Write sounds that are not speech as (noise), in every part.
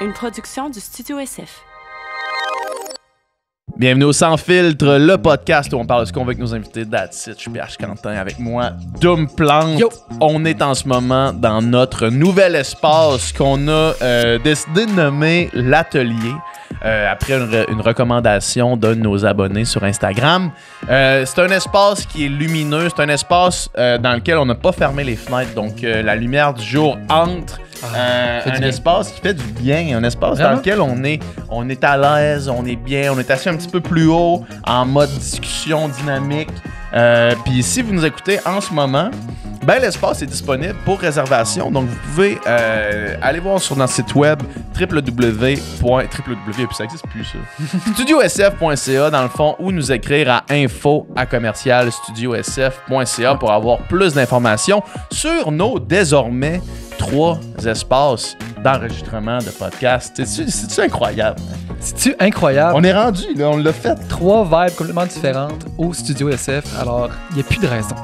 une production du Studio SF. Bienvenue au Sans Filtre, le podcast où on parle de ce qu'on veut avec nos invités. That's it, je suis Pierre avec moi, Doom On est en ce moment dans notre nouvel espace qu'on a euh, décidé de nommer l'atelier. Euh, après une, recommandation de nos abonnés sur Instagram. Euh, c'est un espace qui est lumineux, c'est un espace dans lequel on n'a pas fermé les fenêtres, donc la lumière du jour entre. Ah, euh, un, espace qui fait du bien, un espace dans lequel on est, on est à l'aise, on est bien, on est assis un petit peu plus haut, en mode discussion dynamique. Euh, puis si vous nous écoutez en ce moment, ben l'espace est disponible pour réservation. Donc vous pouvez euh, aller voir sur notre site web www. (laughs) dans le fond ou nous écrire à info à commercial pour avoir plus d'informations sur nos désormais trois espaces d'enregistrement de podcast. C'est-tu incroyable? C'est-tu incroyable? On est rendu, là, on l'a fait. Trois vibes complètement différentes au studio SF. Alors, il n'y a plus de raison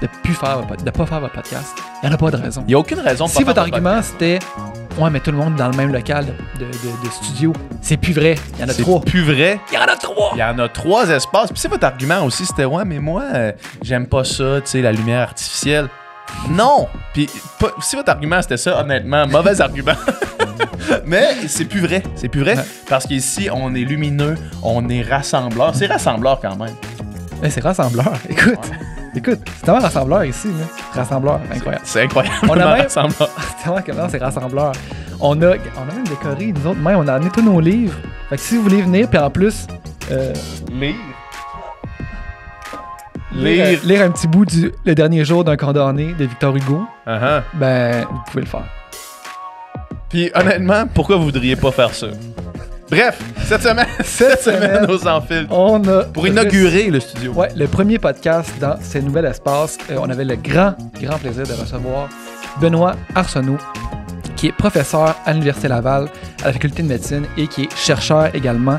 de plus faire pas faire votre podcast. Il n'y en a pas de raison. Il n'y a aucune raison pour Si votre argument c'était Ouais, mais tout le monde dans le même local de, de, studio, c'est plus vrai. Il y en a trois. C'est plus vrai. Il y en a trois. Il y en a trois espaces. Puis si votre argument aussi c'était Ouais, mais moi, euh, j'aime pas ça, tu sais, la lumière artificielle. Non! Puis, si votre argument c'était ça, honnêtement, mauvais argument. (laughs) Mais c'est plus vrai. C'est plus vrai parce qu'ici, on est lumineux, on est rassembleur. C'est rassembleur quand même. Mais eh, c'est rassembleur. Écoute. Écoute, c'est tellement rassembleur ici, là. Hein. Rassembleur, incroyable. C'est incroyable. On a même. (laughs) c'est rassembleur. On a, on a même décoré, nous autres, même, on a amené tous nos livres. Fait que si vous voulez venir, puis en plus. Euh, lire... un petit bout du Le dernier jour d'un condamné de Victor Hugo, uh-huh. ben, vous pouvez le faire. Puis honnêtement, pourquoi vous ne voudriez pas faire ça? Bref, cette semaine, (laughs) cette, semaine, aux Enfils, pour inaugurer le studio. Ouais, le premier podcast dans ces nouvel espace, euh, on avait le grand, grand plaisir de recevoir Benoît Arsenault, qui est professeur à l'Université Laval, à la faculté de médecine et qui est chercheur également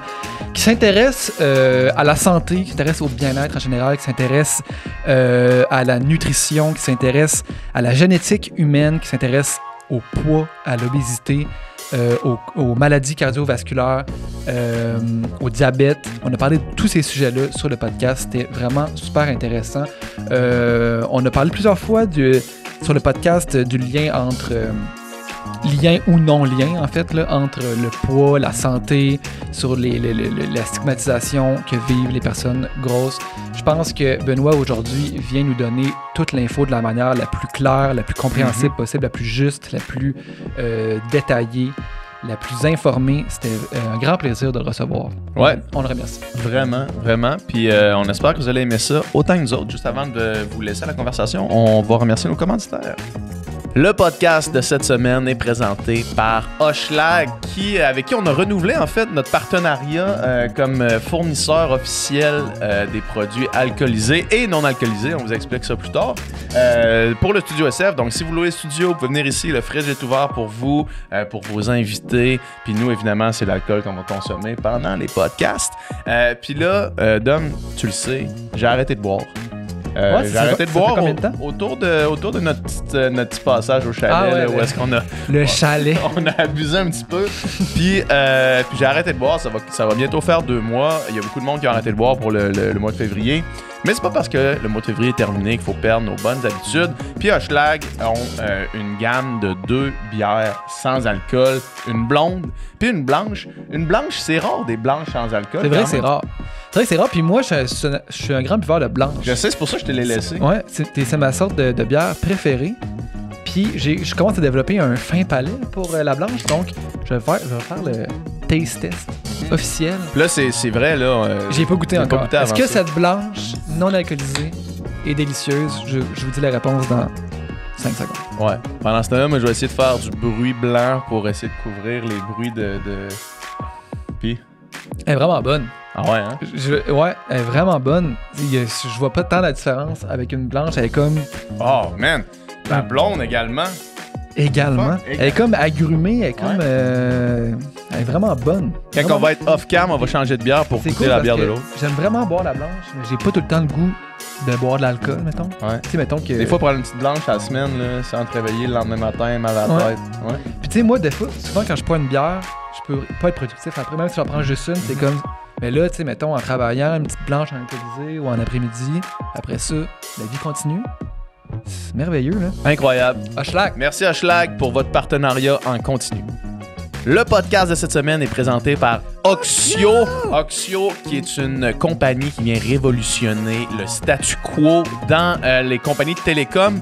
qui s'intéresse euh, à la santé, qui s'intéresse au bien-être en général, qui s'intéresse euh, à la nutrition, qui s'intéresse à la génétique humaine, qui s'intéresse au poids, à l'obésité, euh, aux, maladies cardiovasculaires, au diabète. On a parlé de tous ces sujets-là sur le podcast. C'était vraiment super intéressant. on a parlé plusieurs fois sur le podcast du lien entre lien ou non-lien, en fait, là, entre le poids, la santé, sur les, la stigmatisation que vivent les personnes grosses. Je pense que Benoît, aujourd'hui, vient nous donner toute l'info de la manière la plus claire, la plus compréhensible mhm. possible, la plus juste, la plus euh, détaillée la plus informée. C'était euh, un grand plaisir de le recevoir. Ouais. On le remercie. Vraiment, vraiment. Puis euh, on espère que vous allez aimer ça autant que nous autres. Juste avant de vous laisser à la conversation, on va remercier nos commanditaires. Le podcast de cette semaine est présenté par Hochelag, qui, euh, avec qui on a renouvelé en fait notre partenariat euh, comme euh, fournisseur officiel des produits alcoolisés et non alcoolisés. On vous explique ça plus tard. pour le studio SF, donc si vous louez le studio, vous pouvez venir ici. Le fridge est ouvert pour vous, pour vos invités. Puis nous, évidemment, c'est l'alcool qu'on va consommer pendant les podcasts. Puis là, Dom, tu le sais, j'ai arrêté de boire. Euh, j'ai arrêté de boire autour, de, autour de notre, euh, petit passage au chalet, ah où est-ce qu'on a. Le chalet. (laughs) On a abusé un petit peu. puis, euh, j'ai arrêté de boire, ça va, bientôt faire deux mois. Il y a beaucoup de monde qui a arrêté de boire pour le mois de février. Mais c'est pas parce que le mois de février est terminé qu'il faut perdre nos bonnes habitudes. Puis Hoshlag ont euh, une gamme de deux bières sans alcool, une blonde, puis une blanche. Une blanche, c'est rare des blanches sans alcool. C'est vrai, c'est rare. C'est vrai, c'est rare. Puis moi, je, suis un grand buveur de blanche. Je sais, c'est pour ça que je te l'ai laissé. Ouais, c'est ma sorte de, de bière préférée je commence à développer un fin palais pour euh, la blanche, donc je vais faire, le taste test officiel. Là, c'est vrai, là. Euh, j'ai pas goûté encore. Est-ce que cette blanche non alcoolisée est délicieuse? Je, vous dis la réponse dans 5 secondes. Ouais. Pendant ce temps-là, je vais essayer de faire du bruit blanc pour essayer de couvrir les bruits de. de... Puis. Elle est vraiment bonne. Ah ouais, hein? ouais, elle est vraiment bonne. je vois pas tant la différence avec une blanche. Elle est comme... Oh, man! La blonde également. Également. Elle est comme agrumée, elle est comme. Euh, elle est vraiment bonne. Quand on va être off-cam, on va changer de bière pour goûter la bière de l'autre. J'aime vraiment boire la blanche, mais j'ai pas tout le temps le goût de boire de l'alcool, mettons. Ouais. Tu sais, mettons que. Des fois, prendre une petite blanche à la semaine, sans te réveiller le lendemain matin, mal à la tête. Ouais. Puis, tu sais, moi, des fois, souvent, quand je prends une bière, je peux pas être productif après. Même si j'en prends juste une, c'est mhm. comme. Mais là, tu sais, mettons, en travaillant, une petite blanche en alcoolisé ou en après-midi, après ça, la vie continue merveilleux, là. Incroyable. Hochelag. Merci Hochelag pour votre partenariat en continu. Le podcast de cette semaine est présenté par Oxio. Oxio, qui est une compagnie qui vient révolutionner le statu quo dans euh, les compagnies de télécom.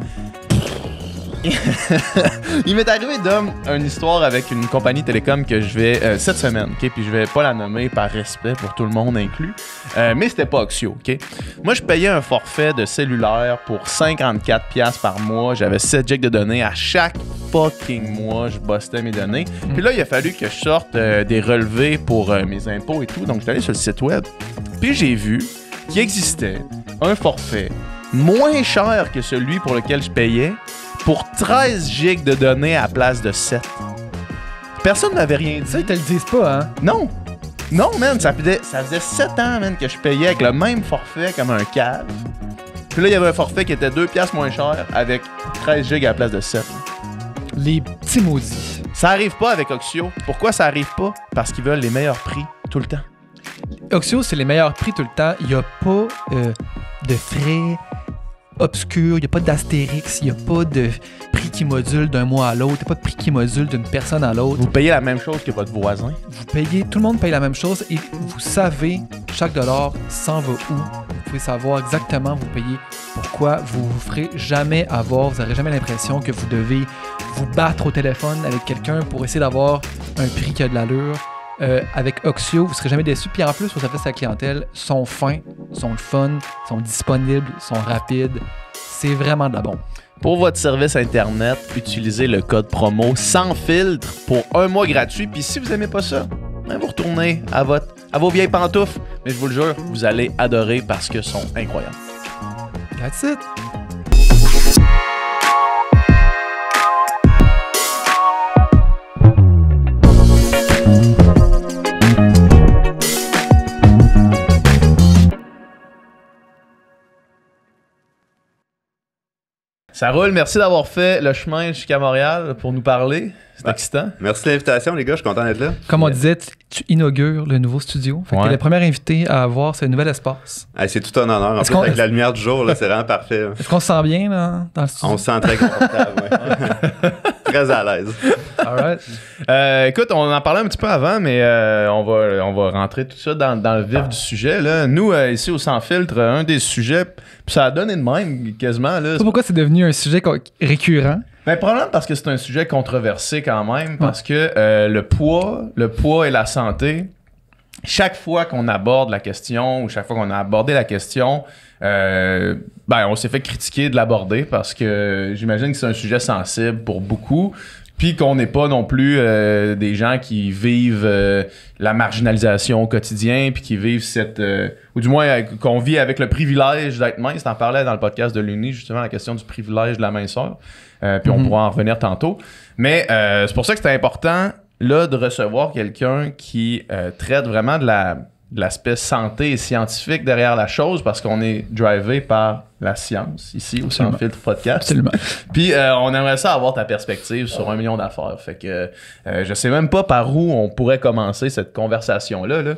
(laughs) il m'est arrivé d'homme um, une histoire avec une compagnie télécom que je vais euh, cette semaine, ok? Puis je vais pas la nommer par respect pour tout le monde inclus. Euh, mais c'était pas Oxio, ok? Moi, je payais un forfait de cellulaire pour 54$ par mois. J'avais 7 gigs de données à chaque fucking mois. Je bossais mes données. Mm. Puis là, il a fallu que je sorte euh, des relevés pour mes impôts et tout. Donc, je allé sur le site web. Puis j'ai vu qu'il existait un forfait moins cher que celui pour lequel je payais pour 13 gigs de données à la place de 7. Personne n'avait rien dit. Ça, ils te le disent pas, hein? Non! Non, man, ça faisait, ça faisait 7 ans, man, que je payais avec le même forfait comme un cave. Puis là, il y avait un forfait qui était 2 piastres moins cher avec 13 gigs à la place de 7. Les petits maudits. Ça arrive pas avec Oxio. Pourquoi ça arrive pas? Parce qu'ils veulent les meilleurs prix tout le temps. Oxio, c'est les meilleurs prix tout le temps. Il n'y a pas euh, de frais, obscur, il n'y a pas d'astérix, il n'y a pas de prix qui module d'un mois à l'autre, il n'y a pas de prix qui module d'une personne à l'autre. Vous payez la même chose que votre voisin. Vous payez, tout le monde paye la même chose et vous savez chaque dollar s'en va où. Vous pouvez savoir exactement vous payez pourquoi vous vous ferez jamais avoir, vous n'aurez jamais l'impression que vous devez vous battre au téléphone avec quelqu'un pour essayer d'avoir un prix qui a de l'allure euh, avec Oxio, vous ne serez jamais déçu. Puis en plus, vous fait sa clientèle, sont fins, sont fun, sont disponibles, sont rapides. C'est vraiment de la bombe. Pour votre service Internet, utilisez le code promo sans filtre pour un mois gratuit. Puis si vous n'aimez pas ça, ben, vous retournez à, votre, à vos vieilles pantoufles. Mais je vous le jure, vous allez adorer parce que sont incroyables. That's it. Ça Merci d'avoir fait le chemin jusqu'à Montréal pour nous parler. C'est ben, Merci de l'invitation, les gars. Je suis content d'être là. Comme on disait, tu, inaugures le nouveau studio. Fait que tu es le premier invité à avoir ce nouvel espace. c'est tout un honneur. En avec la lumière du jour, c'est vraiment parfait. Est-ce qu'on se sent bien dans le studio? On se sent très confortable, (laughs) Très à l'aise. Euh, écoute, on en parlait un petit peu avant, mais euh, on, va, on va rentrer tout ça dans, le vif du sujet. Là. Nous, euh, ici, au Sans Filtre, un des sujets, ça a donné de même quasiment. Là. pourquoi c'est devenu un sujet récurrent. Ben, probablement parce que c'est un sujet controversé quand même, parce que euh, le poids, le poids et la santé, chaque fois qu'on aborde la question ou chaque fois qu'on a abordé la question, euh, ben, on s'est fait critiquer de l'aborder parce que j'imagine que c'est un sujet sensible pour beaucoup puis qu'on n'est pas non plus euh, des gens qui vivent euh, la marginalisation au quotidien, puis qui vivent cette... Euh, ou du moins qu'on vit avec le privilège d'être mince. T'en parlais dans le podcast de l'UNI, justement, la question du privilège de la minceur. puis on mhm. pourra en revenir tantôt. Mais c'est pour ça que c'est important, là, de recevoir quelqu'un qui traite vraiment de la l'aspect santé et scientifique derrière la chose parce qu'on est drivé par la science ici au Sans Filtre Podcast. (laughs) Puis euh, on aimerait ça avoir ta perspective sur un million d'affaires. Fait que euh, je sais même pas par où on pourrait commencer cette conversation-là. Là.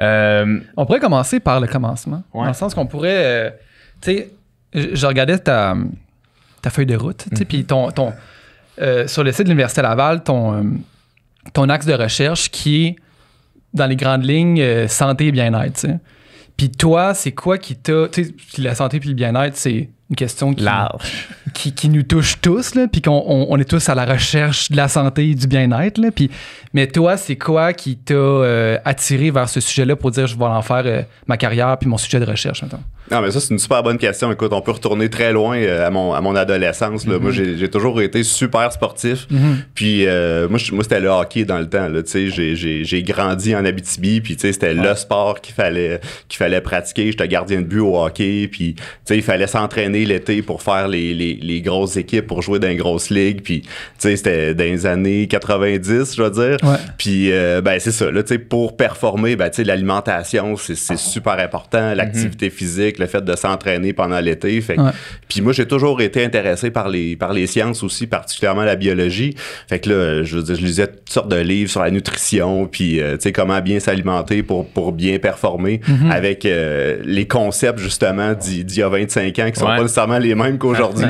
Euh, on pourrait commencer par le commencement. Dans le sens qu'on pourrait. tu sais, je regardais ta, ta feuille de route, mm-hmm. puis ton. sur le site de l'Université Laval, ton, ton axe de recherche qui est dans les grandes lignes, euh, santé et bien-être. Puis toi, c'est quoi qui t'a. La santé puis le bien-être, c'est question qui, qui, nous touche tous puis qu'on est tous à la recherche de la santé et du bien-être mais toi c'est quoi qui t'a euh, attiré vers ce sujet-là pour dire je vais en faire euh, ma carrière puis mon sujet de recherche maintenant Non mais ça c'est une super bonne question. Écoute, on peut retourner très loin euh, à mon adolescence là. Moi mm-hmm. j'ai toujours été super sportif. Mm-hmm. Puis moi moi c'était le hockey dans le temps j'ai grandi en Abitibi puis c'était le sport qu'il fallait qu'il fallait pratiquer, j'étais gardien de but au hockey puis il fallait s'entraîner l'été pour faire les, les, les, grosses équipes, pour jouer dans les grosses ligues. Puis, tu sais, c'était dans les années 90, je veux dire. Puis, euh, ben, c'est ça. Là, tu sais, pour performer, ben, tu sais, l'alimentation, c'est super important. Mhm. L'activité physique, le fait de s'entraîner pendant l'été. Fait Puis, moi, j'ai toujours été intéressé par les, par les sciences aussi, particulièrement la biologie. Fait que là, je, je lisais toutes sortes de livres sur la nutrition, puis, euh, tu sais, comment bien s'alimenter pour, pour bien performer mhm. avec euh, les concepts, justement, d'il y a 25 ans qui sont pas les mêmes qu'aujourd'hui.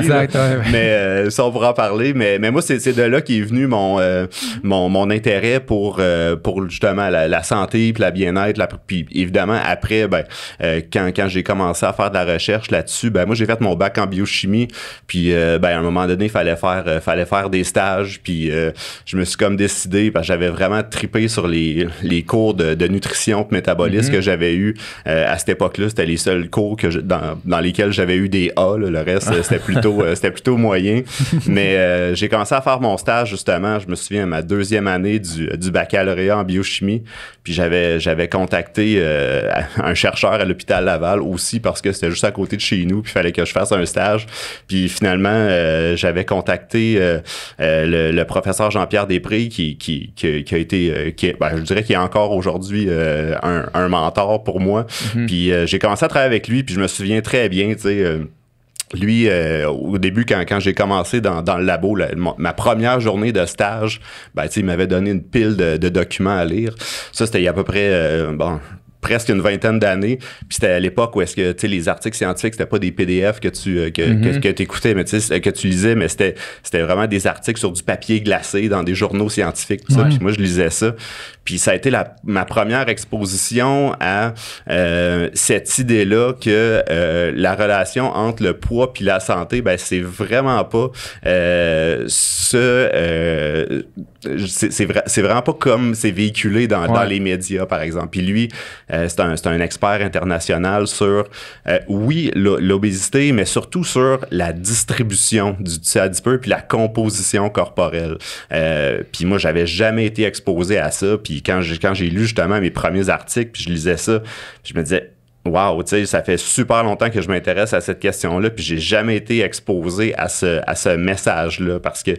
mais euh, ça, on pourra parler. Mais, mais moi, c'est de là qu'est venu mon, euh, mon, mon, intérêt pour, euh, pour justement la, santé, puis la bien-être. Puis évidemment, après, ben, quand, quand j'ai commencé à faire de la recherche là-dessus, ben, moi, j'ai fait mon bac en biochimie. Puis ben, à un moment donné, il fallait faire, fallait faire des stages. Puis je me suis comme décidé, parce que j'avais vraiment tripé sur les, les cours de, nutrition et métabolisme mm-hmm. que j'avais eu à cette époque-là. C'était les seuls cours que dans, dans lesquels j'avais eu des A le reste, euh, c'était plutôt, euh, c'était plutôt moyen. Mais euh, j'ai commencé à faire mon stage, justement, je me souviens, ma deuxième année du, du baccalauréat en biochimie. Puis j'avais, j'avais contacté un chercheur à l'hôpital Laval aussi parce que c'était juste à côté de chez nous, puis il fallait que je fasse un stage. Puis finalement, j'avais contacté le, professeur Jean-Pierre Després qui, qui, qui, a été, qui, ben, je dirais qu'il est encore aujourd'hui un, mentor pour moi. Mhm. Puis j'ai commencé à travailler avec lui, puis je me souviens très bien, tu sais lui, euh, au début, quand, quand j'ai commencé dans, dans, le labo, ma première journée de stage, ben, il m'avait donné une pile de, documents à lire. Ça, c'était il y a à peu près, euh, bon, presque une vingtaine d'années. Puis c'était à l'époque où est-ce que tu sais les articles scientifiques c'était pas des PDF que tu euh, mm-hmm. que, que, que écoutais, mais tu que tu lisais, mais c'était c'était vraiment des articles sur du papier glacé dans des journaux scientifiques Puis moi je lisais ça. Puis ça a été la, ma première exposition à euh, cette idée là que euh, la relation entre le poids puis la santé, ben c'est vraiment pas ce c'est c'est vraiment pas comme c'est véhiculé dans, dans les médias par exemple. Puis lui euh, c'est un, un, expert international sur, euh, oui, l'obésité, mais surtout sur la distribution du tissu adipeux puis la composition corporelle. Euh, puis moi, j'avais jamais été exposé à ça. Puis quand j'ai lu justement mes premiers articles, puis je lisais ça, je me disais, Wow, tu sais, ça fait super longtemps que je m'intéresse à cette question-là, puis j'ai jamais été exposé à ce, à ce message-là, parce que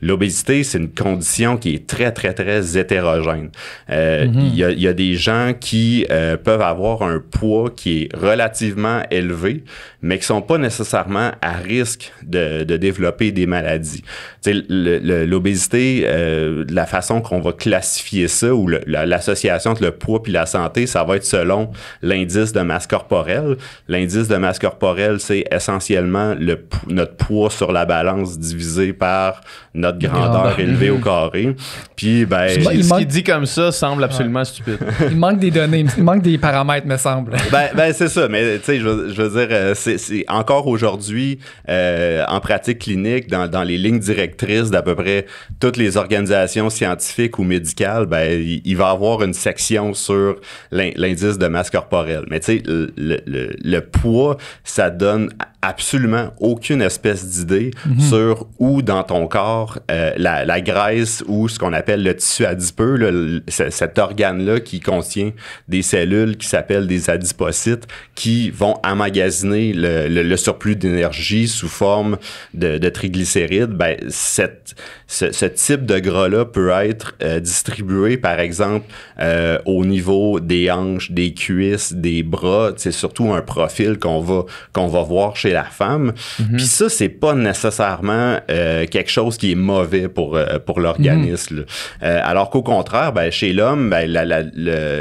l'obésité, c'est une condition qui est très, très, très hétérogène. Euh, mhm. Il euh, y, a, des gens qui euh, peuvent avoir un poids qui est relativement élevé, mais qui sont pas nécessairement à risque de, de développer des maladies. Tu sais, l'obésité, euh, la façon qu'on va classifier ça, ou l'association entre le poids puis la santé, ça va être selon l'indice de corporelle. L'indice de masse corporelle, c'est essentiellement le, notre poids sur la balance divisé par notre grandeur (laughs) élevée au carré. Puis, ben. Ce, qu'il dit comme ça semble absolument stupide. (laughs) Il manque des données, il manque des paramètres, me semble. (laughs) Ben, ben c'est ça, mais tu sais, je, veux dire, euh, c'est encore aujourd'hui, euh, en pratique clinique, dans, dans les lignes directrices d'à peu près toutes les organisations scientifiques ou médicales, ben, il, va avoir une section sur l'indice de masse corporelle. Mais tu sais, le, le, le poids, ça donne absolument aucune espèce d'idée mhm. sur où dans ton corps euh, la, la, graisse ou ce qu'on appelle le tissu adipeux, cet organe-là qui contient des cellules qui s'appellent des adipocytes, qui vont emmagasiner le, surplus d'énergie sous forme de, de triglycérides, ben, cette, ce, ce, type de gras-là peut être euh, distribué, par exemple, euh, au niveau des hanches, des cuisses, des bras. C'est surtout un profil qu'on va, qu'on va voir chez la femme. Mm-hmm. Puis ça, c'est pas nécessairement quelque chose qui mauvais pour, euh, pour l'organisme. Mm. Euh, alors qu'au contraire, ben, chez l'homme, ben, la, la,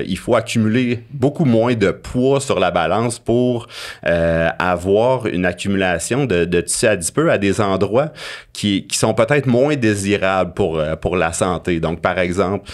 il faut accumuler beaucoup moins de poids sur la balance pour euh, avoir une accumulation de, de tissu adipeux à des endroits qui, qui sont peut-être moins désirables pour, euh, pour la santé. Donc, par exemple,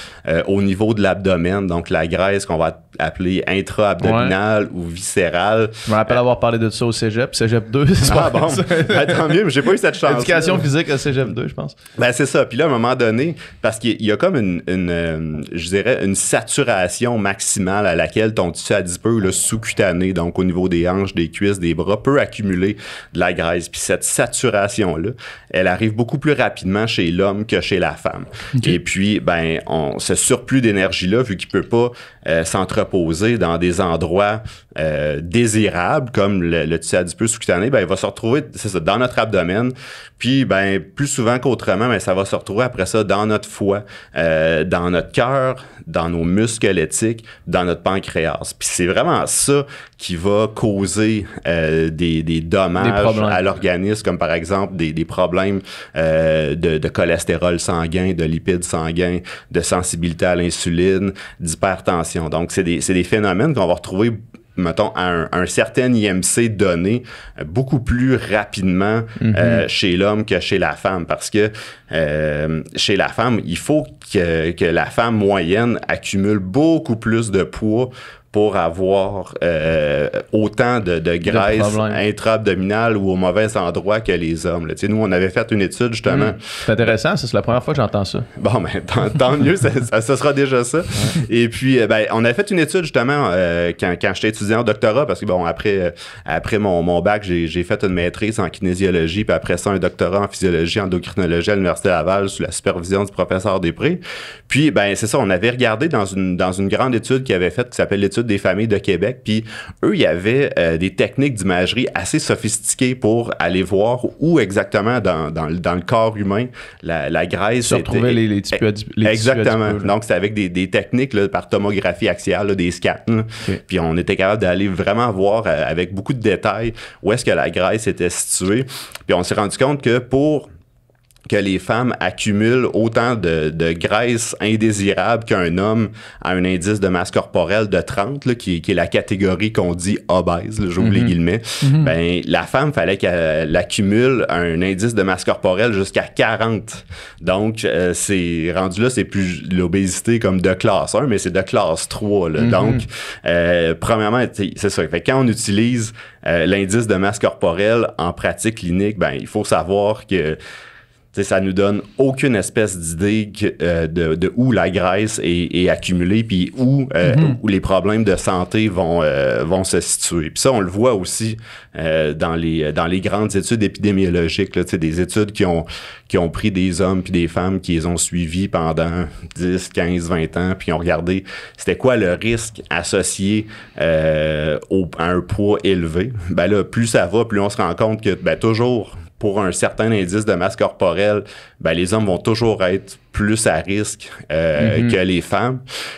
au niveau de l'abdomen, donc la graisse qu'on va appeler intra-abdominale ou viscérale. Je me rappelle avoir parlé de ça au cégep, cégep 2. (laughs) Ah bon? ben, tant mieux, mais j'ai pas eu cette chance. (laughs) Éducation physique au cégep 2, je pense. Ben, c'est ça. Puis là, à un moment donné, parce qu'il y a comme une, euh, je dirais, une saturation maximale à laquelle ton tissu adipeux sous-cutané, donc au niveau des hanches, des cuisses, des bras, peut accumuler de la graisse. Puis cette saturation-là, elle arrive beaucoup plus rapidement chez l'homme que chez la femme. Et puis, ben, on, ce surplus d'énergie-là, vu qu'il peut pas euh, s'entreposer dans des endroits euh, désirables, comme le, tissu adipeux sous-cutané, ben, il va se retrouver, c'est ça, dans notre abdomen. Puis, ben, plus souvent qu'au autrement, mais ça va se retrouver après ça dans notre foie, euh, dans notre cœur, dans nos muscles éthiques, dans notre pancréas. Puis c'est vraiment ça qui va causer euh, des, dommages à l'organisme, comme par exemple des, problèmes euh, de, de, cholestérol sanguin, de lipides sanguins, de sensibilité à l'insuline, d'hypertension. Donc, c'est des, phénomènes qu'on va retrouver mettons, un, certain IMC donné euh, beaucoup plus rapidement euh, mhm. chez l'homme que chez la femme. Parce que euh, chez la femme, il faut que, que, la femme moyenne accumule beaucoup plus de poids pour avoir euh, autant de, graisse intra-abdominale ou au mauvais endroit que les hommes. sais, Nous, on avait fait une étude justement. Mm-hmm. C'est intéressant, c'est la première fois que j'entends ça. Bon, mais ben, tant, mieux, ça, sera déjà ça. Et puis, euh, ben, on a fait une étude justement euh, quand, quand j'étais étudiant en doctorat, parce que bon, après, après mon, mon bac, j'ai fait une maîtrise en kinésiologie, puis après ça, un doctorat en physiologie, endocrinologie à l'Université Laval sous la supervision du professeur Després. Puis, ben, c'est ça, on avait regardé dans une, dans une grande étude qui avait faite qui s'appelle l'étude des familles de Québec. Puis eux, il y avait euh, des techniques d'imagerie assez sophistiquées pour aller voir où exactement dans, le corps humain la, graisse. Se retrouvait les, les, Exactement. Donc, c'était avec des, techniques par tomographie axiale, des scans. Puis on était capable d'aller vraiment voir euh, avec beaucoup de détails où est-ce que la graisse était située. Puis on s'est rendu compte que pour que les femmes accumulent autant de, de graisse indésirable qu'un homme à un indice de masse corporelle de 30, là, qui, qui, est la catégorie qu'on dit obèse, j'oublie les mhm. guillemets, mhm. ben, la femme, fallait qu'elle accumule un indice de masse corporelle jusqu'à 40. Donc, euh, c'est rendu là, c'est plus l'obésité comme de classe 1, mais c'est de classe 3. Mhm. Donc, euh, premièrement, c'est ça. Fait, quand on utilise euh, l'indice de masse corporelle en pratique clinique, ben, il faut savoir que T'sais, ça nous donne aucune espèce d'idée euh, de, de, où la graisse est, accumulée, puis où, euh, mhm. où, les problèmes de santé vont, euh, vont se situer. Puis ça, on le voit aussi dans, les, dans les grandes études épidémiologiques, là, des études qui ont, qui ont pris des hommes puis des femmes qui les ont suivis pendant 10, 15, 20 ans, puis ont regardé c'était quoi le risque associé au, à un poids élevé. Ben là, plus ça va, plus on se rend compte que ben, toujours pour un certain indice de masse corporelle, ben, les hommes vont toujours être plus à risque euh, mhm. que les femmes.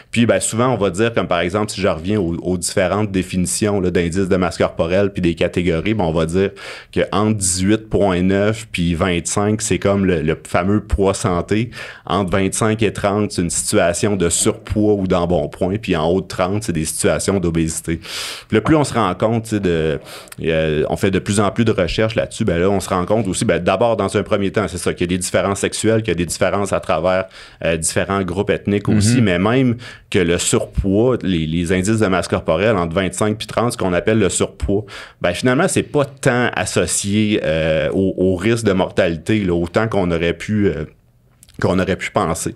Puis ben, souvent, on va dire, comme par exemple, si je reviens aux, différentes définitions d'indices de masse corporelle puis des catégories, ben, on va dire que entre 18,9 puis 25, c'est comme le, fameux poids santé. Entre 25 et 30, c'est une situation de surpoids ou d'embonpoint. Puis en haut de 30, c'est des situations d'obésité. Le plus on se rend compte, de, euh, on fait de plus en plus de recherches là-dessus, ben là, on se rend compte aussi, ben, d'abord, dans un premier temps, c'est ça, qu'il y a des différences sexuelles, qu'il y a des différences à travers euh, différents groupes ethniques aussi, mhm. mais même que le surpoids, les, indices de masse corporelle entre 25 puis 30, ce qu'on appelle le surpoids, ben finalement, c'est pas tant associé euh, au, risque de mortalité, autant qu'on aurait pu... Euh, qu'on aurait pu penser.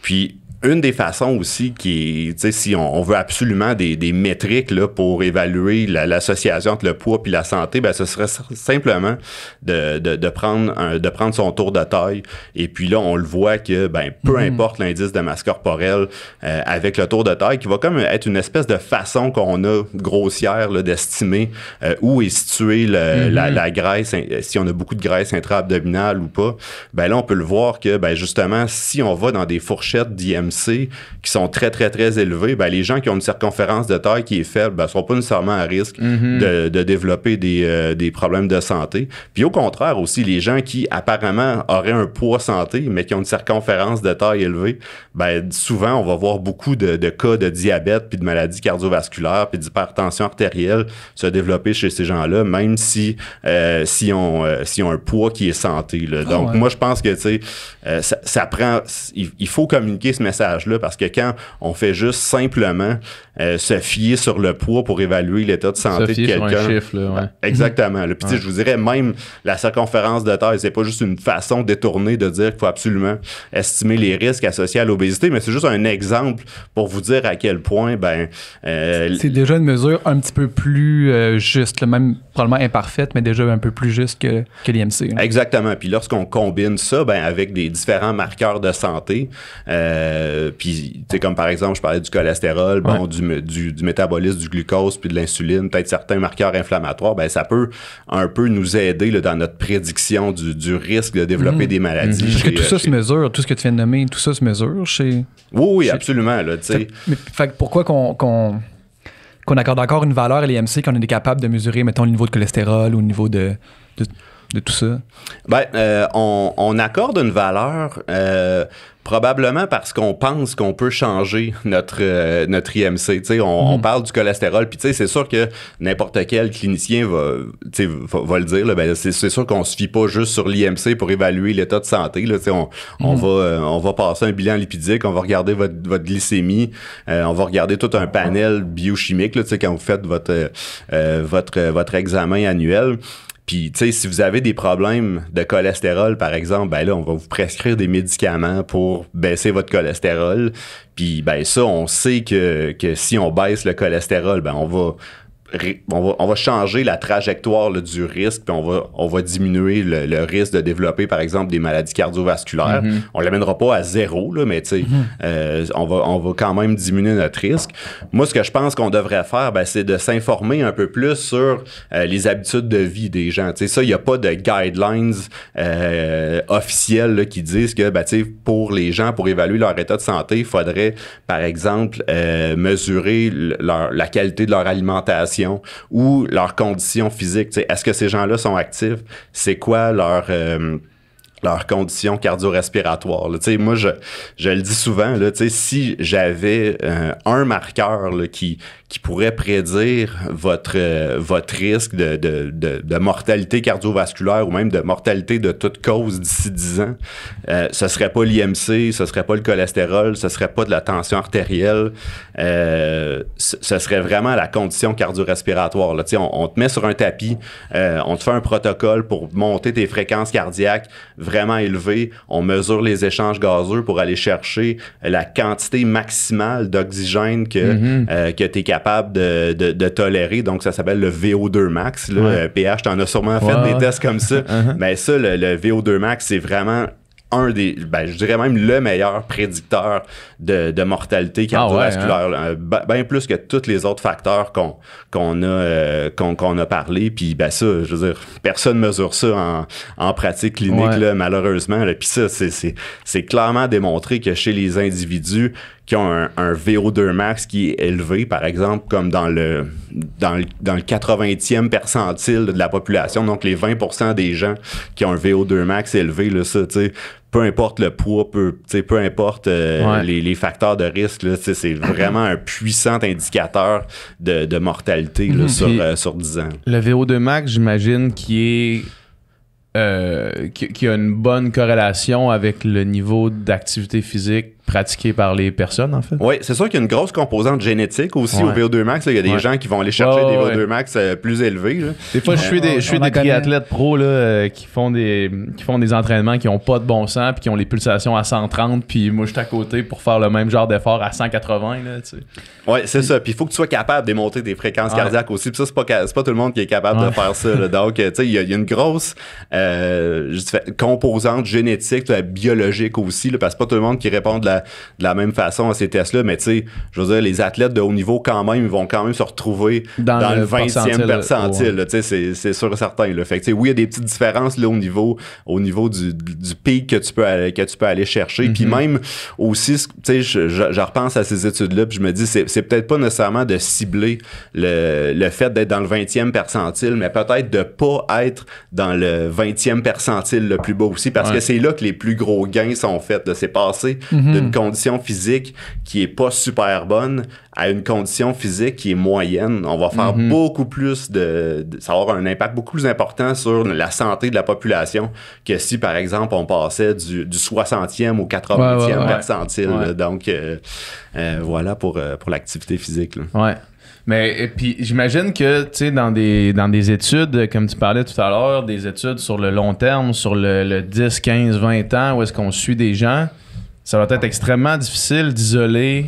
Puis une des façons aussi qui, si on, veut absolument des, métriques là, pour évaluer l'association entre le poids et la santé, ben, ce serait simplement de, de, prendre de prendre son tour de taille. Et puis là, on le voit que ben, peu mm-hmm. importe l'indice de masse corporelle euh, avec le tour de taille, qui va comme être une espèce de façon qu'on a grossière d'estimer euh, où est située la, mm-hmm. la, graisse, euh, si on a beaucoup de graisse intra-abdominale ou pas. Ben là, on peut le voir que ben, justement, si on va dans des fourchettes d'IMC, qui sont très, très, très élevés, ben, les gens qui ont une circonférence de taille qui est faible ne ben, sont pas nécessairement à risque mhm. de, développer euh, des, problèmes de santé. Puis au contraire aussi, les gens qui apparemment auraient un poids santé, mais qui ont une circonférence de taille élevée, ben, souvent, on va voir beaucoup de, cas de diabète, puis de maladies cardiovasculaires, puis d'hypertension artérielle se développer chez ces gens-là, même si, euh, si, on, euh, si on un poids qui est santé. Ah Donc, moi, je pense que, tu ça, prend... Il, il faut communiquer ce message parce que quand on fait juste simplement euh, se fier sur le poids pour évaluer l'état de santé de quelqu'un. Ah, exactement. Puis je vous dirais même la circonférence de taille, c'est pas juste une façon détournée de dire qu'il faut absolument estimer les risques associés à l'obésité, mais c'est juste un exemple pour vous dire à quel point ben euh, c'est déjà une mesure un petit peu plus euh, juste, le même probablement imparfaite, mais déjà un peu plus juste que, que l'IMC. Exactement. Puis lorsqu'on combine ça ben, avec des différents marqueurs de santé, puis comme par exemple je parlais du cholestérol, bon du du, métabolisme du glucose puis de l'insuline, peut-être certains marqueurs inflammatoires, ben ça peut un peu nous aider dans notre prédiction du, risque de développer mhm. des maladies. Mhm. que tout euh, ça se mesure, tout ce que tu viens de nommer, tout ça se mesure chez. Oui, oui, absolument. Là, mais, pourquoi qu'on. accorde encore une valeur à l'IMC qu'on est capable de mesurer, mettons, le niveau de cholestérol ou le niveau de de tout ça? Ben, euh, on, accorde une valeur euh, probablement parce qu'on pense qu'on peut changer notre, euh, notre IMC. On, on, hmm. parle du cholestérol, puis c'est sûr que n'importe quel clinicien va, le dire. Ben, c'est sûr qu'on ne se fie pas juste sur l'IMC pour évaluer l'état de santé. on, on, hmm. va, on va passer un bilan lipidique, on va regarder votre, glycémie, on va regarder tout un panel biochimique quand vous faites votre, votre, votre examen annuel. Puis, tu sais, si vous avez des problèmes de cholestérol, par exemple, ben là, on va vous prescrire des médicaments pour baisser votre cholestérol. Puis, ben ça, on sait que, que si on baisse le cholestérol, ben on va on va, changer la trajectoire du risque, puis on va, on va diminuer le, risque de développer, par exemple, des maladies cardiovasculaires. Mm-hmm. On ne l'amènera pas à zéro, là, mais mm-hmm. euh, on, va, on va quand même diminuer notre risque. Moi, ce que je pense qu'on devrait faire, ben, c'est de s'informer un peu plus sur euh, les habitudes de vie des gens. ça, il n'y a pas de guidelines euh, officielles qui disent que ben, pour les gens, pour évaluer leur état de santé, il faudrait, par exemple, mesurer la qualité de leur alimentation ou leurs conditions physiques. Est-ce que ces gens-là sont actifs? C'est quoi leur... Euh, condition leurs conditions cardio-respiratoires. Moi, je, je, le dis souvent, là, si j'avais euh, un marqueur qui, qui pourrait prédire votre, euh, votre risque de, de, de, mortalité cardiovasculaire ou même de mortalité de toute cause d'ici 10 ans. Euh, ce serait pas l'IMC, ce serait pas le cholestérol, ce serait pas de la tension artérielle. Euh, ce, serait vraiment la condition cardio-respiratoire. Là. On, on, te met sur un tapis, euh, on te fait un protocole pour monter tes fréquences cardiaques vraiment élevées. On mesure les échanges gazeux pour aller chercher la quantité maximale d'oxygène que, mm-hmm. euh, que tu es capable capable de, tolérer. Donc, ça s'appelle le VO2 max. Le euh, pH, en as sûrement fait des tests comme ça. (laughs) Uh-huh. Mais ça, le, VO2 max, c'est vraiment un des, ben, je dirais même le meilleur prédicteur de, mortalité ah hein. cardiovasculaire, ben bien plus que tous les autres facteurs qu'on a, euh, qu'on a parlé. Puis ben ça, je veux dire, personne mesure ça en, pratique clinique, malheureusement. et Puis ça, c'est clairement démontré que chez les individus, qui ont un, VO2 max qui est élevé, par exemple, comme dans le, dans le, dans 80e percentile de la population, donc les 20 des gens qui ont un VO2 max élevé, là, ça, peu importe le poids, peu, peu importe euh, les, facteurs de risque, c'est vraiment un puissant indicateur de, mortalité mhm. sur, 10 euh, ans. Le VO2 max, j'imagine, qui est euh, qui, a une bonne corrélation avec le niveau d'activité physique pratiqué par les personnes, en fait. Oui, c'est sûr qu'il y a une grosse composante génétique aussi au VO2 max. Il y a des gens qui vont aller chercher des VO2 max euh, plus élevés. Des fois, je euh, suis des, je suis triathlètes pro là, euh, qui, font des, font des entraînements qui n'ont pas de bon sens puis qui ont les pulsations à 130, puis moi, je suis à côté pour faire le même genre d'effort à 180. Tu Oui, c'est ça. Puis il faut que tu sois capable de monter des fréquences cardiaques aussi. Puis ça, c'est pas, pas tout le monde qui est capable de faire ça. Donc, tu sais, il y, a une grosse composante génétique, biologique aussi, parce que pas tout le monde qui répond de la de la même façon à ces tests-là. Mais tu sais, je veux dire, les athlètes de haut niveau, quand même, ils vont quand même se retrouver dans, le 20e percentile. c'est sûr et certain. Fait oui, il y a des petites différences au niveau, au niveau du, pic que tu peux aller, que tu peux aller chercher. Puis mm-hmm. même aussi, tu sais, je, repense à ces études-là, puis je me dis, c'est peut-être pas nécessairement de cibler le, fait d'être dans le 20e percentile, mais peut-être de pas être dans le 20e percentile le plus bas aussi, parce que c'est là que les plus gros gains sont faits. de passé passés de mm-hmm. Mm. condition physique qui est pas super bonne à une condition physique qui est moyenne, on va faire mm-hmm. beaucoup plus de, Ça va avoir un impact beaucoup plus important sur la santé de la population que si, par exemple, on passait du, 60e au 80e percentile. Donc, euh, euh, voilà pour, euh, pour l'activité physique. Ouais. Mais et puis j'imagine que tu sais dans des dans des études comme tu parlais tout à l'heure des études sur le long terme sur le 10 15 20 ans où est-ce qu'on suit des gens ça va être extrêmement difficile d'isoler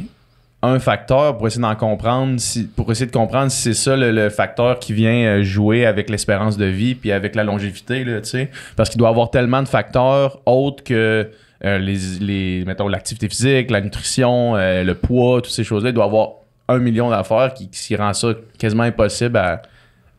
un facteur pour essayer d'en comprendre, si, pour essayer de comprendre si c'est ça le, facteur qui vient euh, jouer avec l'espérance de vie puis avec la longévité, parce qu'il doit y avoir tellement de facteurs autres que euh, les, les, l'activité physique, la nutrition, euh, le poids, toutes ces choses-là. Il doit y avoir un million d'affaires qui, qui rend ça quasiment impossible à,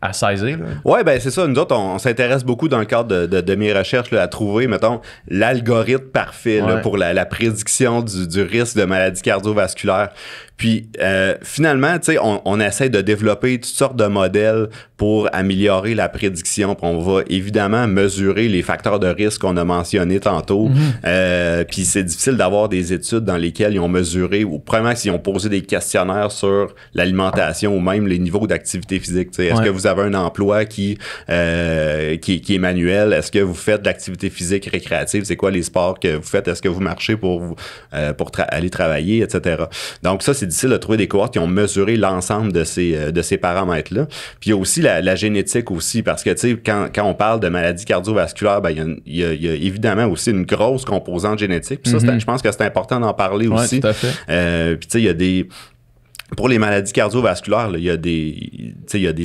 à saisir. Oui, ben c'est ça. Nous autres, on, s'intéresse beaucoup dans le cadre de, de, mes recherches à trouver, mettons, l'algorithme parfait pour la, prédiction du, risque de maladies cardiovasculaires. Puis euh, finalement, on, essaie de développer toutes sortes de modèles pour améliorer la prédiction. on va évidemment mesurer les facteurs de risque qu'on a mentionnés tantôt. Mhm. Euh, puis c'est difficile d'avoir des études dans lesquelles ils ont mesuré, ou premièrement, s'ils ont posé des questionnaires sur l'alimentation ou même les niveaux d'activité physique. Est-ce que vous un emploi euh, qui, qui, est manuel? Est-ce que vous faites de l'activité physique récréative? C'est quoi les sports que vous faites? Est-ce que vous marchez pour, euh, pour aller travailler, etc.? Donc, ça, c'est difficile de trouver des cohortes qui ont mesuré l'ensemble de ces, euh, de ces paramètres-là. Puis, il y a aussi la, génétique aussi, parce que, tu sais, quand, quand on parle de maladies cardiovasculaires, ben, il, y a évidemment aussi une grosse composante génétique. Puis ça, mm-hmm. je pense que c'est important d'en parler aussi. Tout à fait. puis, tu sais, il y a des pour les maladies cardiovasculaires, il y a des, il y a des,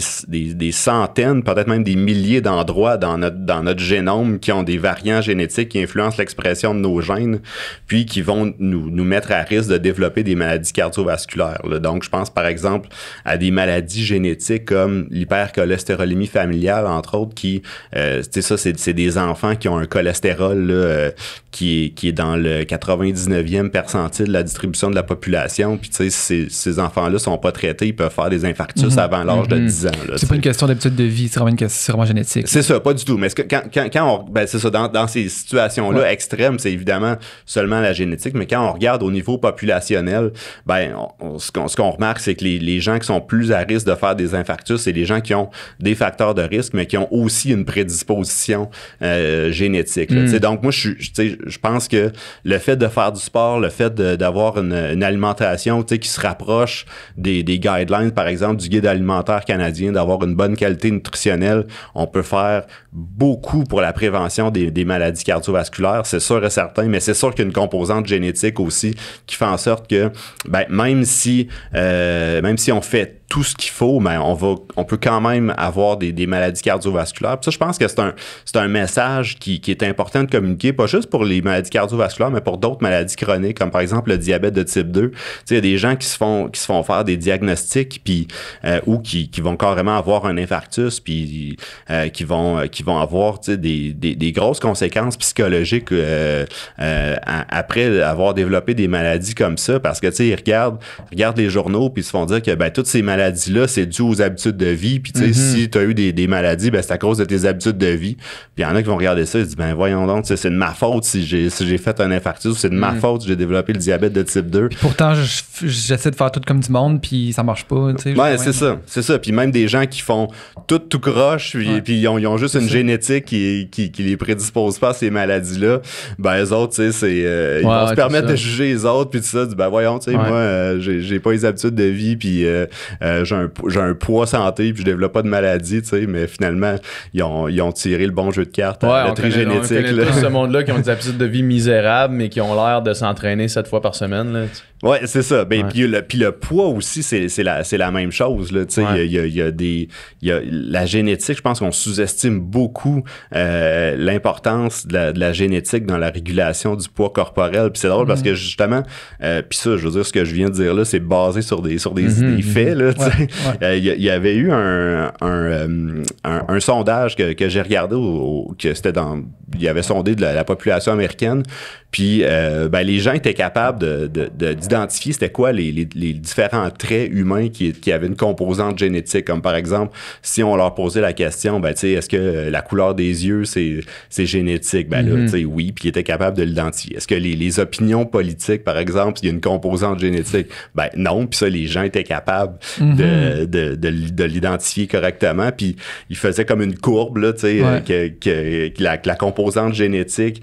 des, centaines, peut-être même des milliers d'endroits dans notre, dans notre génome qui ont des variants génétiques qui influencent l'expression de nos gènes, puis qui vont nous, nous mettre à risque de développer des maladies cardiovasculaires. Donc, je pense par exemple à des maladies génétiques comme l'hypercholestérolémie familiale, entre autres, qui, euh, ça, c'est des enfants qui ont un cholestérol euh, qui, est, qui est dans le 99e percentile de la distribution de la population, puis ces enfants enfants-là sont pas traités, ils peuvent faire des infarctus mhm. avant l'âge de 10 mhm. ans. C'est pas une question d'habitude de vie, c'est vraiment une question génétique. C'est ça, pas du tout. Mais quand, quand, quand, on, ben c'est ça, dans, dans ces situations-là extrêmes, c'est évidemment seulement la génétique, mais quand on regarde au niveau populationnel, ben, ce qu'on remarque, c'est que les, les, gens qui sont plus à risque de faire des infarctus, c'est les gens qui ont des facteurs de risque, mais qui ont aussi une prédisposition euh, génétique. Là, hmm. Donc, moi, je, je pense que le fait de faire du sport, le fait d'avoir une, une, alimentation qui se rapproche des, guidelines, par exemple, du guide alimentaire canadien, d'avoir une bonne qualité nutritionnelle, on peut faire beaucoup pour la prévention des, maladies cardiovasculaires, c'est sûr et certain, mais c'est sûr qu'une composante génétique aussi qui fait en sorte que, ben, même si, euh, même si on fait tout ce qu'il faut, mais on, va, on peut quand même avoir des, des maladies cardiovasculaires. ça, je pense que c'est un, c'est un message qui, qui, est important de communiquer, pas juste pour les maladies cardiovasculaires, mais pour d'autres maladies chroniques, comme par exemple le diabète de type 2. Tu sais, il y a des gens qui se font, qui se font faire des diagnostics puis, euh, ou qui, qui, vont carrément avoir un infarctus, puis euh, qui, vont, euh, qui vont avoir tu sais, des, des, des, grosses conséquences psychologiques après avoir développé des maladies comme ça, parce que tu sais, ils regardent, les journaux, puis ils se font dire que ben, toutes ces maladies là c'est dû aux habitudes de vie. Puis, tu sais, mm-hmm. si tu as eu des, maladies, ben, c'est à cause de tes habitudes de vie. Puis, il y en a qui vont regarder ça et se disent, ben, voyons donc, c'est de ma faute si j'ai fait un infarctus, c'est de ma mm. faute si j'ai développé le diabète de type 2. pourtant, j'essaie de faire tout comme du monde, puis ça marche pas. Tu c'est ça. C'est ça. Puis, même des gens qui font tout, tout croche, puis, puis ils, ont, juste une génétique qui, qui, les prédispose pas à ces maladies-là, ben, les autres, tu sais, c'est, euh, ils vont se permettre de juger les autres, puis ben, voyons, tu sais, moi, euh, j'ai pas les habitudes de vie, puis. Euh, euh, j'ai un, poids santé, puis je développe pas de maladie, tu sais, mais finalement, ils ont, tiré le bon jeu de cartes ouais, génétique. là. ce (laughs) monde-là qui ont des habitudes de vie misérables, mais qui ont l'air de s'entraîner sept fois par semaine. Là, ouais, c'est ça. Ben, Puis, le, puis le poids aussi, c'est la, la même chose. Là, tu sais, il, y a, des, la génétique, je pense qu'on sous-estime beaucoup euh, l'importance de, la, génétique dans la régulation du poids corporel. Puis c'est drôle parce mhm. que justement, euh, puis ça, je veux dire, ce que je viens de dire là, c'est basé sur des, sur des, mhm. faits. Là, (laughs) Euh, il y, avait eu un, euh, sondage que, j'ai regardé, au, que c'était dans, il avait sondé de la population américaine, puis euh, ben, les gens étaient capables d'identifier de, de, c'était quoi les, les, différents traits humains qui, qui, avaient une composante génétique. Comme par exemple, si on leur posait la question, ben, est-ce que euh, la couleur des yeux, c'est génétique? Ben, là, mm-hmm. tu oui, puis ils étaient capables de l'identifier. Est-ce que les, les, opinions politiques, par exemple, il y a une composante génétique? Ben non, puis ça, les gens étaient capables mm-hmm. de, de l'identifier correctement. Puis ils faisaient comme une courbe, là, euh, que, que, que, la, composante génétique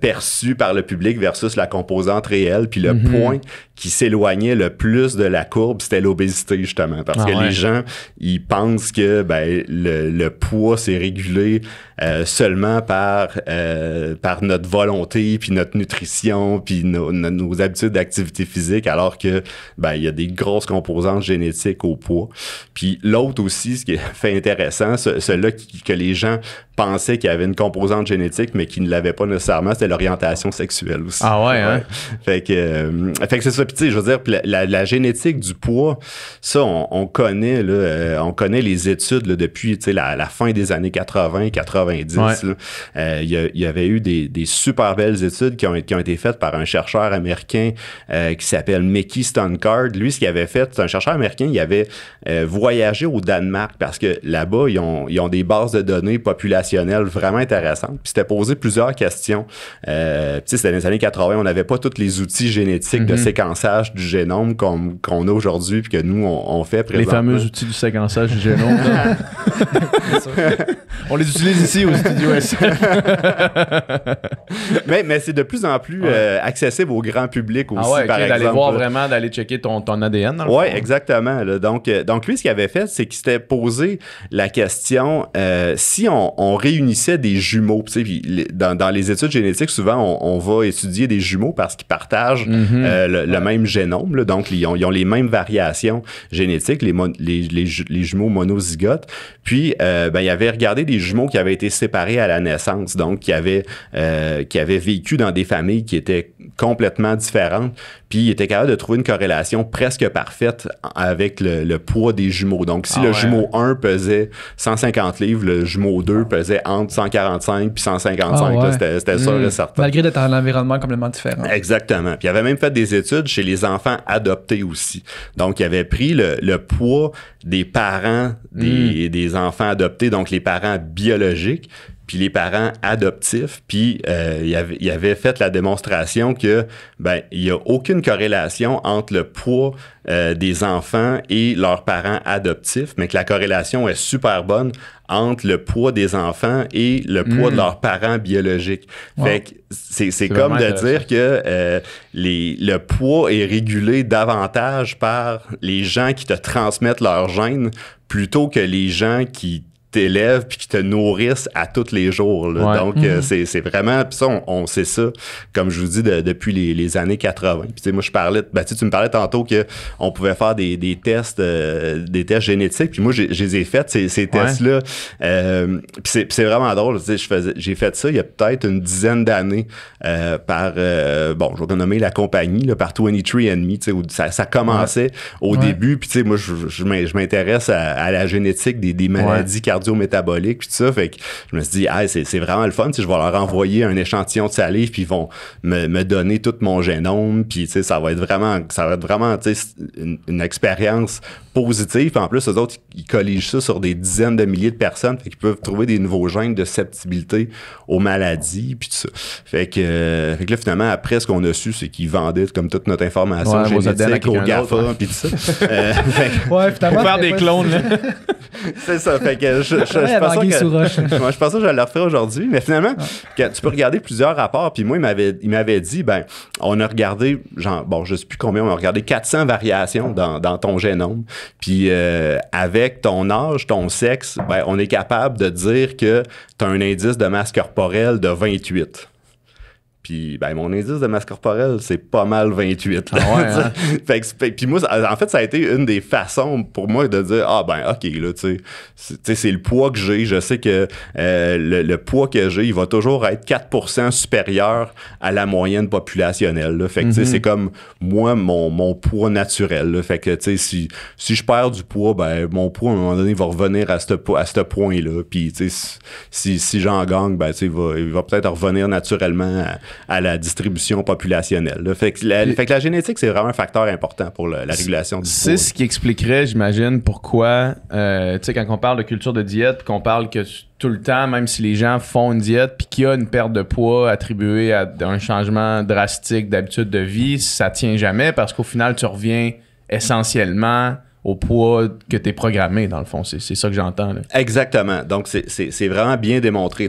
perçue par le public versus la composante réelle. Puis le mhm. point qui s'éloignait le plus de la courbe, c'était l'obésité, justement. Parce ah que les gens, ils pensent que ben, le, le poids, s'est régulé euh, seulement par, euh, par notre volonté, puis notre nutrition, puis nos habitudes d'activité physique, alors que ben, il y a des grosses composantes génétiques au poids. Puis l'autre aussi, ce qui est (laughs) fait intéressant, celui-là que les gens pensaient qu'il y avait une composante génétique, mais qui ne l'avait pas nécessairement, c'était l'orientation sexuelle aussi. Ah ouais, hein? Fait que, euh, fait que c'est ça. Puis, je veux dire, la, génétique du poids, ça, on, connaît, là, on connaît les études là, depuis, tu sais, la, la fin des années 80, 80 euh, il y, avait eu des, super belles études qui ont, été faites par un chercheur américain euh, qui s'appelle Mickey Stonecard. Lui, ce qu'il avait fait, c'est un chercheur américain, il avait euh, voyagé au Danemark parce que là-bas, ils ont, des bases de données populationnelles vraiment intéressantes. Puis c'était posé plusieurs questions. c'était dans les années 80, on n'avait pas tous les outils génétiques de mhm. séquençage du génome qu'on a aujourd'hui puis que nous, on, fait Les fameux outils du séquençage du génome. (laughs) (laughs) on les utilise ici au studio (laughs) mais c'est de plus en plus euh, accessible au grand public ah aussi, ah ouais, D'aller voir vraiment, d'aller checker ton, ADN. Oui, exactement. Donc, euh, donc, lui, ce qu'il avait fait, c'est qu'il s'était posé la question euh, si on, réunissait des jumeaux, dans, les études génétiques, souvent, on, va étudier des jumeaux parce qu'ils partagent mhm. le, même génome. donc, ils ont, les mêmes variations génétiques, les, les, jumeaux monozygotes. Puis, ben, il avait regardé des jumeaux qui avaient été séparés à la naissance, donc qui avait euh, qui avaient vécu dans des familles qui étaient complètement différentes. Puis il était capable de trouver une corrélation presque parfaite avec le, poids des jumeaux. Donc, si ah le jumeau 1 pesait 150 livres, le jumeau 2 pesait entre 145 puis 155. Ah c'était sûr hmm. et certain. Malgré d'être dans un environnement complètement différent. Exactement. Puis il avait même fait des études chez les enfants adoptés aussi. Donc, il avait pris le, poids des parents des, hmm. des enfants adoptés, donc les parents biologiques, puis les parents adoptifs, puis euh, il, avait, avait, fait la démonstration que ben il y a aucune corrélation entre le poids euh, des enfants et leurs parents adoptifs, mais que la corrélation est super bonne entre le poids des enfants et le poids de hmm. leurs parents biologiques. Fait que c'est comme de dire que euh, les, le poids est régulé davantage par les gens qui te transmettent leurs gènes plutôt que les gens qui t'élèves puis qui te nourrissent à tous les jours. Donc, euh, mhm. c'est, vraiment... Puis ça, on, sait ça, comme je vous dis, depuis les, les, années 80. sais, moi, je parlais... bah tu me parlais tantôt que on pouvait faire des, des tests euh, des tests génétiques. Puis moi, je les ai, faits, ces, tests-là. Euh, puis c'est vraiment drôle. J'ai fait ça il y a peut-être une dizaine d'années par... bon, je vais nommer la compagnie, là, par 23andMe, où ça, ça commençait au début. Puis tu sais, moi, je, m'intéresse à, la génétique des, des maladies cardio-métabolique, puis tout ça. Fait que je me suis dit, hey, c'est vraiment le fun, si je vais leur envoyer un échantillon de salive, puis ils vont me, donner tout mon génome, puis ça va être vraiment, ça va être vraiment une, expérience positive. en plus, eux autres, ils colligent ça sur des dizaines de milliers de personnes, fait qu'ils peuvent trouver des nouveaux gènes de susceptibilité aux maladies, puis tout ça. Fait que, euh, là, finalement, après, ce qu'on a su, c'est qu'ils vendaient comme toute notre information génétique aux GAFA, hein. puis tout ça. Euh, (laughs) ouais, finalement, faire des clones, là. (laughs) c'est ça. Fait que je (laughs) je, pense que, je vais le refaire aujourd'hui, mais finalement, tu peux regarder plusieurs rapports. Puis moi, il m'avait dit, ben, on a regardé, genre, bon, je sais plus combien, on a regardé 400 variations dans, ton génome. Puis euh, avec ton âge, ton sexe, ben, on est capable de dire que tu as un indice de masse corporelle de 28. Puis ben, mon indice de masse corporelle, c'est pas mal 28. Ah (laughs) hein? puis moi, en fait, ça a été une des façons pour moi de dire Ah ben ok, là, tu sais, c'est le poids que j'ai. Je sais que euh, le, poids que j'ai, il va toujours être 4 supérieur à la moyenne populationnelle. Fait que mm-hmm. c'est comme moi, mon, poids naturel. Fait que tu si, si je perds du poids, ben mon poids à un moment donné va revenir à ce à point-là. Puis si, si j'en gagne, ben tu il va, va peut-être revenir naturellement à à la distribution populationnelle. le Fait, que la, génétique, c'est vraiment un facteur important pour la régulation du C'est ce qui expliquerait, j'imagine, pourquoi, euh, tu sais, quand on parle de culture de diète, qu'on parle que tout le temps, même si les gens font une diète, puis qu'il y a une perte de poids attribuée à un changement drastique d'habitude de vie, ça tient jamais parce qu'au final, tu reviens essentiellement au poids que tu es programmé, dans le fond. C'est ça que j'entends. Exactement. Donc, c'est vraiment bien démontré.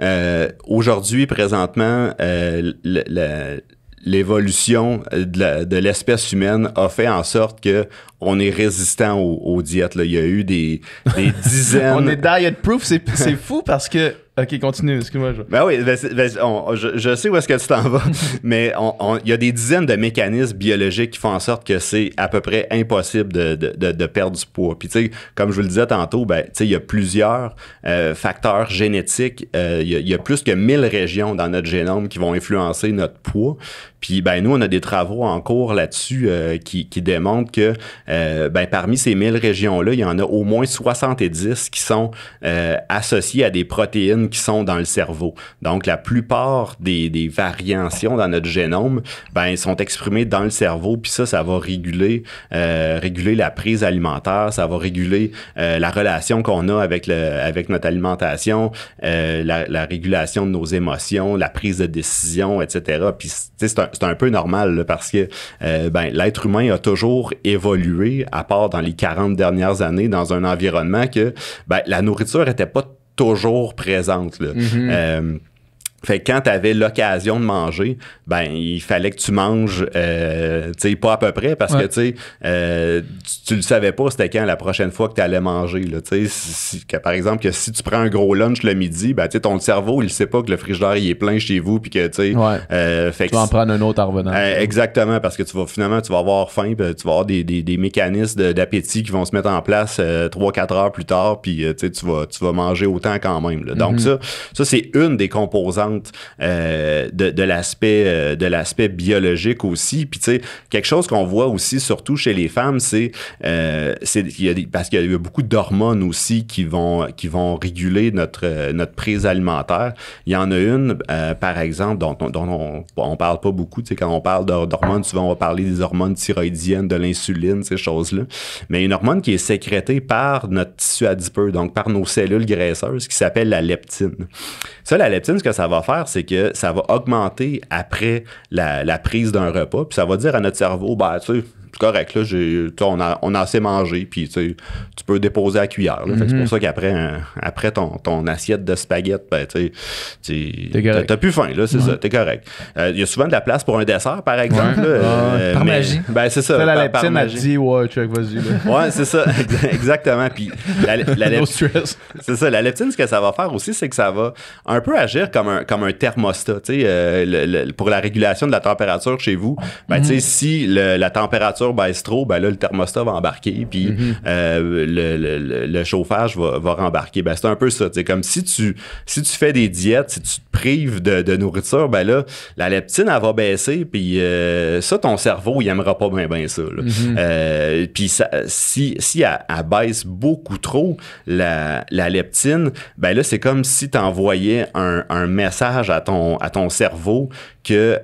Euh, aujourd'hui, présentement, euh, l'évolution de l'espèce humaine a fait en sorte que on est résistant aux, diètes. Il y a eu des, des (laughs) dizaines... on est diet-proof. C'est fou parce que Ok, continue, excuse-moi. Je... Ben oui, ben ben, je, sais où est-ce que tu t'en vas, (laughs) mais il y a des dizaines de mécanismes biologiques qui font en sorte que c'est à peu près impossible de, de, de, perdre du poids. Puis, tu sais, comme je vous le disais tantôt, ben, tu sais, il y a plusieurs euh, facteurs génétiques. Euh, il y, y, a plus que 1000 régions dans notre génome qui vont influencer notre poids. Puis ben nous, on a des travaux en cours là-dessus euh, qui, qui, démontrent que euh, ben, parmi ces 1000 régions-là, il y en a au moins 70 qui sont associés euh, associées à des protéines qui sont dans le cerveau. Donc la plupart des, des variations dans notre génome ben, sont exprimées dans le cerveau, puis ça, ça va réguler, réguler la prise alimentaire, ça va réguler la relation qu'on a avec, le, avec notre alimentation, la, la régulation de nos émotions, la prise de décision, etc. Puis c'est un c'est un peu normal parce que euh, ben, l'être humain a toujours évolué, à part dans les 40 dernières années, dans un environnement que ben, la nourriture n'était pas toujours présente. Mm-hmm. Euh, fait quand tu avais l'occasion de manger, ben il fallait que tu manges, euh, tu sais, pas à peu près, parce que tu sais, euh, tu le savais pas, c'était quand la prochaine fois que tu allais manger. Là, que, par exemple, que si tu prends un gros lunch le midi, ben, ton cerveau, il sait pas que le frigidaire il est plein chez vous, puis que tu euh, tu vas en prendre un autre en revenant. Euh, exactement, parce que tu vas finalement, tu vas avoir faim, tu vas avoir des, des, des mécanismes d'appétit qui vont se mettre en place 3-4 euh, heures plus tard, puis tu vas, tu vas manger autant quand même. Donc mhm. ça, ça c'est une des composantes euh, euh, de, l'aspect biologique aussi. Puis tu sais, quelque chose qu'on voit aussi surtout chez les femmes, c'est euh, parce qu'il y, a beaucoup d'hormones aussi qui vont qui vont réguler notre notre prise alimentaire. Il y en a une par exemple dont, on, ne parle pas beaucoup. Tu sais, quand on parle d'hormones, souvent on va parler des hormones thyroïdiennes, de l'insuline, ces choses-là. Mais une hormone qui est sécrétée par notre tissu adipeux, donc par nos cellules graisseuses, qui s'appelle la leptine. Ça, la leptine, ce que ça va faire, c'est que ça va augmenter après la, prise d'un repas, puis ça va dire à notre cerveau, ben, tu correct. Là, on, a, on a assez mangé, puis tu peux déposer à cuillère. C'est pour mhm. ça qu'après après ton, ton, assiette de spaghettes ben, t'as plus faim. C'est ça, t'es correct. Il euh, y a souvent de la place pour un dessert, par exemple. Ah, euh, par magie. Ben, c'est ça. la leptine c'est ça, (laughs) exactement. Puis la, (laughs) C'est ça, la leptine, ce que ça va faire aussi, c'est que ça va un peu agir comme un, comme un thermostat. Euh, pour la régulation de la température chez vous, ben, mhm. si la température baisse trop, ben le thermostat va embarquer, puis mhm. euh, le, chauffage va, va rembarquer. Ben, c'est un peu ça. C'est comme si tu, si tu fais des diètes, si tu te prives de, nourriture, ben la leptine, va baisser, puis euh, ça, ton cerveau, il aimera pas bien ça. Mhm. Euh, puis si, si elle, baisse beaucoup trop la, leptine, ben là, c'est comme si tu envoyais un, message à ton, à ton cerveau que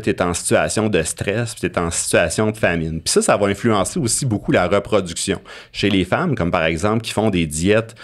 tu es en situation de stress, tu es en situation de famine. Puis ça, ça va influencer aussi beaucoup la reproduction. Chez les femmes, comme par exemple, qui font des diètes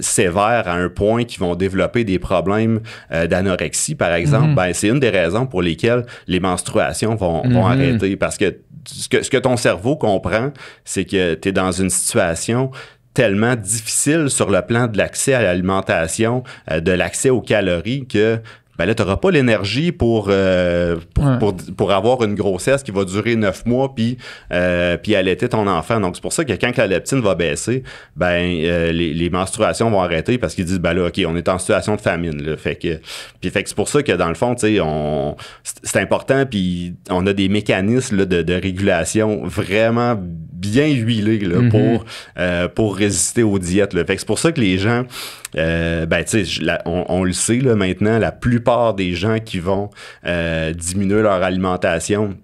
sévères à un point qui vont développer des problèmes euh, d'anorexie, par exemple, mhm. ben, c'est une des raisons pour lesquelles les menstruations vont, mhm. arrêter. Parce que ce, que ton cerveau comprend, c'est que tu es dans une situation tellement difficile sur le plan de l'accès à l'alimentation, euh, de l'accès aux calories que ben là, tu n'auras pas l'énergie pour, euh, pour, pour, avoir une grossesse qui va durer neuf mois puis, euh, puis allaiter ton enfant. Donc, c'est pour ça que quand la leptine va baisser, ben euh, les, les, menstruations vont arrêter parce qu'ils disent, ben là, OK, on est en situation de famine. Fait que, puis fait que c'est pour ça que, dans le fond, on, c'est important puis on a des mécanismes de, de régulation vraiment bien huilé mhm. pour, euh, pour résister aux diètes. Là. c'est pour ça que les gens, euh, ben, on, le sait maintenant, la plupart des gens qui vont euh, diminuer leur alimentation,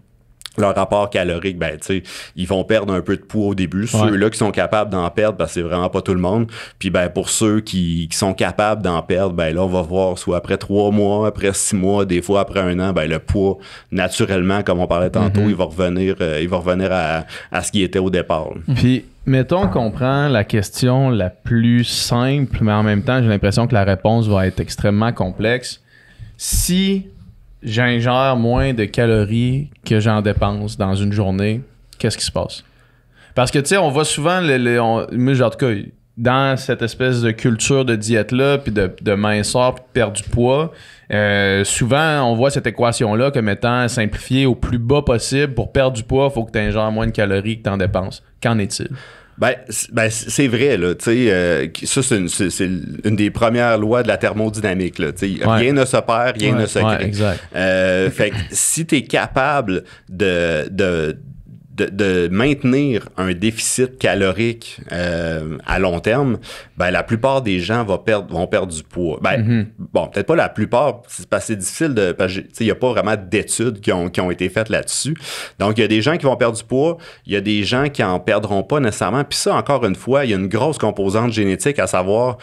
leur rapport calorique, ben, tu ils vont perdre un peu de poids au début. Ceux-là qui sont capables d'en perdre, ben, c'est vraiment pas tout le monde. Puis, ben, pour ceux qui, sont capables d'en perdre, ben, là, on va voir soit après trois mois, après six mois, des fois après un an, ben, le poids, naturellement, comme on parlait tantôt, mhm. il va revenir, euh, il va revenir à, à ce qui était au départ. Mhm. Puis, mettons qu'on prend la question la plus simple, mais en même temps, j'ai l'impression que la réponse va être extrêmement complexe. Si j'ingère moins de calories que j'en dépense dans une journée, qu'est-ce qui se passe? Parce que, tu sais, on voit souvent, les, en dans cette espèce de culture de diète-là, puis de, de, minceur, puis de perdre du poids, euh, souvent, on voit cette équation-là comme étant simplifiée au plus bas possible. Pour perdre du poids, il faut que tu ingères moins de calories que tu en dépenses. Qu'en est-il? Ben, ben c'est vrai, là, tu sais, euh, ça, c'est une, une, des premières lois de la thermodynamique. Là, tu sais, Rien ne s'opère, rien ne se crée. Euh, fait que si tu es capable de, de, de, maintenir un déficit calorique euh, à long terme, ben, la plupart des gens vont perdre, vont perdre du poids. Ben, mm-hmm. Bon, peut-être pas la plupart, c'est parce que c'est difficile de. Il n'y a pas vraiment d'études qui ont, qui ont, été faites là-dessus. Donc, il y a des gens qui vont perdre du poids, il y a des gens qui en perdront pas nécessairement. Puis ça, encore une fois, il y a une grosse composante génétique, à savoir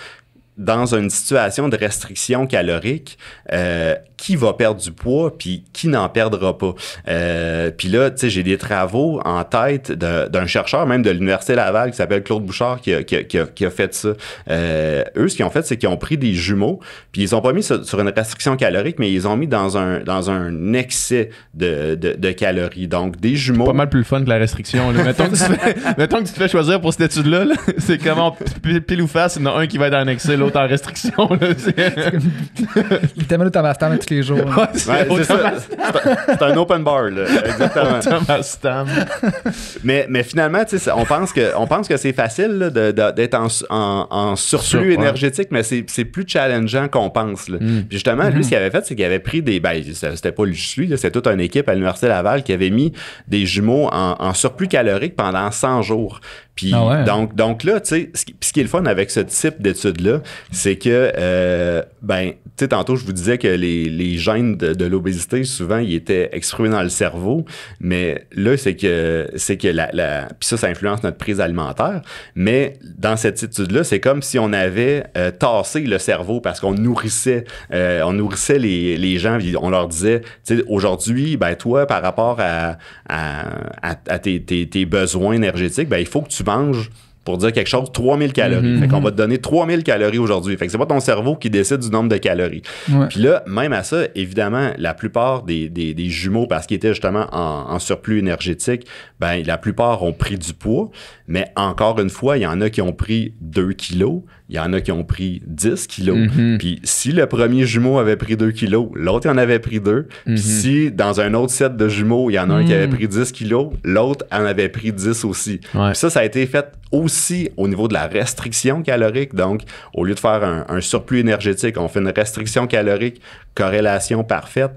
dans une situation de restriction calorique, euh, qui va perdre du poids puis qui n'en perdra pas. Euh, puis là, tu sais, j'ai des travaux en tête d'un chercheur même de l'université Laval qui s'appelle Claude Bouchard qui a, fait ça. Euh, eux, ce qu'ils ont fait, c'est qu'ils ont pris des jumeaux puis ils ont pas mis sur une restriction calorique, mais ils ont mis dans un dans un excès de, calories. Donc des jumeaux. Pas mal plus fun que la restriction. (laughs) mettons, que tu te fais choisir pour cette étude-là, c'est comment pile ou face, il y en a un qui va être un excès, en restriction. Là, l'autre (laughs) en tous les jours. c'est un open bar, Exactement. mais, mais finalement, on pense que, que c'est facile d'être en, surplus énergétique, mais c'est plus challengeant qu'on pense. Mm. justement, lui, mm-hmm. ce qu'il avait fait, c'est qu'il avait pris des. Ben, c'était pas juste lui, c'était toute une équipe à l'Université Laval qui avait mis des jumeaux en, en surplus calorique pendant 100 jours. Puis ah donc, donc là, tu sais, ce qui est le fun avec ce type d'étude là c'est que, euh, ben, tu sais, tantôt, je vous disais que les, les gènes de, l'obésité, souvent, ils étaient exprimés dans le cerveau, mais là, c'est que, c'est que la, la ça, ça influence notre prise alimentaire, mais dans cette étude-là, c'est comme si on avait euh, tassé le cerveau parce qu'on nourrissait, euh, on nourrissait les, les gens, on leur disait, tu sais, aujourd'hui, ben, toi, par rapport à, à, à, tes, tes, tes besoins énergétiques, ben, il faut que tu manges pour dire quelque chose, 3000 calories. Mhm. Fait qu'on mhm. va te donner 3000 calories aujourd'hui. Fait que c'est pas ton cerveau qui décide du nombre de calories. Puis là, même à ça, évidemment, la plupart des, jumeaux, parce qu'ils étaient justement en, surplus énergétique, ben la plupart ont pris du poids. Mais encore une fois, il y en a qui ont pris 2 kilos il y en a qui ont pris 10 kilos. Mhm. Puis si le premier jumeau avait pris 2 kilos, l'autre en avait pris 2. Puis mhm. si dans un autre set de jumeaux, il y en a un qui avait mhm. pris 10 kilos, l'autre en avait pris 10 aussi. ça, ça a été fait aussi au niveau de la restriction calorique. Donc, au lieu de faire un surplus énergétique, on fait une restriction calorique, corrélation parfaite.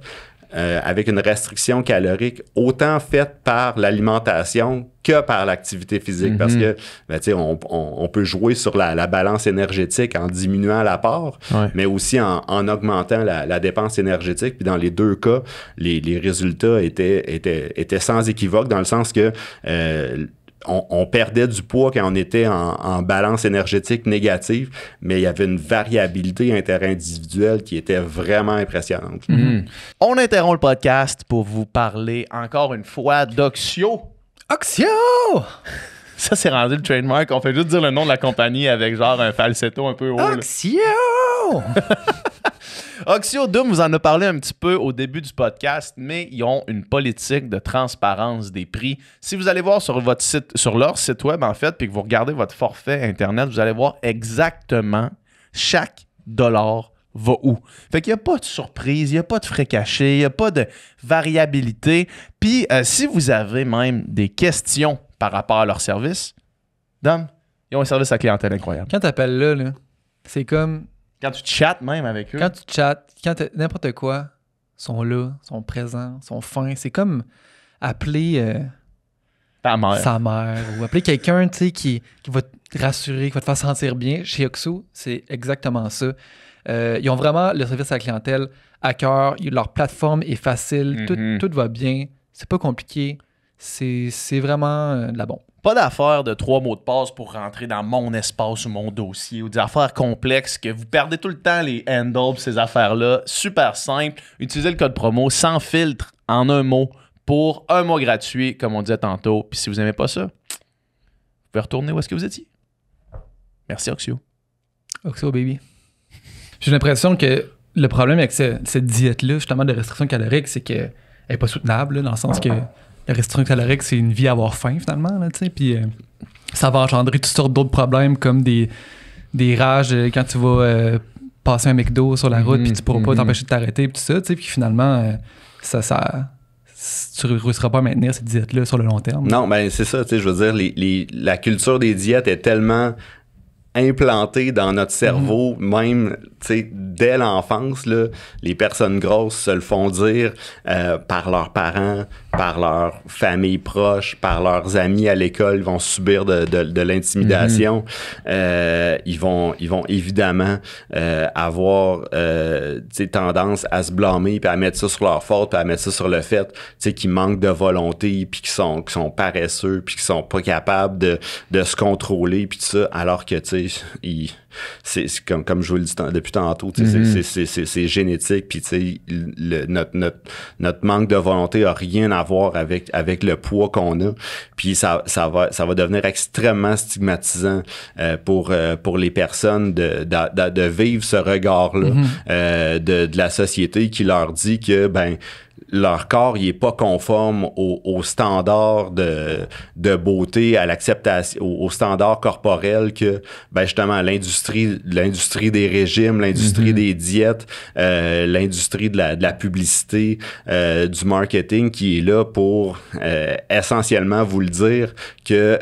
Euh, avec une restriction calorique autant faite par l'alimentation que par l'activité physique. Parce mhm. que, ben, on, peut jouer sur la, balance énergétique en diminuant l'apport, part mais aussi en, augmentant la, dépense énergétique. Puis dans les deux cas, les, résultats étaient, étaient, étaient, sans équivoque dans le sens que euh, on, perdait du poids quand on était en, balance énergétique négative, mais il y avait une variabilité interindividuelle qui était vraiment impressionnante. Mhm. Mm-hmm. On interrompt le podcast pour vous parler encore une fois d'Oxio. Oxio! Ça, c'est rendu le trademark. On fait juste dire le nom de la compagnie avec genre un falsetto un peu haut. Oxio! (laughs) Oxio Doom vous en a parlé un petit peu au début du podcast, mais ils ont une politique de transparence des prix. Si vous allez voir sur votre site, sur leur site web en fait, puis que vous regardez votre forfait internet, vous allez voir exactement chaque dollar va où. Fait qu'il n'y a pas de surprise, il n'y a pas de frais cachés, il n'y a pas de variabilité. Puis euh, si vous avez même des questions par rapport à leur service, dame, ils ont un service à clientèle incroyable. Quand tu appelles là c'est comme. Quand tu chattes même avec eux. Quand tu chattes, quand n'importe quoi, sont là, sont présents, sont fins. C'est comme appeler. Euh, Ta mère. Sa mère. ou appeler quelqu'un, qui, va te rassurer, qui va te faire sentir bien. Chez Oxo, c'est exactement ça. Euh, ils ont vraiment le service à la clientèle à cœur. Leur plateforme est facile. tout, mm-hmm. tout va bien. C'est pas compliqué c'est vraiment euh, de la bombe. Pas d'affaire de trois mots de passe pour rentrer dans mon espace ou mon dossier ou des affaires complexes que vous perdez tout le temps les handles, ces affaires-là. Super simple. Utilisez le code promo sans filtre en un mot pour un mois gratuit, comme on disait tantôt. Puis si vous n'aimez pas ça, vous pouvez retourner où est-ce que vous étiez. Merci, Oxio. Oxio, baby. J'ai l'impression que le problème avec cette, cette diète-là, justement, de restriction calorique, c'est qu'elle n'est pas soutenable, dans le sens que la restriction calorique, c'est une vie à avoir faim finalement, là, euh, ça va engendrer toutes sortes d'autres problèmes comme des, des rages euh, quand tu vas euh, passer un McDo sur la route, mhm, puis tu pourras pas mhm. t'empêcher de t'arrêter, tout ça, puis finalement, ça, ça, tu ne réussiras pas à maintenir cette diète-là sur le long terme. Non, ben c'est ça, je veux dire, la culture des diètes est tellement implantée dans notre cerveau, mhm. même dès l'enfance. Les personnes grosses se le font dire par leurs parents, par leur famille proche, par leurs amis à l'école, vont subir de, de, de l'intimidation. Mhm. euh, ils, vont, ils vont évidemment euh, avoir euh, tendance à se blâmer, puis à mettre ça sur leur faute, à mettre ça sur le fait qu'ils manquent de volonté, puis qu'ils sont, qui sont paresseux, puis qu'ils sont pas capables de, de se contrôler, puis tout ça, alors que ils, c'est comme, comme je vous le dis depuis tantôt, mhm. c'est génétique, puis notre, notre, notre manque de volonté a rien à avec, avec le poids qu'on a. Puis ça, ça, va, ça va devenir extrêmement stigmatisant euh, pour, euh, pour les personnes de, de, de vivre ce regard-là mm-hmm. euh, de, de la société qui leur dit que, ben, leur corps n'est pas conforme aux, au standards de, de, beauté, à l'acceptation, aux, au standards corporels que ben, justement l'industrie, l'industrie des régimes, l'industrie mm-hmm. des diètes, euh, l'industrie de la, publicité, euh, du marketing qui est là pour euh, essentiellement vous le dire que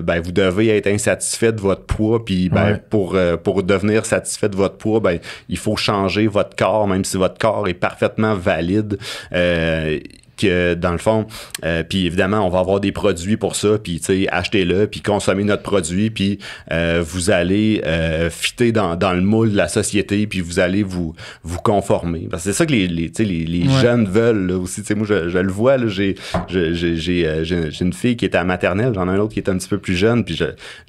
ben, vous devez être insatisfait de votre poids, puis ben, pour, pour devenir satisfait de votre poids, ben, il faut changer votre corps, même si votre corps est parfaitement valide. Eh, dans le fond, euh, puis évidemment, on va avoir des produits pour ça, puis tu sais, achetez-le, puis consommez notre produit, puis euh, vous allez euh, fitter dans, le moule de la société, puis vous allez vous, vous conformer. Parce que c'est ça que les, les, jeunes veulent aussi. moi, je, je, le vois, j'ai une fille qui est à maternelle, j'en ai un autre qui est un petit peu plus jeune, puis je,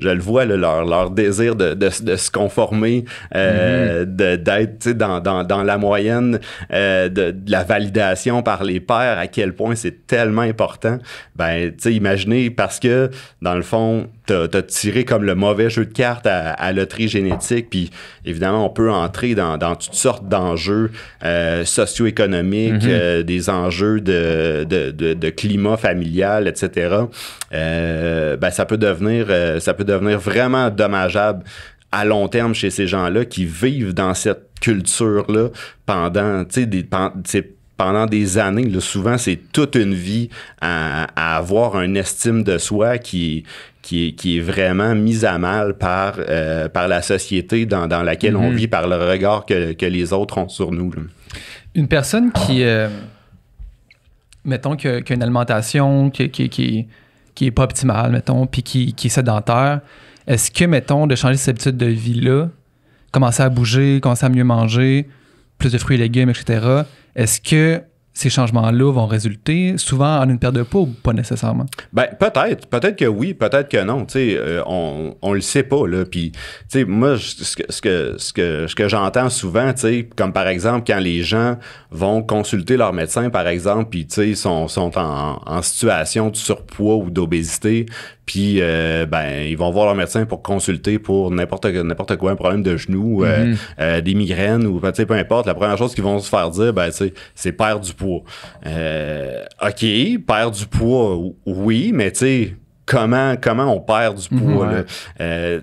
le vois, leur, leur désir de, se conformer, mm-hmm. d'être dans, dans, dans, la moyenne, de, la validation par les pères à quel point c'est tellement important. Ben, tu sais, imaginez parce que, dans le fond, t'as as tiré comme le mauvais jeu de cartes à, loterie génétique, puis évidemment, on peut entrer dans, toutes sortes d'enjeux euh, socio-économiques, mhm. euh, des enjeux de, climat familial, etc. Euh, ben, ça peut devenir, ça peut devenir vraiment dommageable à long terme chez ces gens-là qui vivent dans cette culture-là pendant, tu sais, pendant des années. souvent, c'est toute une vie à, avoir une estime de soi qui, qui est, vraiment mise à mal par, euh, par la société dans, laquelle on mhm. vit, par le regard que, les autres ont sur nous. Une personne qui, euh, mettons, qui a, une alimentation qui, qui, est pas optimale, mettons, puis qui, qui est sédentaire, est-ce que, mettons, de changer cette habitude de vie-là, commencer à bouger, commencer à mieux manger, plus de fruits et légumes, etc., est-ce que ces changements-là vont résulter souvent en une perte de peau ou pas nécessairement? Ben, peut-être. Peut-être que oui, peut-être que non. Euh, on, on le sait pas. Là. Puis, moi, ce que, ce que, ce que, j'entends souvent, comme par exemple quand les gens vont consulter leur médecin, par exemple, puis sont, sont en, en situation de surpoids ou d'obésité, puis, euh, ben, ils vont voir leur médecin pour consulter pour n'importe n'importe quoi, un problème de genou, euh, mhm. euh, des migraines ou ben, peu importe. La première chose qu'ils vont se faire dire, ben, c'est perdre du poids. ok, perdre du poids, oui, mais tu sais, comment, comment on perd du mhm. poids. Euh,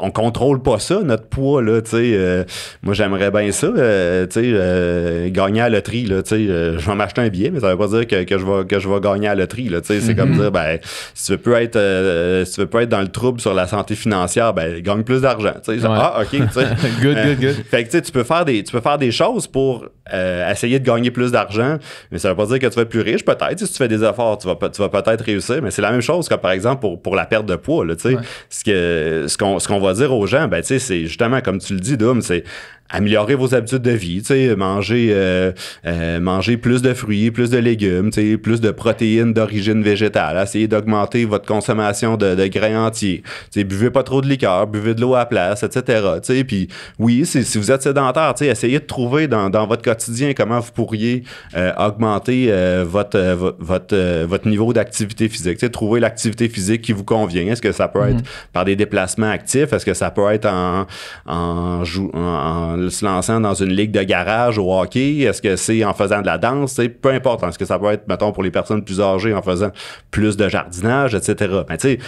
on contrôle pas ça, notre poids. Là, euh, moi, j'aimerais bien ça, euh, gagner à la loterie. je vais m'acheter un billet, mais ça veut pas dire que, je, vais, que je gagner à la loterie. c'est comme mhm. dire, ben, si tu veux plus être, veux être dans le trouble sur la santé financière, ben, gagne plus d'argent. Ah, OK. (laughs) good, good, good. Fait que, tu peux faire des, tu peux faire des choses pour essayer de gagner plus d'argent, mais ça veut pas dire que tu vas être plus riche, peut-être. Si tu fais des efforts, tu vas, tu vas peut-être réussir, mais c'est la même chose que, par exemple, exemple, pour, pour la perte de poids. Là, sais Ce qu'on ce qu'on va dire aux gens, ben, tu sais c'est justement, comme tu le dis, Doom, c'est améliorer vos habitudes de vie, manger, euh, euh, manger plus de fruits, plus de légumes, plus de protéines d'origine végétale, essayez d'augmenter votre consommation de, grains entiers, buvez pas trop de liqueur, buvez de l'eau à place, etc. Puis oui, si, vous êtes sédentaire, essayez de trouver dans, dans, votre quotidien comment vous pourriez euh, augmenter votre, votre, votre niveau d'activité physique, trouver l'activité physique qui vous convient. Est-ce que ça peut mm-hmm. être par des déplacements actifs? Est-ce que ça peut être en, en, en se lançant dans une ligue de garage au hockey? Est-ce que c'est en faisant de la danse? c'est peu importe. Hein. Est-ce que ça peut être, mettons, pour les personnes plus âgées en faisant plus de jardinage, etc. Mais ben, tu sais,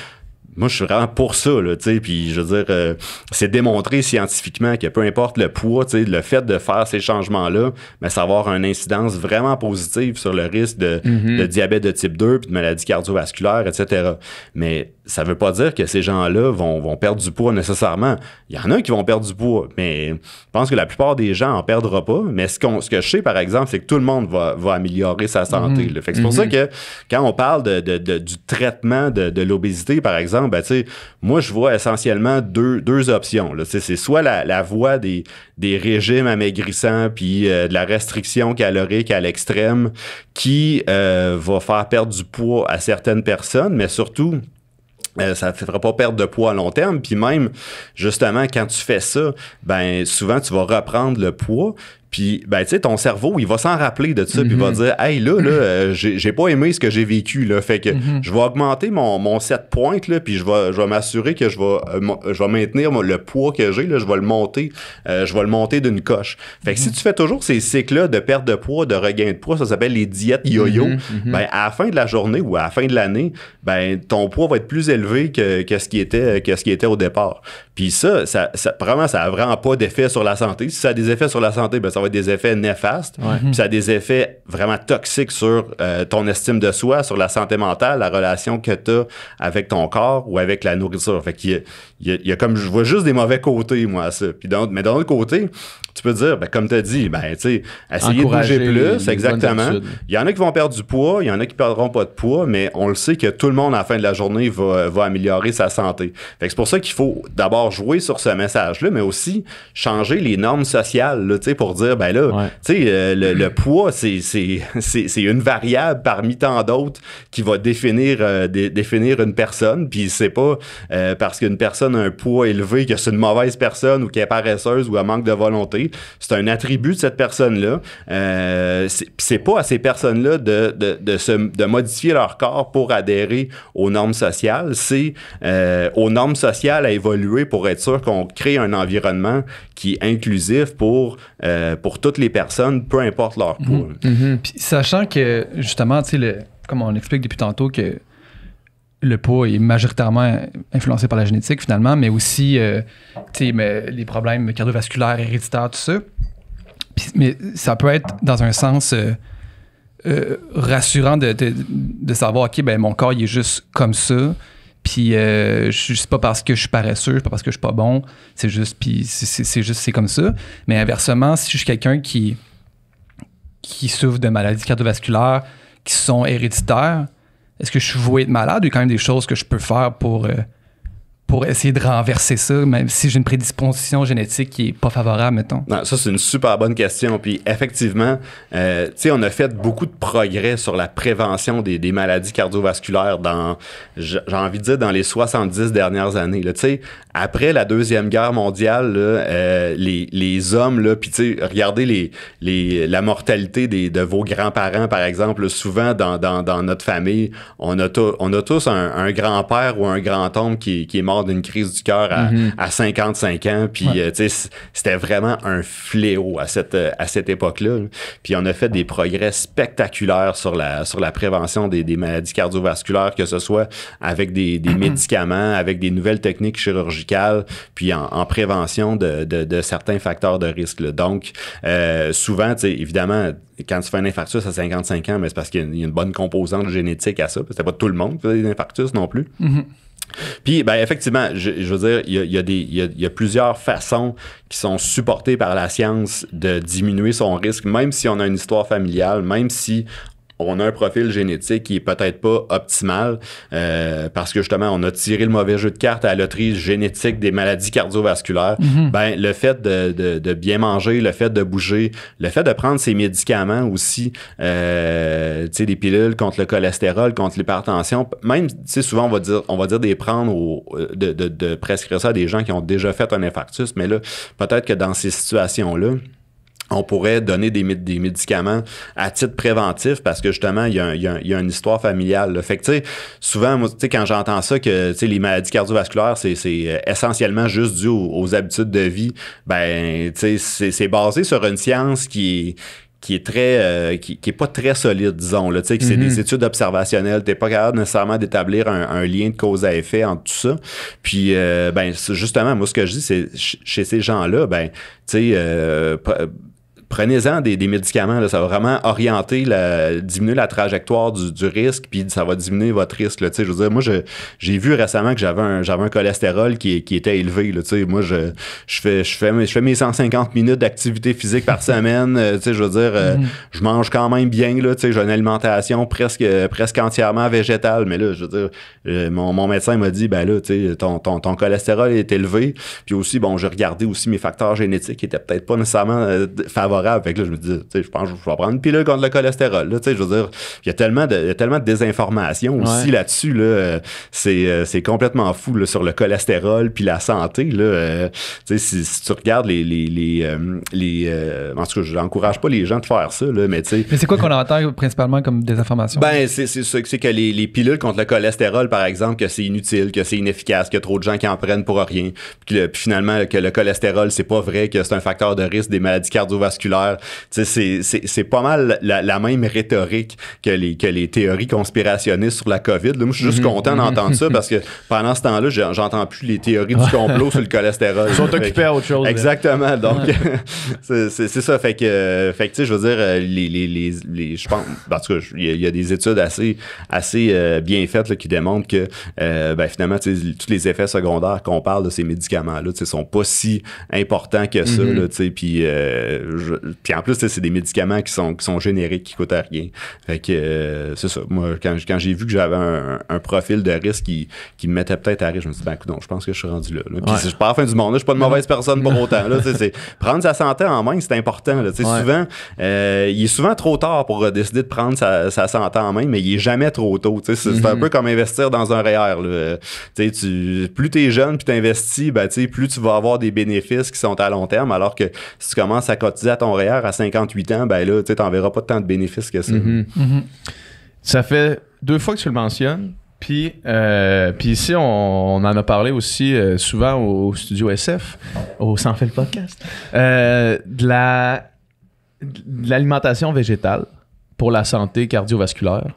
moi, je suis vraiment pour ça, là, tu sais, puis je veux dire, euh, c'est démontré scientifiquement que peu importe le poids, tu sais, le fait de faire ces changements-là, ben, ça va avoir une incidence vraiment positive sur le risque de, mm-hmm. diabète de type 2, puis de maladies cardiovasculaires, etc. Mais ça veut pas dire que ces gens-là vont, vont, perdre du poids nécessairement. Il y en a qui vont perdre du poids, mais je pense que la plupart des gens en perdront pas. Mais ce, qu'on ce que je sais, par exemple, c'est que tout le monde va, va améliorer sa santé. Mhm. c'est pour ça mhm. que quand on parle de, de, du traitement de, l'obésité, par exemple, ben, moi, je vois essentiellement deux, deux options. C'est soit la, la voie des, des régimes amaigrissants puis euh, de la restriction calorique à l'extrême qui euh, va faire perdre du poids à certaines personnes, mais surtout ça ne fera pas perdre de poids à long terme. Puis même, justement, quand tu fais ça, ben souvent, tu vas reprendre le poids. Puis, ben, tu sais, ton cerveau, il va s'en rappeler de ça, pis puis il va mhm. dire, hey, là, là, euh, j'ai j'ai pas aimé ce que j'ai vécu, là. Fait que mhm. je vais augmenter mon, mon 7 points, là, puis je vais, je vais m'assurer que je vais, euh, je vais maintenir le poids que j'ai, là, je vais le monter, euh, je vais le monter d'une coche. Fait que si mhm. tu fais toujours ces cycles-là de perte de poids, de regain de poids, ça s'appelle les diètes yo-yo, ben, à la fin de la journée ou à la fin de l'année, ben, ton poids va être plus élevé que, que ce qui était, que ce qui était au départ. Puis ça, ça, ça, vraiment, ça a vraiment pas d'effet sur la santé. Si ça a des effets sur la santé, ben, ça des effets néfastes. Puis ça a des effets vraiment toxiques sur euh, ton estime de soi, sur la santé mentale, la relation que tu as avec ton corps ou avec la nourriture. Fait qu'il il y, a comme je vois juste des mauvais côtés moi à ça puis mais d'un autre côté tu peux dire ben, comme tu as dit ben tu sais essayer de bouger plus exactement il y en a qui vont perdre du poids il y en a qui ne perdront pas de poids mais on le sait que tout le monde à la fin de la journée va, va améliorer sa santé fait c'est pour ça qu'il faut d'abord jouer sur ce message là mais aussi changer les normes sociales là, pour dire ben là tu sais euh, le, poids (laughs) c'est une variable parmi tant d'autres qui va définir euh, définir une personne puis c'est pas euh, parce qu'une personne un poids élevé, que c'est une mauvaise personne ou qu'elle est paresseuse ou un manque de volonté. C'est un attribut de cette personne-là. Euh, c'est pas à ces personnes-là de, de, modifier leur corps pour adhérer aux normes sociales. C'est euh, aux normes sociales à évoluer pour être sûr qu'on crée un environnement qui est inclusif pour, euh, pour toutes les personnes, peu importe leur mhm. poids. Mhm. sachant que, justement, tu sais, comme on explique depuis tantôt, que le poids est majoritairement influencé par la génétique finalement, mais aussi euh, les problèmes cardiovasculaires, héréditaires, tout ça. mais ça peut être dans un sens euh, euh, rassurant de, savoir, OK, ben, mon corps il est juste comme ça. Puis c'est pas parce que je suis paresseux, c'est pas parce que je suis pas bon, c'est juste, puis c'est juste, c'est comme ça. Mais inversement, si je suis quelqu'un qui, qui souffre de maladies cardiovasculaires qui sont héréditaires, est-ce que je suis voué être malade ou quand même des choses que je peux faire pour euh, pour essayer de renverser ça, même si j'ai une prédisposition génétique qui n'est pas favorable, mettons? ça, c'est une super bonne question. Puis effectivement, euh, tu sais, on a fait beaucoup de progrès sur la prévention des, maladies cardiovasculaires dans, j'ai envie de dire, dans les 70 dernières années. Tu sais, après la Deuxième Guerre mondiale, euh, les, hommes, là, puis tu sais, regardez les, les, la mortalité des, de vos grands-parents, par exemple, souvent dans, notre famille, on a, on a tous un, grand-père ou un grand homme qui est mort d'une crise du cœur à, mhm. à, 55 ans. Puis, euh, c'était vraiment un fléau à cette, à cette époque-là. Puis, on a fait des progrès spectaculaires sur la, sur la prévention des, des maladies cardiovasculaires, que ce soit avec des, mhm. médicaments, avec des nouvelles techniques chirurgicales, puis en, prévention de, de, certains facteurs de risque. Donc, euh, souvent, évidemment, quand tu fais un infarctus à 55 ans, mais c'est parce qu'il y, a une bonne composante génétique à ça. C'était pas tout le monde qui faisait des infarctus non plus. Mhm. Puis, ben, effectivement, je, veux dire, il y a, y a, plusieurs façons qui sont supportées par la science de diminuer son risque, même si on a une histoire familiale, même si on a un profil génétique qui est peut-être pas optimal euh, parce que justement, on a tiré le mauvais jeu de cartes à la génétique des maladies cardiovasculaires. Mhm. Ben, le fait de, bien manger, le fait de bouger, le fait de prendre ses médicaments aussi, euh, tu sais, des pilules contre le cholestérol, contre l'hypertension, même, tu sais, souvent, on va dire, on va dire des prendre euh, de, de prescrire ça à des gens qui ont déjà fait un infarctus, mais là, peut-être que dans ces situations-là, on pourrait donner des, des, médicaments à titre préventif parce que justement, il y a, une histoire familiale. Fait que, tu sais, souvent, tu sais, quand j'entends ça, que, tu les maladies cardiovasculaires, c'est euh, essentiellement juste dû aux, habitudes de vie, ben, tu sais, c'est basé sur une science qui qui est très euh, qui, est pas très solide disons là tu sais que c'est des mm-hmm. études observationnelles t'es pas capable nécessairement d'établir un, lien de cause à effet entre tout ça puis euh, ben justement moi ce que je dis c'est chez ces gens là ben tu sais prenez-en des, médicaments. Là, ça va vraiment orienter, la, diminuer la trajectoire du, risque, puis ça va diminuer votre risque. Là, je veux dire, moi, j'ai vu récemment que j'avais un, un cholestérol qui, était élevé. Là, moi, je, je, fais, je, fais, mes 150 minutes d'activité physique par (laughs) semaine. Euh, je veux dire, euh, mm-hmm. je mange quand même bien. J'ai une alimentation presque, presque entièrement végétale. Mais là, je veux dire, euh, mon, médecin m'a dit, ben là, ton, ton, ton cholestérol est élevé. Puis aussi, bon, j'ai regardé aussi mes facteurs génétiques qui étaient peut-être pas nécessairement favorables là, je me dis, je pense que je vais prendre une pilule contre le cholestérol. je veux dire, il y a tellement de, y tellement de désinformation aussi là-dessus. Là, c'est euh, complètement fou sur le cholestérol puis la santé. Là, euh, tu sais, si, tu regardes les. les, les, euh, en tout cas, je n'encourage pas les gens de faire ça. Là, mais tu sais. Mais c'est quoi qu'on entend principalement comme désinformation? Ben, c'est c'est que les, les pilules contre le cholestérol, par exemple, que c'est inutile, que c'est inefficace, qu'il y a trop de gens qui en prennent pour rien. finalement, que le cholestérol, c'est pas vrai, que c'est un facteur de risque des maladies cardiovasculaires c'est pas mal la, même rhétorique que les, que les théories conspirationnistes sur la COVID. moi, je suis juste mm-hmm. content mm-hmm. d'entendre ça parce que pendant ce temps-là, j'entends plus les théories du complot sur le cholestérol. Ils sont occupés à autre chose. Exactement. Donc, (laughs) c'est ça. Fait que, fait que je veux dire, euh, les, les, les, je pense, parce que il y, a des études assez, assez euh, bien faites qui démontrent que euh, ben, finalement, tous les effets secondaires qu'on parle de ces médicaments-là sont pas si importants que ça. Mm-hmm. tu Puis puis en plus, c'est des médicaments qui sont, qui sont génériques, qui coûtent à rien. Fait que euh, c'est ça. Moi, quand, j'ai vu que j'avais un, profil de risque qui, me mettait peut-être à risque, je me suis dit, ben, non, je pense que je suis rendu là. Puis je suis pas la fin du monde, là, je suis pas une mauvaise personne pour autant. prendre sa santé en main, c'est important. Souvent, euh, il est souvent trop tard pour euh, décider de prendre sa, santé en main, mais il est jamais trop tôt. C'est, un mhm. peu comme investir dans un REER. E tu, plus tu es jeune, puis ben, tu investis, plus tu vas avoir des bénéfices qui sont à long terme, alors que si tu commences à cotiser à ton à 58 ans, ben là, tu pas tant de bénéfices que ça. Mm-hmm. Mm-hmm. Ça fait deux fois que tu le mentionnes. Puis, euh, ici, on, en a parlé aussi euh, souvent au, studio SF, au Sans fait le podcast, euh, de la l'alimentation végétale pour la santé cardiovasculaire.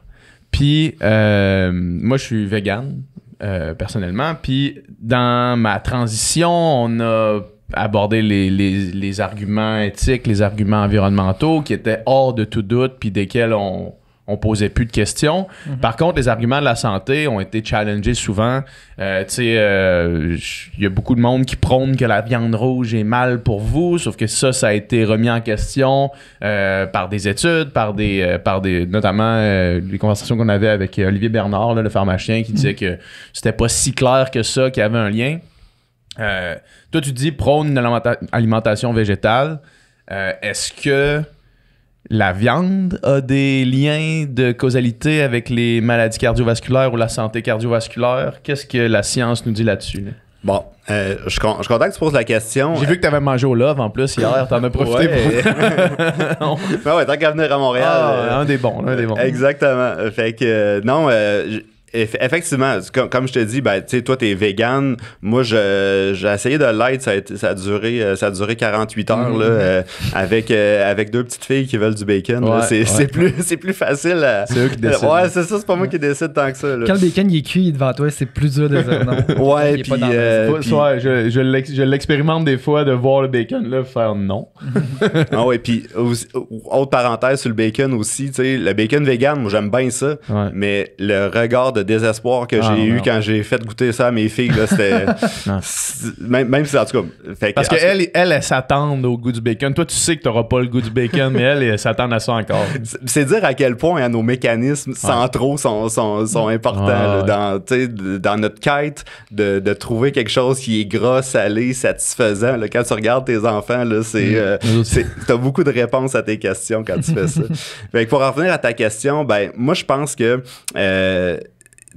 Puis, moi, je suis vegan personnellement. Puis, dans ma transition, on a aborder les, les, les, arguments éthiques, les arguments environnementaux qui étaient hors de tout doute, puis desquels on, on posait plus de questions. Mhm. Par contre, les arguments de la santé ont été challengés souvent. Euh, tu sais, il euh, y a beaucoup de monde qui prône que la viande rouge est mal pour vous, sauf que ça, ça a été remis en question euh, par des études, par des, par des, notamment les conversations qu'on avait avec Olivier Bernard, le pharmacien, qui disait que mhm. ce que c'était pas si clair que ça, qu'il y avait un lien. Euh, toi, tu dis prône une alimentation végétale. Euh, est-ce que la viande a des liens de causalité avec les maladies cardiovasculaires ou la santé cardiovasculaire? Qu'est-ce que la science nous dit là-dessus? Bon, euh, je, je suis content que tu poses la question. J'ai vu que tu avais mangé au Love en plus hier. T'en as profité pour. (laughs) tant qu'à venir à Montréal. Ah, un des bons, un Exactement. Fait que, non, effectivement, comme, je te dis, ben, tu sais, toi, t'es vegan. Moi, j'ai essayé de l'être, Ça, a duré, euh, ça a duré 48 heures, mm-hmm. là, euh, avec, euh, avec deux petites filles qui veulent du bacon. c'est plus plus, plus facile. C'est eux qui (laughs) décident. Ouais, c'est ça, c'est pas moi qui décide tant que ça. Là. Quand le bacon il est cuit devant toi, c'est plus dur de dire non. (laughs) ouais, puis, Soit, je, je l'expérimente des fois de voir le bacon, là, faire non. (laughs) ah ouais, puis, autre parenthèse sur le bacon aussi, tu sais, le bacon vegan, moi, j'aime bien ça, mais le regard de désespoir que ah, j'ai eu quand j'ai fait goûter ça à mes filles. C'était. (laughs) même, même si, en tout cas. Parce qu'elles, que, elles, s'attendent au goût du bacon. Toi, tu sais que tu n'auras pas le goût du bacon, mais elles, elles s'attendent à ça encore. (laughs) C'est dire à quel point hein, nos mécanismes centraux sont, sont, sont importants là, dans, dans notre quête de, de, trouver quelque chose qui est gras, salé, satisfaisant. Là, quand tu regardes tes enfants, c'est, mmh. t'as beaucoup de réponses à tes questions quand tu fais ça. (laughs) Fait pour revenir à ta question, ben moi je pense que euh,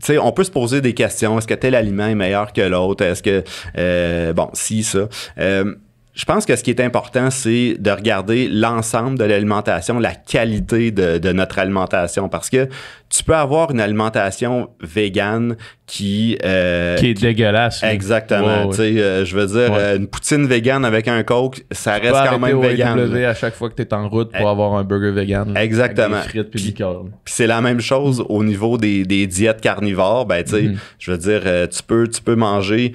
tu sais, on peut se poser des questions. Est-ce que tel aliment est meilleur que l'autre? Est-ce que, euh, bon, si, ça. Euh, je pense que ce qui est important, c'est de regarder l'ensemble de l'alimentation, la qualité de, notre alimentation, parce que tu peux avoir une alimentation végane qui... Euh, qui est dégueulasse. Exactement. Euh, je veux dire, euh, une poutine végane avec un coke, ça reste quand même au à chaque fois que tu es en route pour eh, avoir un burger végane. Exactement. des frites puis, puis c'est la même chose au niveau des, diètes carnivores. Ben, tu sais, mm-hmm. je veux dire, tu peux, tu peux manger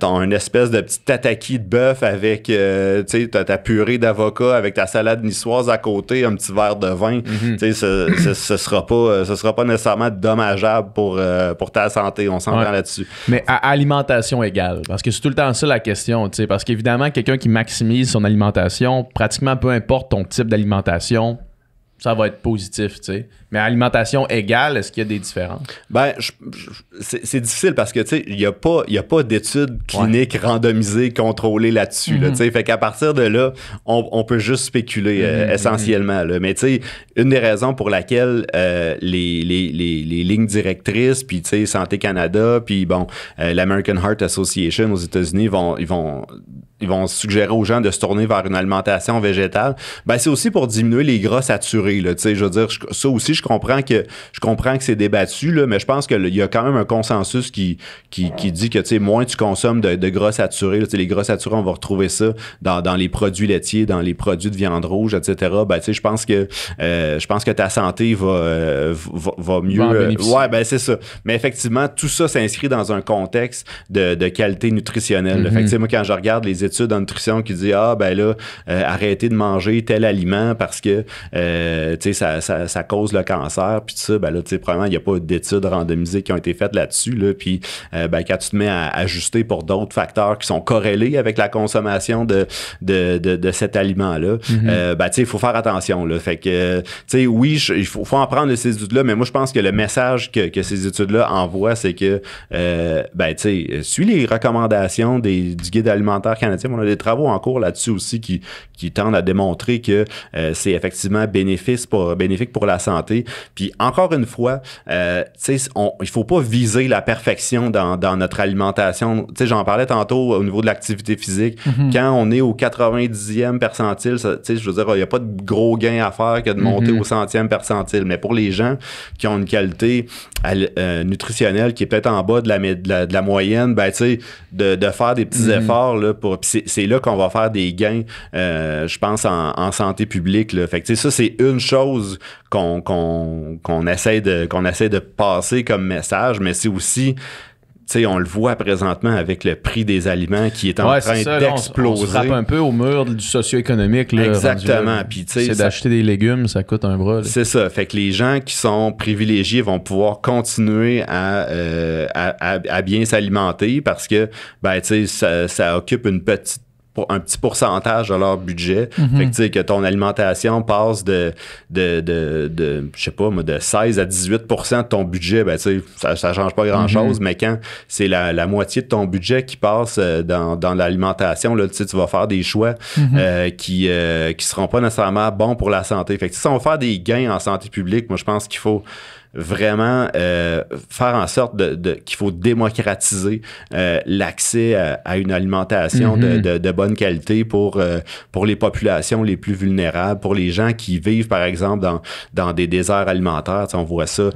ton, une espèce de petit tataki de bœuf avec avec euh, ta, purée d'avocat, avec ta salade niçoise à côté, un petit verre de vin, mhm. ce, ne sera pas, euh, ce sera pas nécessairement dommageable pour, euh, pour ta santé. On s'en ouais. là-dessus. Mais à alimentation égale, parce que c'est tout le temps ça la question. Parce qu'évidemment, quelqu'un qui maximise son alimentation, pratiquement peu importe ton type d'alimentation, ça va être positif, tu sais. Mais alimentation égale, est-ce qu'il y a des différences? Ben, c'est difficile parce que, tu sais, il n'y a pas, y a pas d'études cliniques randomisées, contrôlées là-dessus, mhm. tu sais. Fait qu'à partir de là, on, peut juste spéculer euh, mhm. essentiellement, là. Mais, tu sais, une des raisons pour laquelle euh, les, les, les, lignes directrices, puis, tu sais, Santé Canada, puis, bon, euh, l'American Heart Association aux États-Unis vont, ils vont ils vont suggérer aux gens de se tourner vers une alimentation végétale. Ben, c'est aussi pour diminuer les gras saturés. Là, je veux dire, ça aussi, je comprends que je comprends que c'est débattu, là, mais je pense qu'il y a quand même un consensus qui, qui, dit que moins tu consommes de, de gras saturés, là, les gras saturés, on va retrouver ça dans, dans, les produits laitiers, dans les produits de viande rouge, etc. Ben, je pense que euh, je pense que ta santé va, euh, va, mieux. Oui, euh, ouais, ben c'est ça. Mais effectivement, tout ça s'inscrit dans un contexte de, de qualité nutritionnelle. Mm-hmm. quand je regarde les études en nutrition qui dit ah ben là euh, arrêtez de manger tel aliment parce que euh, tu ça, ça, cause le cancer puis tout ça ben là tu sais probablement il n'y a pas d'études randomisées qui ont été faites là-dessus là, puis euh, ben, quand tu te mets à ajuster pour d'autres facteurs qui sont corrélés avec la consommation de de, cet aliment là mhm. ben tu sais il faut faire attention là fait que tu sais oui il faut, en prendre de ces études là mais moi je pense que le message que, ces études là envoient c'est que ben tu sais suis les recommandations des, du guide alimentaire canadien on a des travaux en cours là-dessus aussi qui, tendent à démontrer que euh, c'est effectivement bénéfice pour, bénéfique pour la santé. Puis encore une fois, euh, il on, il faut pas viser la perfection dans, notre alimentation. J'en parlais tantôt au niveau de l'activité physique. Mhm. Quand on est au 90e percentile, je veux dire, il n'y a pas de gros gains à faire que de monter mhm. au 100e percentile. Mais pour les gens qui ont une qualité euh, nutritionnelle qui est peut-être en bas de la, de la, moyenne, ben, de, faire des petits mhm. efforts là, pour c'est là qu'on va faire des gains, euh, je pense, en, santé publique. Là. Fait ça, c'est une chose qu'on essaie, de, qu'on essaie de passer comme message, mais c'est aussi on le voit présentement avec le prix des aliments qui est en train d'exploser. On, frappe un peu au mur du socio-économique. Exactement. c'est d'acheter des légumes, ça coûte un bras. C'est ça. Fait que les gens qui sont privilégiés vont pouvoir continuer à, euh, à, bien s'alimenter parce que ben, ça, ça occupe une petite pour un petit pourcentage de leur budget. Mhm. Fait que, tu sais, que ton alimentation passe de, de, de, je sais pas, moi, de 16 à 18 de ton budget, ben, tu sais, ça, ça change pas grand-chose, mhm. mais quand c'est la, moitié de ton budget qui passe euh, dans, l'alimentation, là, tu sais, tu vas faire des choix mhm. euh, qui, euh, qui seront pas nécessairement bons pour la santé. Fait que, si on veut faire des gains en santé publique, moi, je pense qu'il faut vraiment euh, faire en sorte de, qu'il faut démocratiser euh, l'accès à, une alimentation de, mhm. bonne qualité pour, euh, pour les populations les plus vulnérables, pour les gens qui vivent, par exemple, dans, dans des déserts alimentaires. on voit ça,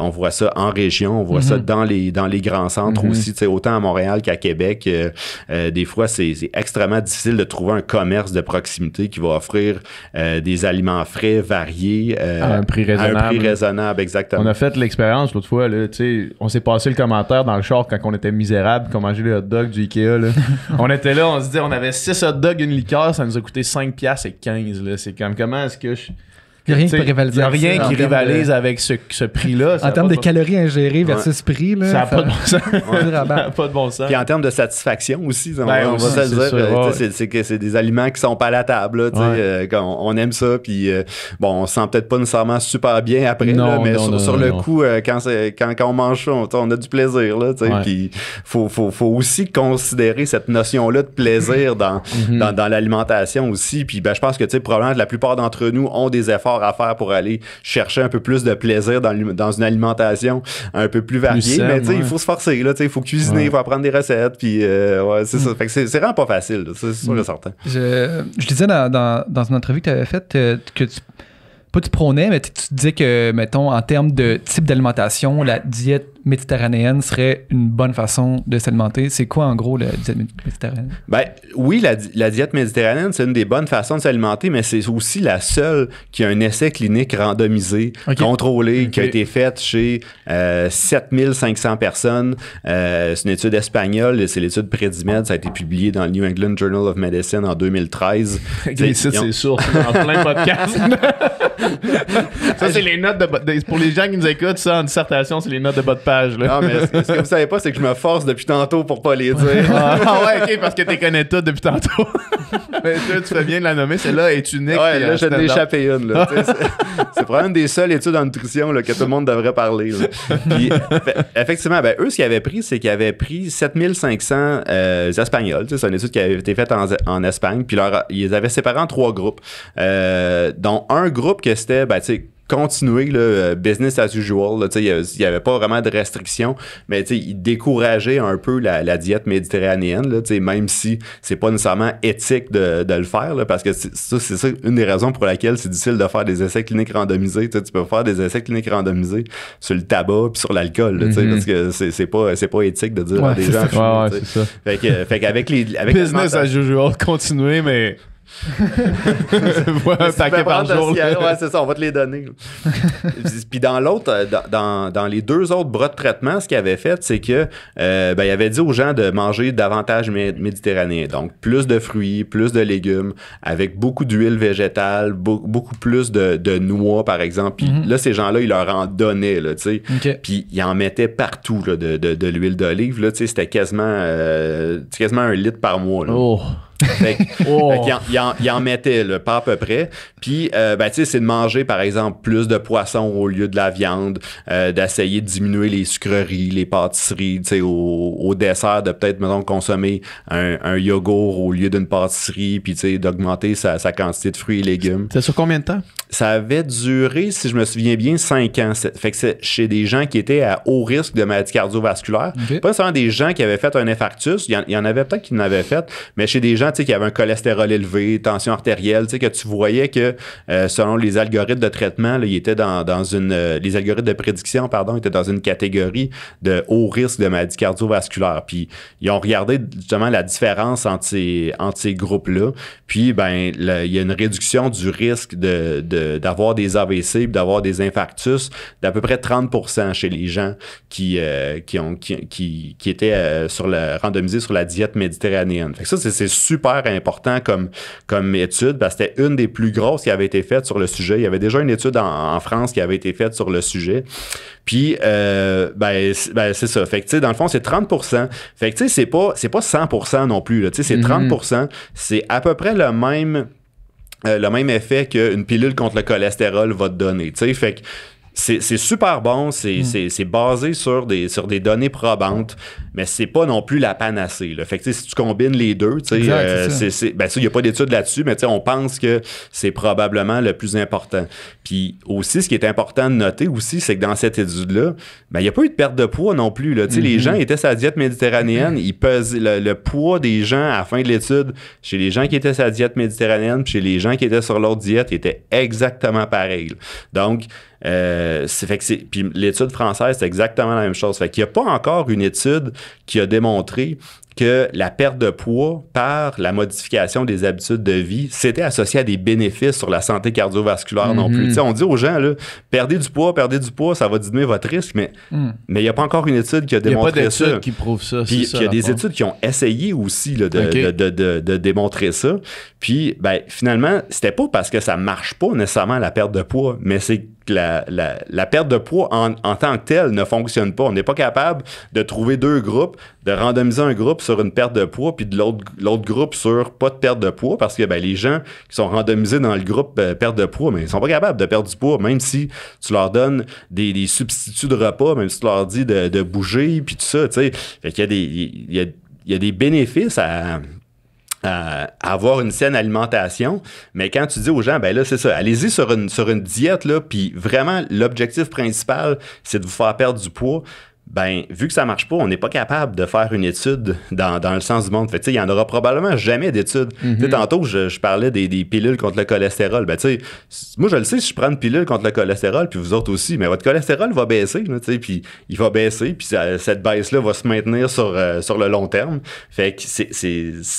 on voit ça en région, on voit ça mhm. dans les, dans les grands centres mhm. aussi aussi. Autant à Montréal qu'à Québec, des fois, c'est extrêmement difficile de trouver un commerce de proximité qui va offrir des aliments frais, variés, à un prix À un prix raisonnable, exactement. On a fait l'expérience l'autre fois, là, on s'est passé le commentaire dans le short quand on était misérable, qu'on mangeait les hot dogs du Ikea. (laughs) on était là, on se dit on avait 6 hot dogs, une liqueur, ça nous a coûté 5$ et 15$. C'est comme comment est-ce que je il n'y a rien qui rivalise, avec ce, ce prix-là. En termes de, calories ingérées versus prix, là, ça n'a pas, de bon sens. (laughs) pas de bon sens. Puis en termes de satisfaction aussi, on, ben, va se dire, c'est c'est des aliments qui sont palatables. à la euh, on, aime ça, puis euh, bon, on se sent peut-être pas nécessairement super bien après, là, mais sur, le coup, euh, quand, quand, quand, on mange ça, on, a du plaisir. il faut, aussi considérer cette notion-là de plaisir dans, mm-hmm. l'alimentation aussi. Puis ben, je pense que probablement la plupart d'entre nous ont des efforts à faire pour aller chercher un peu plus de plaisir dans, dans une alimentation un peu plus variée. mais tu sais, il faut se forcer, il faut cuisiner, il faut apprendre des recettes, puis euh, mm. c'est vraiment pas facile, c'est sûr mm. Je, disais dans, une entrevue que tu avais faite euh, que tu, pas tu prônais, mais tu disais que, mettons, en termes de type d'alimentation, la diète méditerranéenne serait une bonne façon de s'alimenter. C'est quoi en gros ben, la diète méditerranéenne? oui, la, diète méditerranéenne, c'est une des bonnes façons de s'alimenter, mais c'est aussi la seule qui a un essai clinique randomisé, contrôlé, qui a été faite chez 7500 euh, personnes. Euh, c'est une étude espagnole, c'est l'étude Predimed, ça a été publié dans le New England Journal of Medicine en 2013. (laughs) c'est sûr, en plein podcast. (laughs) ça, c'est les notes de, pour les gens qui nous écoutent, ça, en dissertation, c'est les notes de votre de page non, mais ce, que vous savez pas, c'est que je me force depuis tantôt pour pas les dire. (laughs) ah ouais, ok, parce que tu connais toutes depuis tantôt. (laughs) mais tu, tu fais bien de la nommer, celle-là est unique. Ouais, là, euh, je t'ai une. (laughs) c'est probablement une des seules études en nutrition que tout le monde devrait parler. Ben, effectivement, ben, eux, ce qu'ils avaient pris, c'est qu'ils avaient pris 7500 euh, Espagnols. C'est une étude qui avait été faite en, en Espagne. Puis ils les avaient séparés en trois groupes, euh, dont un groupe que c'était, ben, tu sais, continuer le euh, business as usual. Là, il n'y avait pas vraiment de restrictions, mais il décourageait un peu la, diète méditerranéenne, même si c'est pas nécessairement éthique de, le faire, parce que c'est ça, une des raisons pour laquelle c'est difficile de faire des essais cliniques randomisés. tu peux faire des essais cliniques randomisés sur le tabac puis sur l'alcool, mhm. parce que c'est pas, pas éthique de dire à des gens. Ouais, Fait qu'avec les. (laughs) business as usual, continuer, mais (laughs) par jour. Ouais, c'est ça, on va te les donner. (laughs) Puis dans l'autre, euh, dans, les deux autres bras de traitement, ce qu'il avait fait, c'est que euh, ben, il avait dit aux gens de manger davantage méditerranéen. Donc, plus de fruits, plus de légumes, avec beaucoup d'huile végétale, beaucoup plus de, noix, par exemple. Puis mhm. là, ces gens-là, ils leur en donnaient, tu sais. Puis ils en mettaient partout, de, l'huile d'olive, C'était quasiment, euh, quasiment un litre par mois. Oh. Fait, (laughs) oh. il, en, mettait, pas à peu près. Puis, euh, ben, tu sais, c'est de manger, par exemple, plus de poisson au lieu de la viande, euh, d'essayer de diminuer les sucreries, les pâtisseries, tu sais, au, dessert, de peut-être, mettons, consommer un, un yogourt au lieu d'une pâtisserie, puis, tu sais, d'augmenter sa, quantité de fruits et légumes. C'est sur combien de temps? Ça avait duré, si je me souviens bien, cinq ans. Fait que c'est chez des gens qui étaient à haut risque de maladies cardiovasculaires. Pas seulement des gens qui avaient fait un infarctus, il y en, il y en avait peut-être qui n'avaient fait, mais chez des gens tu sais, avait un cholestérol élevé, tension artérielle, tu sais, que tu voyais que euh, selon les algorithmes de traitement, il était dans, une, euh, les algorithmes de prédiction, pardon, étaient dans une catégorie de haut risque de maladies cardiovasculaires. Puis ils ont regardé justement la différence entre ces, entre ces groupes-là. Puis ben, il y a une réduction du risque d'avoir des AVC, d'avoir des infarctus d'à peu près 30% chez les gens qui, euh, qui ont qui, qui, étaient sur randomisés sur la diète méditerranéenne. ça c'est super important comme, comme étude, parce que c'était une des plus grosses qui avait été faite sur le sujet. Il y avait déjà une étude en, France qui avait été faite sur le sujet. Puis, euh, ben, ben, c'est ça. Fait que, dans le fond, c'est 30 Fait que, tu sais, c'est pas, pas 100 non plus. Tu sais, c'est 30 mm-hmm. C'est à peu près le même... Euh, le même effet qu'une pilule contre le cholestérol va te donner. sais Fait que c'est super bon, mm. c'est basé sur des, sur des données probantes, mais c'est pas non plus la panacée. le Fait que si tu combines les deux, il euh, ben, n'y a pas d'études là-dessus, mais on pense que c'est probablement le plus important. Puis aussi, ce qui est important de noter aussi, c'est que dans cette étude-là, il ben, n'y a pas eu de perte de poids non plus. Là. tu Les mm-hmm. gens étaient sur la diète méditerranéenne, mm-hmm. ils pesaient le, poids des gens à la fin de l'étude, chez les gens qui étaient sur la diète méditerranéenne, puis chez les gens qui étaient sur leur diète, était exactement pareil. Donc, euh, c'est fait que c'est puis l'étude française, c'est exactement la même chose. Fait qu'il n'y a pas encore une étude qui a démontré que la perte de poids par la modification des habitudes de vie, c'était associé à des bénéfices sur la santé cardiovasculaire non plus. Mm-hmm. sais on dit aux gens, là, perdez du poids, perdez du poids, ça va diminuer votre risque, mais mm. mais il n'y a pas encore une étude qui a démontré y a pas ça. qui prouve ça. Puis il y a des études qui ont essayé aussi là, de, de, démontrer ça. Puis ben, finalement, c'était pas parce que ça marche pas nécessairement la perte de poids, mais c'est la, la, perte de poids en, en, tant que telle ne fonctionne pas. On n'est pas capable de trouver deux groupes, de randomiser un groupe sur une perte de poids, puis de l'autre groupe sur pas de perte de poids, parce que ben, les gens qui sont randomisés dans le groupe euh, perte de poids, mais ils sont pas capables de perdre du poids, même si tu leur donnes des, des substituts de repas, même si tu leur dis de, de bouger, puis tout ça. tu Fait qu'il y a des. y il y a des bénéfices à, euh, avoir une saine alimentation. Mais quand tu dis aux gens, ben là, c'est ça, allez-y sur une, sur une diète, là, puis vraiment, l'objectif principal, c'est de vous faire perdre du poids ben vu que ça marche pas, on n'est pas capable de faire une étude dans, dans le sens du monde. Fait il y en aura probablement jamais d'études. Mhm. Tantôt, je, parlais des, des, pilules contre le cholestérol. Ben, moi, je le sais, si je prends une pilule contre le cholestérol, puis vous autres aussi, mais votre cholestérol va baisser, puis il va baisser, puis cette baisse-là va se maintenir sur, euh, sur le long terme. Fait que c'est,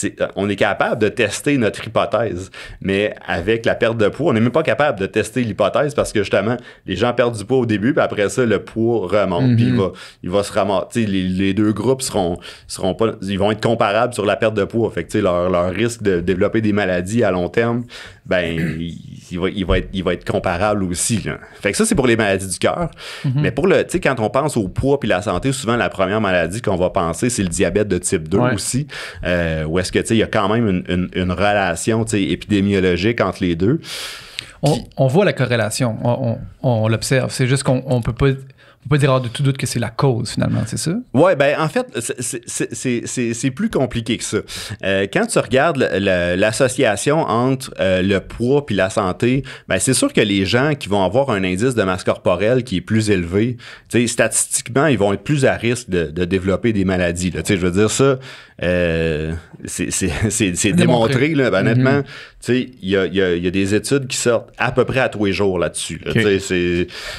euh, on est capable de tester notre hypothèse, mais avec la perte de poids, on n'est même pas capable de tester l'hypothèse parce que justement, les gens perdent du poids au début, puis après ça, le poids remonte, puis mhm. va va se Les, deux groupes seront, seront pas, ils vont être comparables sur la perte de poids. Fait que, leur, risque de développer des maladies à long terme, ben, il, va, être, il va être comparable aussi. Fait que ça, c'est pour les maladies du cœur. Mm-hmm. Mais pour le, tu quand on pense au poids puis la santé, souvent la première maladie qu'on va penser, c'est le diabète de type 2 aussi. Euh, ou est-ce que, il y a quand même une, relation, épidémiologique entre les deux. On, voit la corrélation, on, l'observe. C'est juste qu'on ne peut pas peut pas dire hors de tout doute que c'est la cause, finalement, c'est ça? Oui, ben en fait, c'est plus compliqué que ça. Euh, quand tu regardes l'association entre euh, le poids puis la santé, ben c'est sûr que les gens qui vont avoir un indice de masse corporelle qui est plus élevé, statistiquement, ils vont être plus à risque de, de développer des maladies. Je veux dire, ça, euh, c'est démontré, démontré là, ben, honnêtement. Mm-hmm il y a, des études qui sortent à peu près à tous les jours là-dessus.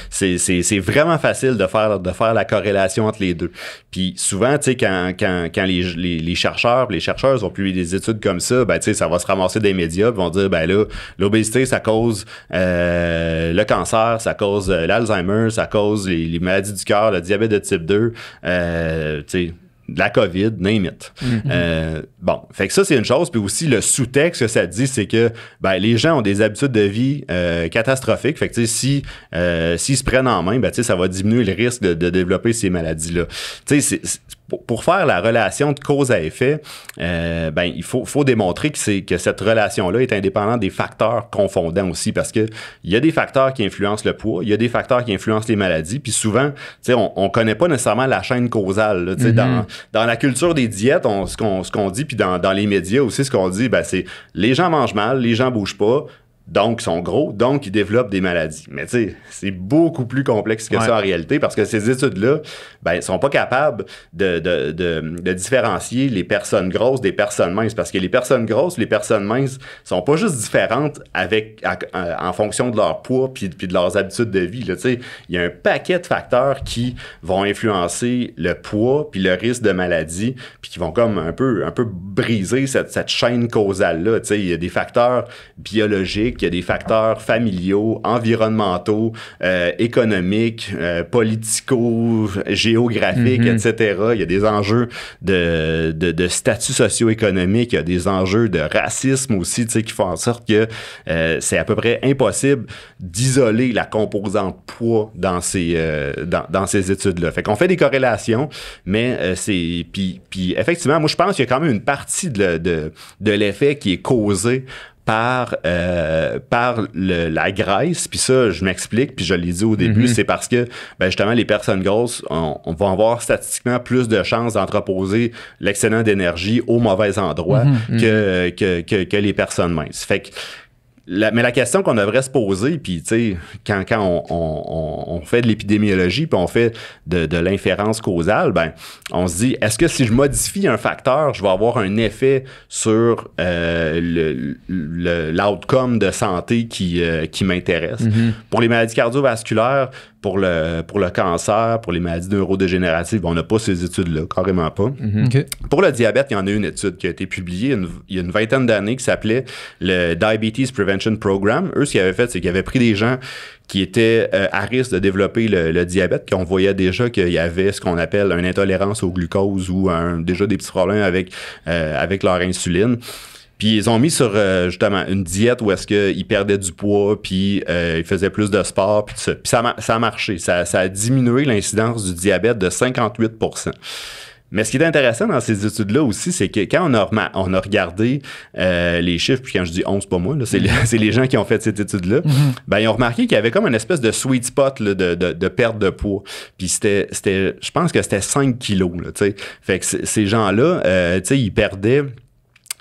C'est vraiment facile de faire, de faire la corrélation entre les deux. Puis souvent, quand, les, les, les chercheurs les chercheuses ont publié des études comme ça, ben, ça va se ramasser des médias vont dire ben là, l'obésité, ça cause euh, le cancer, ça cause euh, l'Alzheimer, ça cause les, maladies du cœur, le diabète de type 2 de la COVID, name it. Mm-hmm. Euh, bon, fait que ça, c'est une chose. Puis aussi, le sous-texte que ça dit, c'est que ben, les gens ont des habitudes de vie euh, catastrophiques. Fait que, si, euh, s'ils se prennent en main, ben, ça va diminuer le risque de, développer ces maladies-là. Tu sais, pour, faire la relation de cause à effet, euh, ben, il faut, faut démontrer que, c'est que cette relation-là est indépendante des facteurs confondants aussi, parce que il y a des facteurs qui influencent le poids, il y a des facteurs qui influencent les maladies, puis souvent, on, on connaît pas nécessairement la chaîne causale. Là, dans, mm-hmm. dans la culture des diètes, on, ce qu'on qu'on dit, puis dans, dans les médias aussi, ce qu'on dit, ben, c'est les gens mangent mal, les gens bougent pas, donc ils sont gros, donc ils développent des maladies. Mais tu sais, c'est beaucoup plus complexe que ça en réalité parce que ces études-là, ben, sont pas capables de, de, de, différencier les personnes grosses des personnes minces parce que les personnes grosses, les personnes minces sont pas juste différentes avec en fonction de leur poids puis, de leurs habitudes de vie. Tu sais, il y a un paquet de facteurs qui vont influencer le poids puis le risque de maladie puis qui vont comme un peu un peu briser cette, cette chaîne causale là. Tu sais, il y a des facteurs biologiques il y a des facteurs familiaux, environnementaux, euh, économiques, euh, politico, géographiques, mhm. etc. Il y a des enjeux de, de, statut socio-économique, il y a des enjeux de racisme aussi, tu sais, qui font en sorte que euh, c'est à peu près impossible d'isoler la composante poids dans ces, euh, dans, dans, ces études-là. Fait qu'on fait des corrélations, mais c'est... Puis, puis effectivement, moi, je pense qu'il y a quand même une partie de, de, de l'effet qui est causé par, euh, par la graisse. Puis ça, je m'explique, puis je l'ai dit au début, mhm. c'est parce que ben, justement, les personnes grosses, on, on, va avoir statistiquement plus de chances d'entreposer l'excédent d'énergie au mauvais endroit mhm, que, mhm. que, que, que, les personnes minces. Fait que mais la question qu'on devrait se poser, puis tu sais, quand, quand on, fait de l'épidémiologie, puis on fait de, de l'inférence causale, ben, on se dit, est-ce que si je modifie un facteur, je vais avoir un effet sur euh, l'outcome de santé qui, euh, qui m'intéresse? Mm-hmm. Pour les maladies cardiovasculaires, pour le, pour le cancer, pour les maladies neurodégénératives, on n'a pas ces études-là, carrément pas. Mhm. Pour le diabète, il y en a une étude qui a été publiée il y a une vingtaine d'années qui s'appelait le Diabetes Prevention Program. Eux, ce qu'ils avaient fait, c'est qu'ils avaient pris des gens qui étaient euh, à risque de développer le, diabète, qu'on voyait déjà qu'il y avait ce qu'on appelle une intolérance au glucose ou déjà des petits problèmes avec, euh, avec leur insuline. Puis ils ont mis sur euh, justement une diète où est-ce qu'ils perdaient du poids, puis euh, ils faisaient plus de sport, puis tout ça. Puis ça, a marché. Ça, a diminué l'incidence du diabète de 58 mais ce qui est intéressant dans ces études-là aussi, c'est que quand on a, on a regardé euh, les chiffres, puis quand je dis 11, pas moi, c'est les, gens qui ont fait cette étude-là, mm-hmm. ben, ils ont remarqué qu'il y avait comme une espèce de sweet spot de, perte de poids. Puis c'était, je pense que c'était 5 kilos. Là, fait que ces gens-là, euh, ils perdaient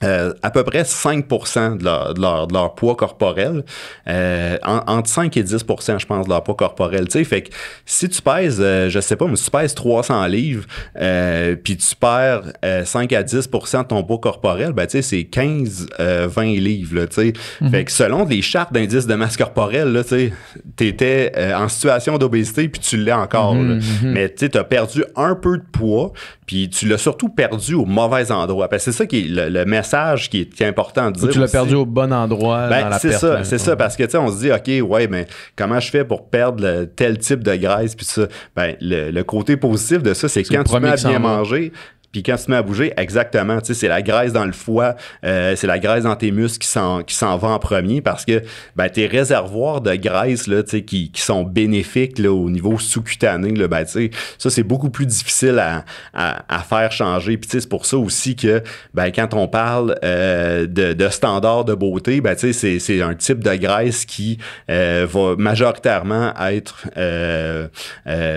euh, à peu près 5 de leur, poids corporel, euh, entre 5 et 10 je pense, de leur poids corporel. fait que si tu pèses, euh, je sais pas, mais si tu pèses 300 livres, euh, puis tu perds 5 euh, à 10 de ton poids corporel, ben, tu c'est 15, 20 livres, là, tu sais. Mhm. Fait que selon les chartes d'indice de masse corporelle, là, tu étais en situation d'obésité, puis tu l'es encore, mhm, mhm. Mais, tu sais, perdu un peu de poids, puis tu l'as surtout perdu au mauvais endroit. Parce c'est ça qui est le, message qui est, important de dire. tu l'as perdu au bon endroit. Ben, c'est ça, c'est ça. Parce que tu sais, on se dit, OK, ouais, mais comment je fais pour perdre tel type de graisse? Puis ça, ben, le, côté positif de ça, c'est quand tu mets à bien manger, quand tu mets à bouger, exactement, tu sais, c'est la graisse dans le foie, euh, c'est la graisse dans tes muscles qui s'en, qui s'en va en premier parce que ben, tes réservoirs de graisse là, tu sais, qui, sont bénéfiques là, au niveau sous-cutané, là, ben, ça, c'est beaucoup plus difficile à, à, faire changer. Puis c'est pour ça aussi que ben, quand on parle euh, de, de standards de beauté, tu sais, c'est, c'est un type de graisse qui euh, va majoritairement être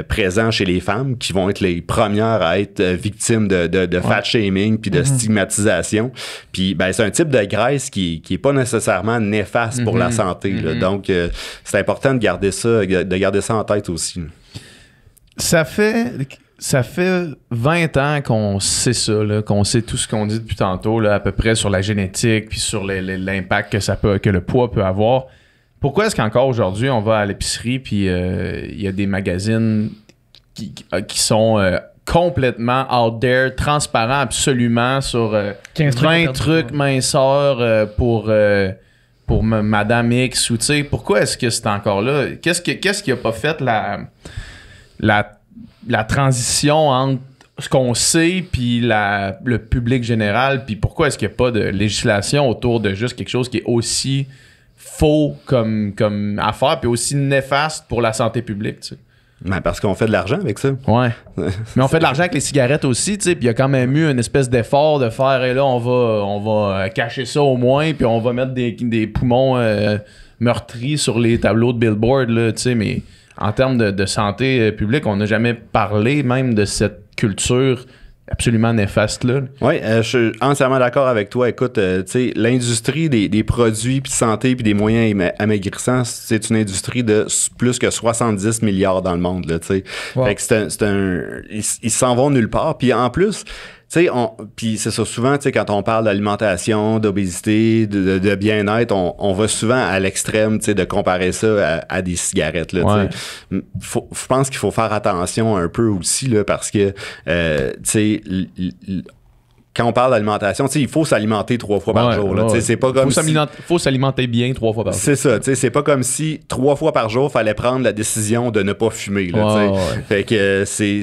présent chez les femmes qui vont être les premières à être victimes de de, fat shaming puis de mm-hmm. stigmatisation. Puis ben, c'est un type de graisse qui, qui est pas nécessairement néfaste pour la mm-hmm. santé. Mm-hmm. Donc euh, c'est important de garder ça, de garder ça en tête aussi. Ça fait ça fait 20 ans qu'on sait ça, qu'on sait tout ce qu'on dit depuis tantôt, là, à peu près sur la génétique, puis sur l'impact que ça peut, que le poids peut avoir. Pourquoi est-ce qu'encore aujourd'hui, on va à l'épicerie, puis euh, il y a des magazines qui, qui euh, sont complètement out there, transparent absolument sur 20 euh, trucs minceurs euh, pour, euh, pour Madame X ou pourquoi est-ce que c'est encore là? Qu'est-ce, que, qu'est-ce qui a pas fait la, la, transition entre ce qu'on sait puis la, le public général, puis pourquoi est-ce qu'il n'y a pas de législation autour de juste quelque chose qui est aussi faux comme, comme affaire puis aussi néfaste pour la santé publique, ben, parce qu'on fait de l'argent avec ça. Ouais. (laughs) Mais on fait de l'argent avec les cigarettes aussi, tu sais. Puis il y a quand même eu une espèce d'effort de faire, et là, on va, on va euh, cacher ça au moins, puis on va mettre des, des poumons euh, meurtris sur les tableaux de Billboard, là, tu sais. Mais en termes de, de, santé euh, publique, on n'a jamais parlé même de cette culture absolument néfaste là. Oui, euh, je suis entièrement d'accord avec toi. Écoute, euh, tu sais, l'industrie des, produits puis santé puis des moyens amaigrissants, c'est une industrie de plus que 70 milliards dans le monde là, tu sais. Fait que c'est un, un, ils s'en vont nulle part. Puis en plus, tu sais, puis c'est ça, souvent, tu sais, quand on parle d'alimentation, d'obésité, de, bien-être, on, on, va souvent à l'extrême, tu sais, de comparer ça à, des cigarettes, là, tu sais. Je pense qu'il faut faire attention un peu aussi, là, parce que, euh, tu sais, quand on parle d'alimentation, il faut s'alimenter trois fois par jour. Il faut s'alimenter bien trois fois par jour. C'est ça. C'est pas comme si trois fois par jour, il fallait prendre la décision de ne pas fumer. fait que euh, c'est,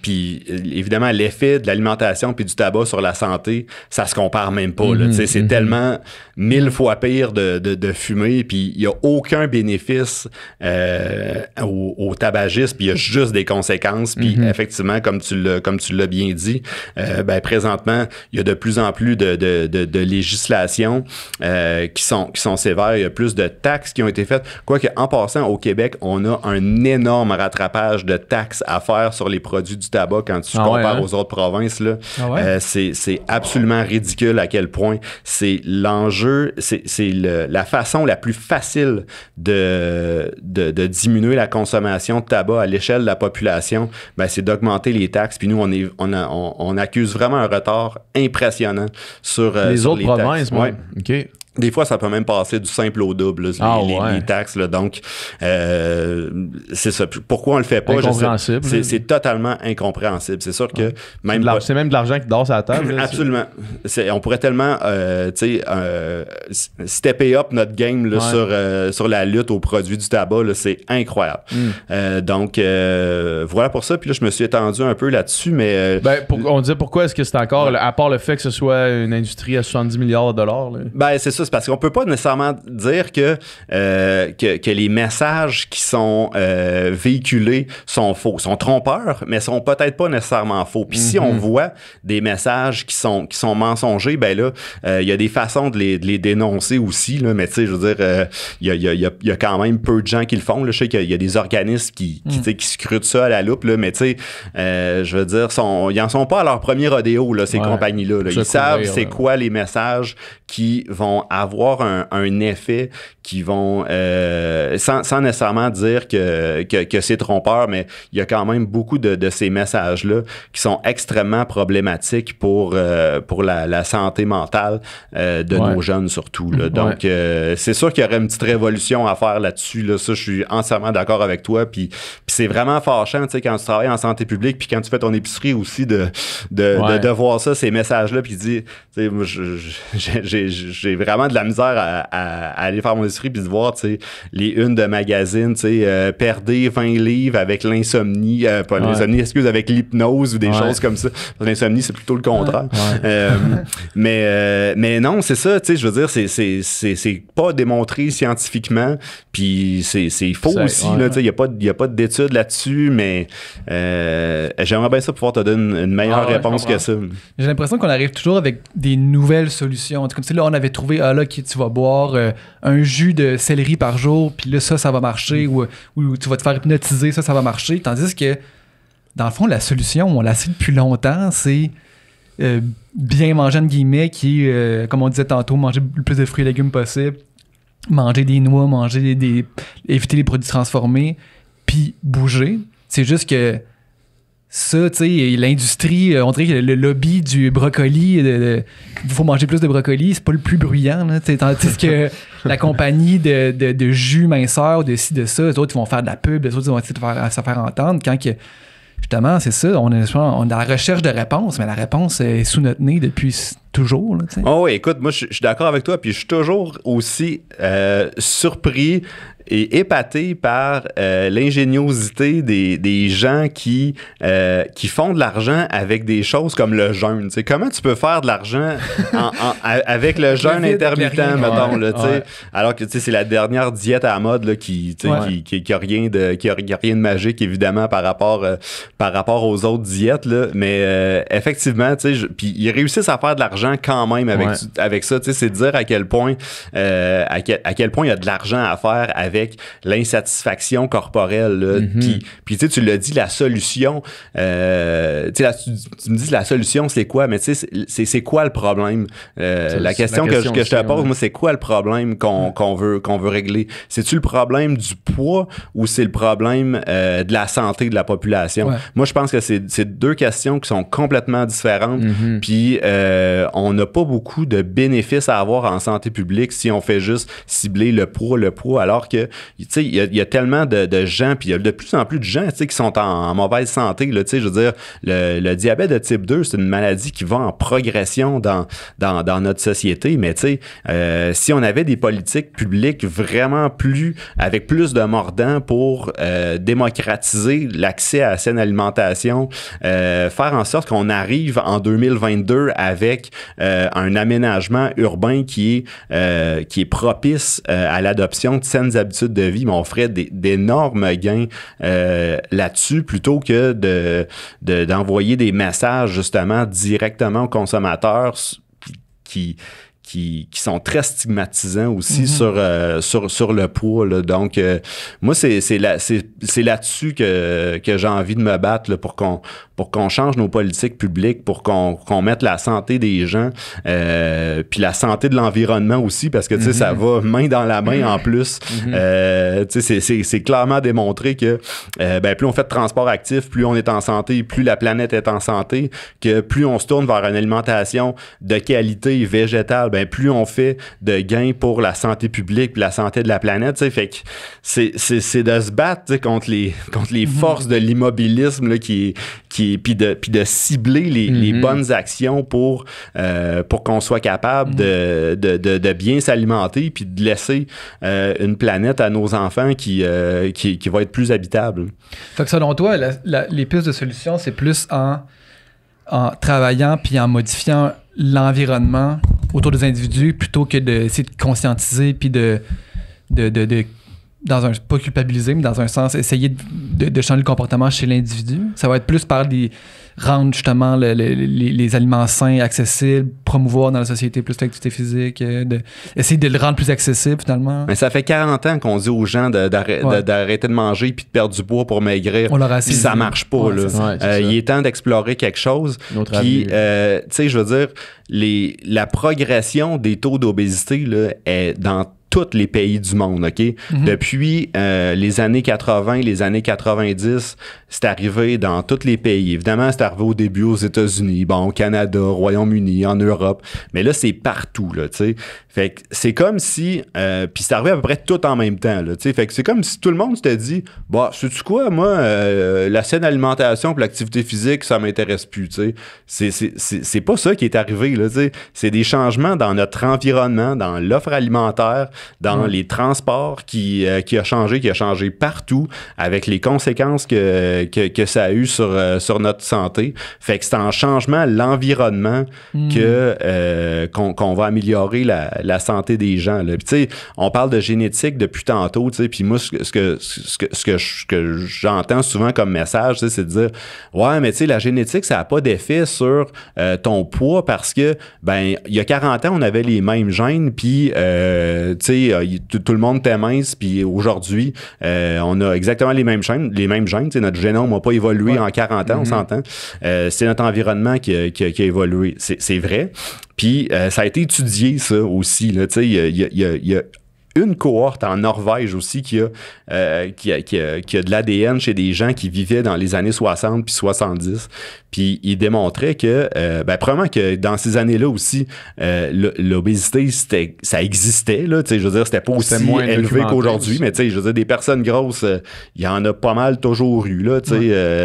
Puis euh, évidemment, l'effet de l'alimentation puis du tabac sur la santé, ça se compare même pas. Mhm, c'est mhm. tellement mille fois pire de, fumer. Puis il n'y a aucun bénéfice euh, au, Puis il y a juste des conséquences. Puis mhm. effectivement, comme tu, l'as, comme tu l'as bien dit, euh, ben, présentement, il y a de plus en plus de, de, de, de législations euh, qui, sont, qui sont sévères. Il y a plus de taxes qui ont été faites. Quoique, en passant, au Québec, on a un énorme rattrapage de taxes à faire sur les produits du tabac quand tu ah compares hein? aux autres provinces. Là. Ah euh, c'est absolument ridicule à quel point c'est l'enjeu, c'est le, la façon la plus facile de, de, diminuer la consommation de tabac à l'échelle de la population, ben c'est d'augmenter les taxes. Puis nous, on, est, on, on accuse vraiment un retard impressionnant sur. Euh, les autres les provinces, oui. OK. Des fois, ça peut même passer du simple au double, les, ah taxes. donc, euh, c'est ça. Pourquoi on le fait pas? C'est totalement incompréhensible. C'est sûr que même... C'est même de l'argent qui dort à la table. (laughs) Absolument. On pourrait tellement, euh, tu sais, euh, stepper up notre game sur, sur la lutte aux produits du tabac. C'est incroyable. Hmm. donc, voilà pour ça. Puis là, je me suis étendu un peu là-dessus, mais... Ben, on disait pourquoi est-ce que c'est encore, à part le fait que ce soit une industrie à 70 milliards de dollars. Ben, c'est ça parce qu'on peut pas nécessairement dire que, euh, que, les messages qui sont euh, véhiculés sont faux, sont trompeurs, mais sont peut-être pas nécessairement faux. Puis si on mhm. voit des messages qui sont, qui sont mensongers, ben là, euh, il y a des façons de les, dénoncer aussi, là, mais tu sais, je veux dire, il y a, quand même peu de gens qui le font. Je sais qu'il y a des organismes qui, mhm. qui, scrutent ça à la loupe, là, mais tu sais, je veux dire, ils en sont pas à leur premier rodéo, là, ces compagnies-là. Là. Ils savent c'est quoi les messages qui vont avoir un, effet qui vont, euh, sans, nécessairement dire que, que, c'est trompeur, mais il y a quand même beaucoup de, ces messages-là qui sont extrêmement problématiques pour, euh, pour la, santé mentale euh, de nos jeunes surtout. Donc, c'est sûr qu'il y aurait une petite révolution à faire là-dessus. Là. Ça, je suis entièrement d'accord avec toi. Puis, c'est vraiment fâchant quand tu travailles en santé publique, puis quand tu fais ton épicerie aussi, de, de, voir ça, ces messages-là, puis dire, j'ai vraiment de la misère à, aller faire mon esprit puis de voir, les unes de magazines, tu 20 euh, livres avec l'insomnie, euh, pas l'insomnie, excuse, avec l'hypnose ou des choses comme ça. L'insomnie, c'est plutôt le contraire. Euh, mais, mais non, c'est ça, je veux dire, c'est, c'est, pas démontré scientifiquement, puis c'est, faux aussi, il n'y a pas, y a pas d'études là-dessus, mais j'aimerais bien ça pouvoir te donner une, meilleure ah réponse que ça. J'ai l'impression qu'on arrive toujours avec des nouvelles solutions. Comme si là, on avait trouvé, ah, là, que tu vas boire euh, un jus de céleri par jour, puis là, ça, ça va marcher, mm. ou, tu vas te faire hypnotiser, ça, ça va marcher. Tandis que, dans le fond, la solution, on la sait depuis longtemps, c'est euh, bien manger, entre guillemets, qui est, euh, comme on disait tantôt, manger le plus de fruits et légumes possible, manger des noix, manger des éviter les produits transformés, puis bouger. C'est juste que ça, tu sais, l'industrie, euh, on dirait que le lobby du brocoli, euh, il faut manger plus de brocoli, c'est pas le plus bruyant, sais, tandis que (laughs) la compagnie de, de, de jus minceur, de ci, de ça, les autres, ils vont faire de la pub, les autres, vont essayer de se faire entendre quand que, Justement, c'est ça, on est, on la recherche de réponses, mais la réponse est sous notre nez depuis toujours. oh oui, écoute, moi je suis d'accord avec toi, puis je suis toujours aussi euh, surpris et épaté par euh, l'ingéniosité des, des, gens qui, euh, qui font de l'argent avec des choses comme le jeûne. comment tu peux faire de l'argent (laughs) avec le jeûne intermittent, maintenant alors que c'est la dernière diète à mode là, qui n'a qui, qui, rien, de, qui rien de magique, évidemment, par rapport, euh, par rapport aux autres diètes. Là, mais effectivement, puis ils réussissent à faire de l'argent quand même avec, avec ça. C'est dire à quel point à quel, à quel point il y a de l'argent à faire avec avec l'insatisfaction corporelle. Mm-hmm. Puis, tu, sais, tu l'as dit, la solution, euh, tu, me dis la solution, c'est quoi? Mais tu sais, c'est quoi le problème? Euh, la, question que, je, te pose, moi, c'est quoi le problème qu'on veut, qu'on veut régler? C'est-tu le problème du poids ou c'est le problème euh, de la santé de la population? Moi, je pense que c'est deux questions qui sont complètement différentes. Mm-hmm. Puis, on n'a pas beaucoup de bénéfices à avoir en santé publique si on fait juste cibler le poids, le poids, alors que il y, a tellement de, gens, puis il y a de plus en plus de gens, qui sont en, mauvaise santé, je veux dire, le, diabète de type 2, c'est une maladie qui va en progression dans, dans, notre société, mais euh, si on avait des politiques publiques vraiment plus, avec plus de mordants pour euh, démocratiser l'accès à la saine alimentation, euh, faire en sorte qu'on arrive en 2022 avec un aménagement urbain qui est, qui est propice à l'adoption de saines habitudes de vie, mais on ferait d'énormes gains euh, là-dessus plutôt que de d'envoyer des messages justement directement aux consommateurs qui, qui, sont très stigmatisants aussi mm-hmm. sur, euh, sur, sur le poids. Donc, euh, moi, c'est là-dessus que, que j'ai envie de me battre pour qu'on pour qu'on change nos politiques publiques, pour qu'on mette la santé des gens, euh, puis la santé de l'environnement aussi, parce que tu sais, ça mhm. va main dans la main en plus. Mhm. Euh, c'est clairement démontré que euh, ben, plus on fait de transport actif, plus on est en santé, plus la planète est en santé, que plus on se tourne vers une alimentation de qualité végétale, ben, plus on fait de gains pour la santé publique, puis la santé de la planète. Tu fait que c'est de se battre contre les, contre les mhm. forces de l'immobilisme qui, qui puis, puis, de, cibler les, mhm. bonnes actions pour, euh, pour qu'on soit capable de, bien s'alimenter puis de laisser euh, une planète à nos enfants qui, euh, qui, qui, va être plus habitable. Fait que selon toi, les pistes de solution, c'est plus en, en travaillant puis en modifiant l'environnement autour des individus plutôt que de, de conscientiser puis de pas culpabiliser, mais dans un sens essayer de, changer le comportement chez l'individu. Ça va être plus par des rendre justement les, aliments sains accessibles, promouvoir dans la société plus l'activité physique, euh, essayer de le rendre plus accessible finalement. Mais ça fait 40 ans qu'on dit aux gens d'arrêter de, manger puis de perdre du poids pour maigrir. On ça marche pas euh, il est temps d'explorer quelque chose. Puis euh, tu sais, je veux dire, la progression des taux d'obésité est dans tous les pays du monde, OK? Mhm. Depuis euh, les années 80, les années 90, c'est arrivé dans tous les pays. Évidemment, c'est arrivé au début aux États-Unis, bon, au Canada, au Royaume-Uni, en Europe, mais là, c'est partout, là, tu sais. Fait que c'est comme si, euh, puis c'est arrivé à peu près tout en même temps, là, tu sais. Fait que c'est comme si tout le monde s'était dit, bah, sais-tu quoi, moi, euh, la saine alimentation l'activité physique, ça m'intéresse plus, tu sais. C'est pas ça qui est arrivé, là, tu sais. C'est des changements dans notre environnement, dans l'offre alimentaire, dans les transports qui, euh, qui a changé, qui a changé partout avec les conséquences que, ça a eu sur, euh, sur notre santé. Fait que c'est en changement l'environnement hmm. que euh, qu'on va améliorer la, santé des gens. Là. Puis, tu sais, on parle de génétique depuis tantôt, tu sais, puis moi, ce que, ce que, que j'entends souvent comme message, c'est de dire, ouais, mais tu sais, la génétique, ça n'a pas d'effet sur ton poids parce que, ben, il y a 40 ans, on avait les mêmes gènes, puis, euh, tout le monde était mince, puis aujourd'hui, euh, on a exactement les mêmes chaînes, les mêmes gènes. Notre génome n'a pas évolué en 40 ans, on mhm. s'entend. Euh, c'est notre environnement qui a, évolué. C'est vrai. Puis ça a été étudié, ça aussi. Il y, a une cohorte en Norvège aussi qui a, euh, qui a, qui a, de l'ADN chez des gens qui vivaient dans les années 60 puis 70. Puis il démontrait que, vraiment euh, ben, que dans ces années-là aussi, euh, l'obésité, ça existait. Là, je veux dire, c'était pas aussi moins élevé qu'aujourd'hui, mais je veux dire, des personnes grosses, il y en a pas mal toujours eu là,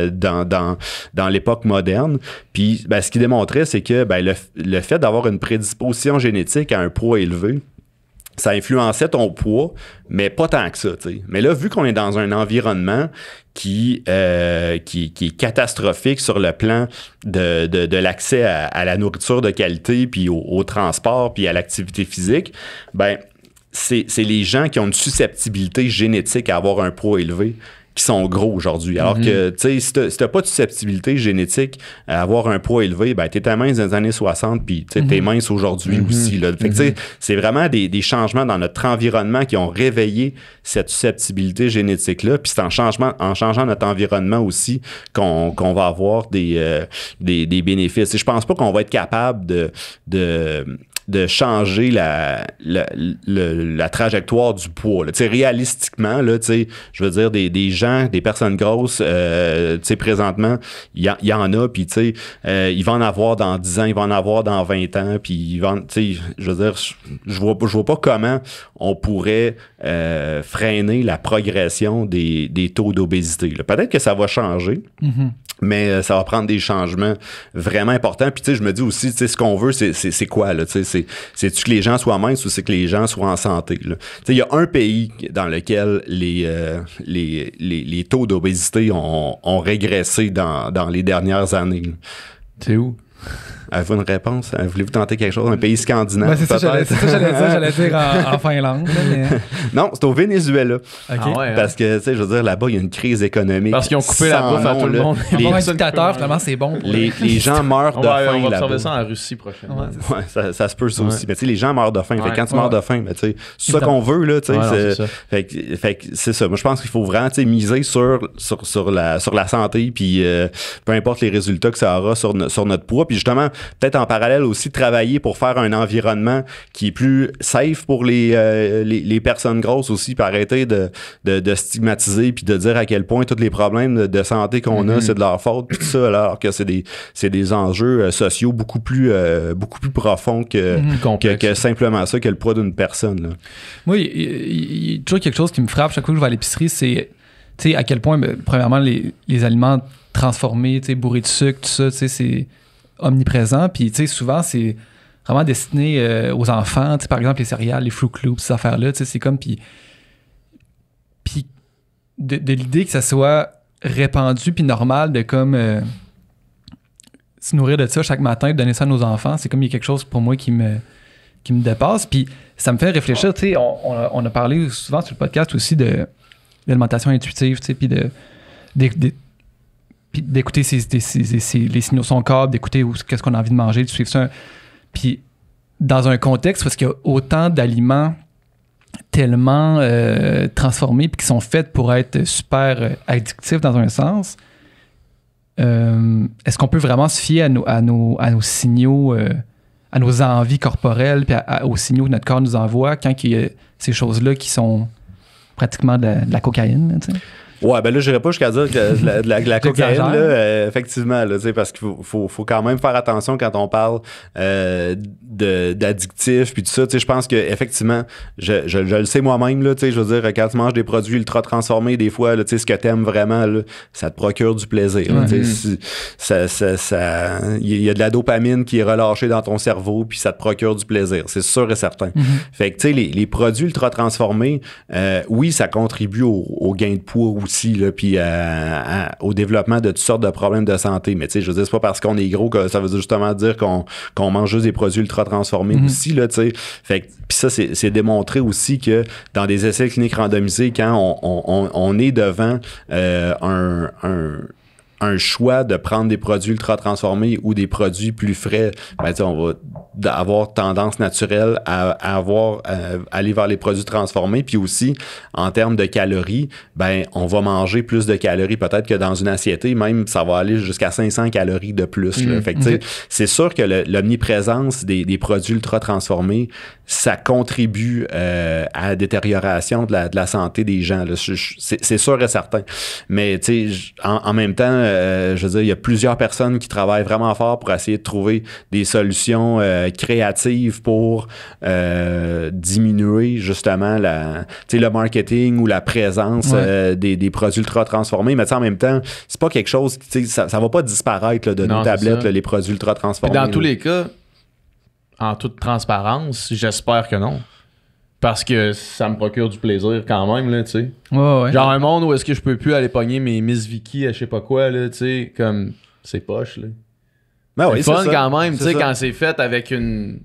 dans, dans, dans l'époque moderne. Puis ben, ce qu'il démontrait, c'est que ben, le, le fait d'avoir une prédisposition génétique à un poids élevé, ça influençait ton poids, mais pas tant que ça. Mais là, vu qu'on est dans un environnement qui, euh, qui, est catastrophique sur le plan de, l'accès à, la nourriture de qualité, puis au, transport, puis à l'activité physique, ben c'est les gens qui ont une susceptibilité génétique à avoir un poids élevé qui sont gros aujourd'hui. Alors que, mhm. tu sais, si t'as pas de susceptibilité génétique à avoir un poids élevé, ben, t'es mince dans les années 60, puis tu mm mince aujourd'hui mhm. aussi. Là. Mhm. c'est vraiment des, des, changements dans notre environnement qui ont réveillé cette susceptibilité génétique-là. Puis c'est en, changement, en changeant notre environnement aussi qu'on qu'on va avoir des, euh, des, des bénéfices. Et je pense pas qu'on va être capable de, de de changer la, la, trajectoire du poids. Là. Réalistiquement, je veux dire, des, gens, des personnes grosses, euh, présentement, il y, en a, puis sais euh, il va en avoir dans 10 ans, il va en avoir dans 20 ans, puis je veux dire, je vois, vois pas comment on pourrait euh, freiner la progression des, taux d'obésité. Peut-être que ça va changer, mm-hmm. mais ça va prendre des changements vraiment importants. Puis je me dis aussi, ce qu'on veut, c'est quoi? Là, c'est c'est tu que les gens soient minces ou c'est que les gens soient en santé? Il y a un pays dans lequel euh, les, les, taux d'obésité ont, ont régressé dans, dans les dernières années. C'est où? Avez-vous une réponse? Voulez-vous tenter quelque chose? Un pays scandinave? Ben, c'est ça j'allais dire, en, (laughs) Finlande. non, c'est au Venezuela. Ah hein. parce que, tu sais, je veux dire, là-bas, il y a une crise économique. Parce qu'ils ont coupé la bouffe à tout le monde. Les, finalement, c'est bon. Les, les, gens meurent de faim. On va observer ça en Russie prochainement. ça, se peut, ça aussi. Mais tu sais, les gens meurent de faim. quand tu meurs de faim, ben, c'est ça qu'on veut, là. tu sais c'est ça. Moi, je pense qu'il faut vraiment miser sur, la, santé, puis euh, peu importe les résultats que ça aura sur notre poids. Puis justement, peut-être en parallèle aussi travailler pour faire un environnement qui est plus safe pour les, euh, personnes grosses aussi, puis arrêter de, de, stigmatiser puis de dire à quel point tous les problèmes de, santé qu'on a, mm-hmm. c'est de leur faute, tout ça, alors que c'est des, enjeux euh, sociaux beaucoup plus, euh, beaucoup plus profonds que, mm-hmm. simplement ça, que le poids d'une personne. Là. Moi, il y, a toujours quelque chose qui me frappe chaque fois que je vais à l'épicerie, c'est à quel point, ben, premièrement, les, les aliments transformés, bourrés de sucre, tout ça, c'est omniprésent. Puis, souvent, c'est vraiment destiné euh, aux enfants. par exemple, les céréales, les Fruit Loops, ces affaires-là. Tu c'est comme. Puis, puis de, l'idée que ça soit répandu puis normal de comme euh, se nourrir de ça chaque matin, de donner ça à nos enfants, c'est comme il y a quelque chose pour moi qui me, qui me dépasse. Puis ça me fait réfléchir. Tu on, a, parlé souvent sur le podcast aussi de l'alimentation intuitive, tu sais, puis de, de puis d'écouter les signaux de son corps, d'écouter qu'est-ce qu'on a envie de manger, de suivre ça. Puis dans un contexte parce qu'il y a autant d'aliments tellement euh, transformés puis qui sont faits pour être super euh, addictifs dans un sens, euh, est-ce qu'on peut vraiment se fier à nos, signaux, à nos envies corporelles puis aux signaux que notre corps nous envoie quand il y a ces choses-là qui sont pratiquement de la, cocaïne? Ouais, ben là, je pas jusqu'à dire que la, (laughs) cocaïne, là, euh, effectivement, là, parce qu'il faut, faut, faut, quand même faire attention quand on parle euh, d'addictif, puis tout ça. tu sais Je pense que effectivement, je, je, le sais moi-même, là tu sais je veux dire, quand tu manges des produits ultra transformés, des fois, là, ce que tu aimes vraiment, là, ça te procure du plaisir. Il ça, ça, y a de la dopamine qui est relâchée dans ton cerveau, puis ça te procure du plaisir, c'est sûr et certain. Mm-hmm. Fait que, tu sais, les, les, produits ultra transformés, euh, oui, ça contribue au, au gain de poids là, puis euh, au développement de toutes sortes de problèmes de santé. Mais tu sais, je veux dire, c'est pas parce qu'on est gros que ça veut justement dire qu'on mange juste des produits ultra transformés mhm. aussi, là, tu sais. Fait puis ça, c'est démontré aussi que dans des essais cliniques randomisés, quand on, est devant euh, un un choix de prendre des produits ultra transformés ou des produits plus frais, ben, on va avoir tendance naturelle à, avoir aller vers les produits transformés. Puis aussi, en termes de calories, ben, on va manger plus de calories. Peut-être que dans une assiette, même, ça va aller jusqu'à 500 calories de plus. Mm-hmm. Mm-hmm. C'est sûr que l'omniprésence des, produits ultra transformés, ça contribue euh, à la détérioration de la, santé des gens. C'est sûr et certain. Mais en, en même temps, euh, je veux dire, il y a plusieurs personnes qui travaillent vraiment fort pour essayer de trouver des solutions euh, créatives pour euh, diminuer justement la, le marketing ou la présence des, produits ultra transformés. Mais en même temps, c'est pas quelque chose, ça, ne va pas disparaître de nos tablettes, les produits ultra transformés. dans tous les cas, en toute transparence, j'espère que non parce que ça me procure du plaisir quand même, là, tu sais. Genre un monde où est-ce que je peux plus aller pogner mes Miss Vicky à je sais pas quoi, là, tu sais, comme c'est poche, là. Ben c'est fun quand même, tu sais, quand c'est fait avec une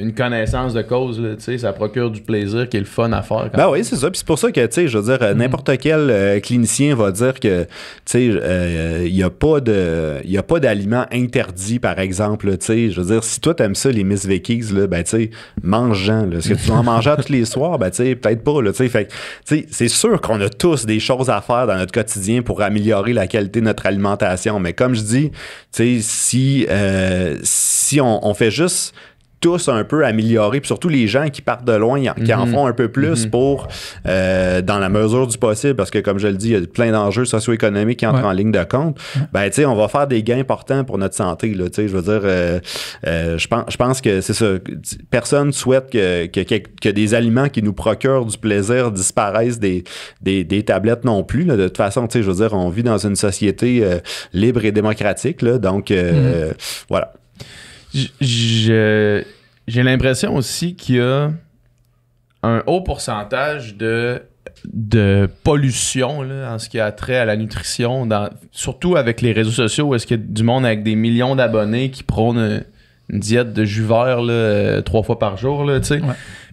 une connaissance de cause, ça procure du plaisir qui est le fun à faire. ben oui, c'est ça. Puis c'est pour ça que, tu je veux dire, euh, mm-hmm. n'importe quel euh, clinicien va dire que, tu sais, euh, il n'y a pas de, y a pas d'aliments interdits, par exemple, tu Je veux dire, si toi, aimes ça, les Miss Vickies, là, ben, tu sais, mange-en, Est-ce que tu en manger tous les soirs? Ben, tu sais, peut-être pas, tu c'est sûr qu'on a tous des choses à faire dans notre quotidien pour améliorer la qualité de notre alimentation. Mais comme je dis, tu sais, si, si on fait juste tous un peu améliorer, puis surtout les gens qui partent de loin, qui en mhm. font un peu plus mhm. pour, euh, dans la mesure du possible, parce que comme je le dis, il y a plein d'enjeux socio-économiques qui entrent en ligne de compte, ben, tu sais, on va faire des gains importants pour notre santé, là, tu sais, je veux dire, euh, euh, je, pense, je pense que c'est ça, personne souhaite que, que, des aliments qui nous procurent du plaisir disparaissent des, des, des tablettes non plus, de toute façon, tu sais, je veux dire, on vit dans une société libre et démocratique, là, donc, mhm. voilà. J'ai l'impression aussi qu'il y a un haut pourcentage de, de pollution en ce qui a trait à la nutrition, dans, surtout avec les réseaux sociaux où est-ce qu'il y a du monde avec des millions d'abonnés qui prônent une, diète de jus vert euh, trois fois par jour. Là, sais.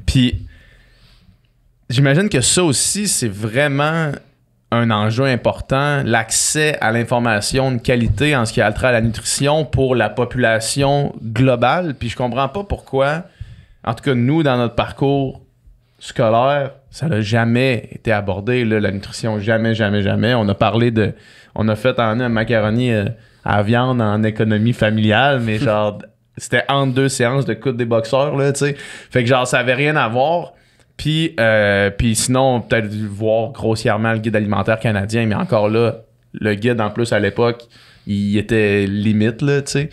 Puis j'imagine que ça aussi, c'est vraiment un enjeu important, l'accès à l'information de qualité en ce qui a trait à la nutrition pour la population globale. Puis je comprends pas pourquoi, en tout cas nous, dans notre parcours scolaire, ça n'a jamais été abordé, la nutrition, jamais, jamais, jamais. On a parlé de... On a fait en un macaroni euh, à viande en économie familiale, mais (laughs) genre, c'était entre deux séances de coup de boxeurs, là, tu sais. Fait que genre, ça avait rien à voir. Puis, euh, puis sinon, peut-être voir grossièrement le guide alimentaire canadien, mais encore là, le guide en plus à l'époque, il était limite, là, tu sais.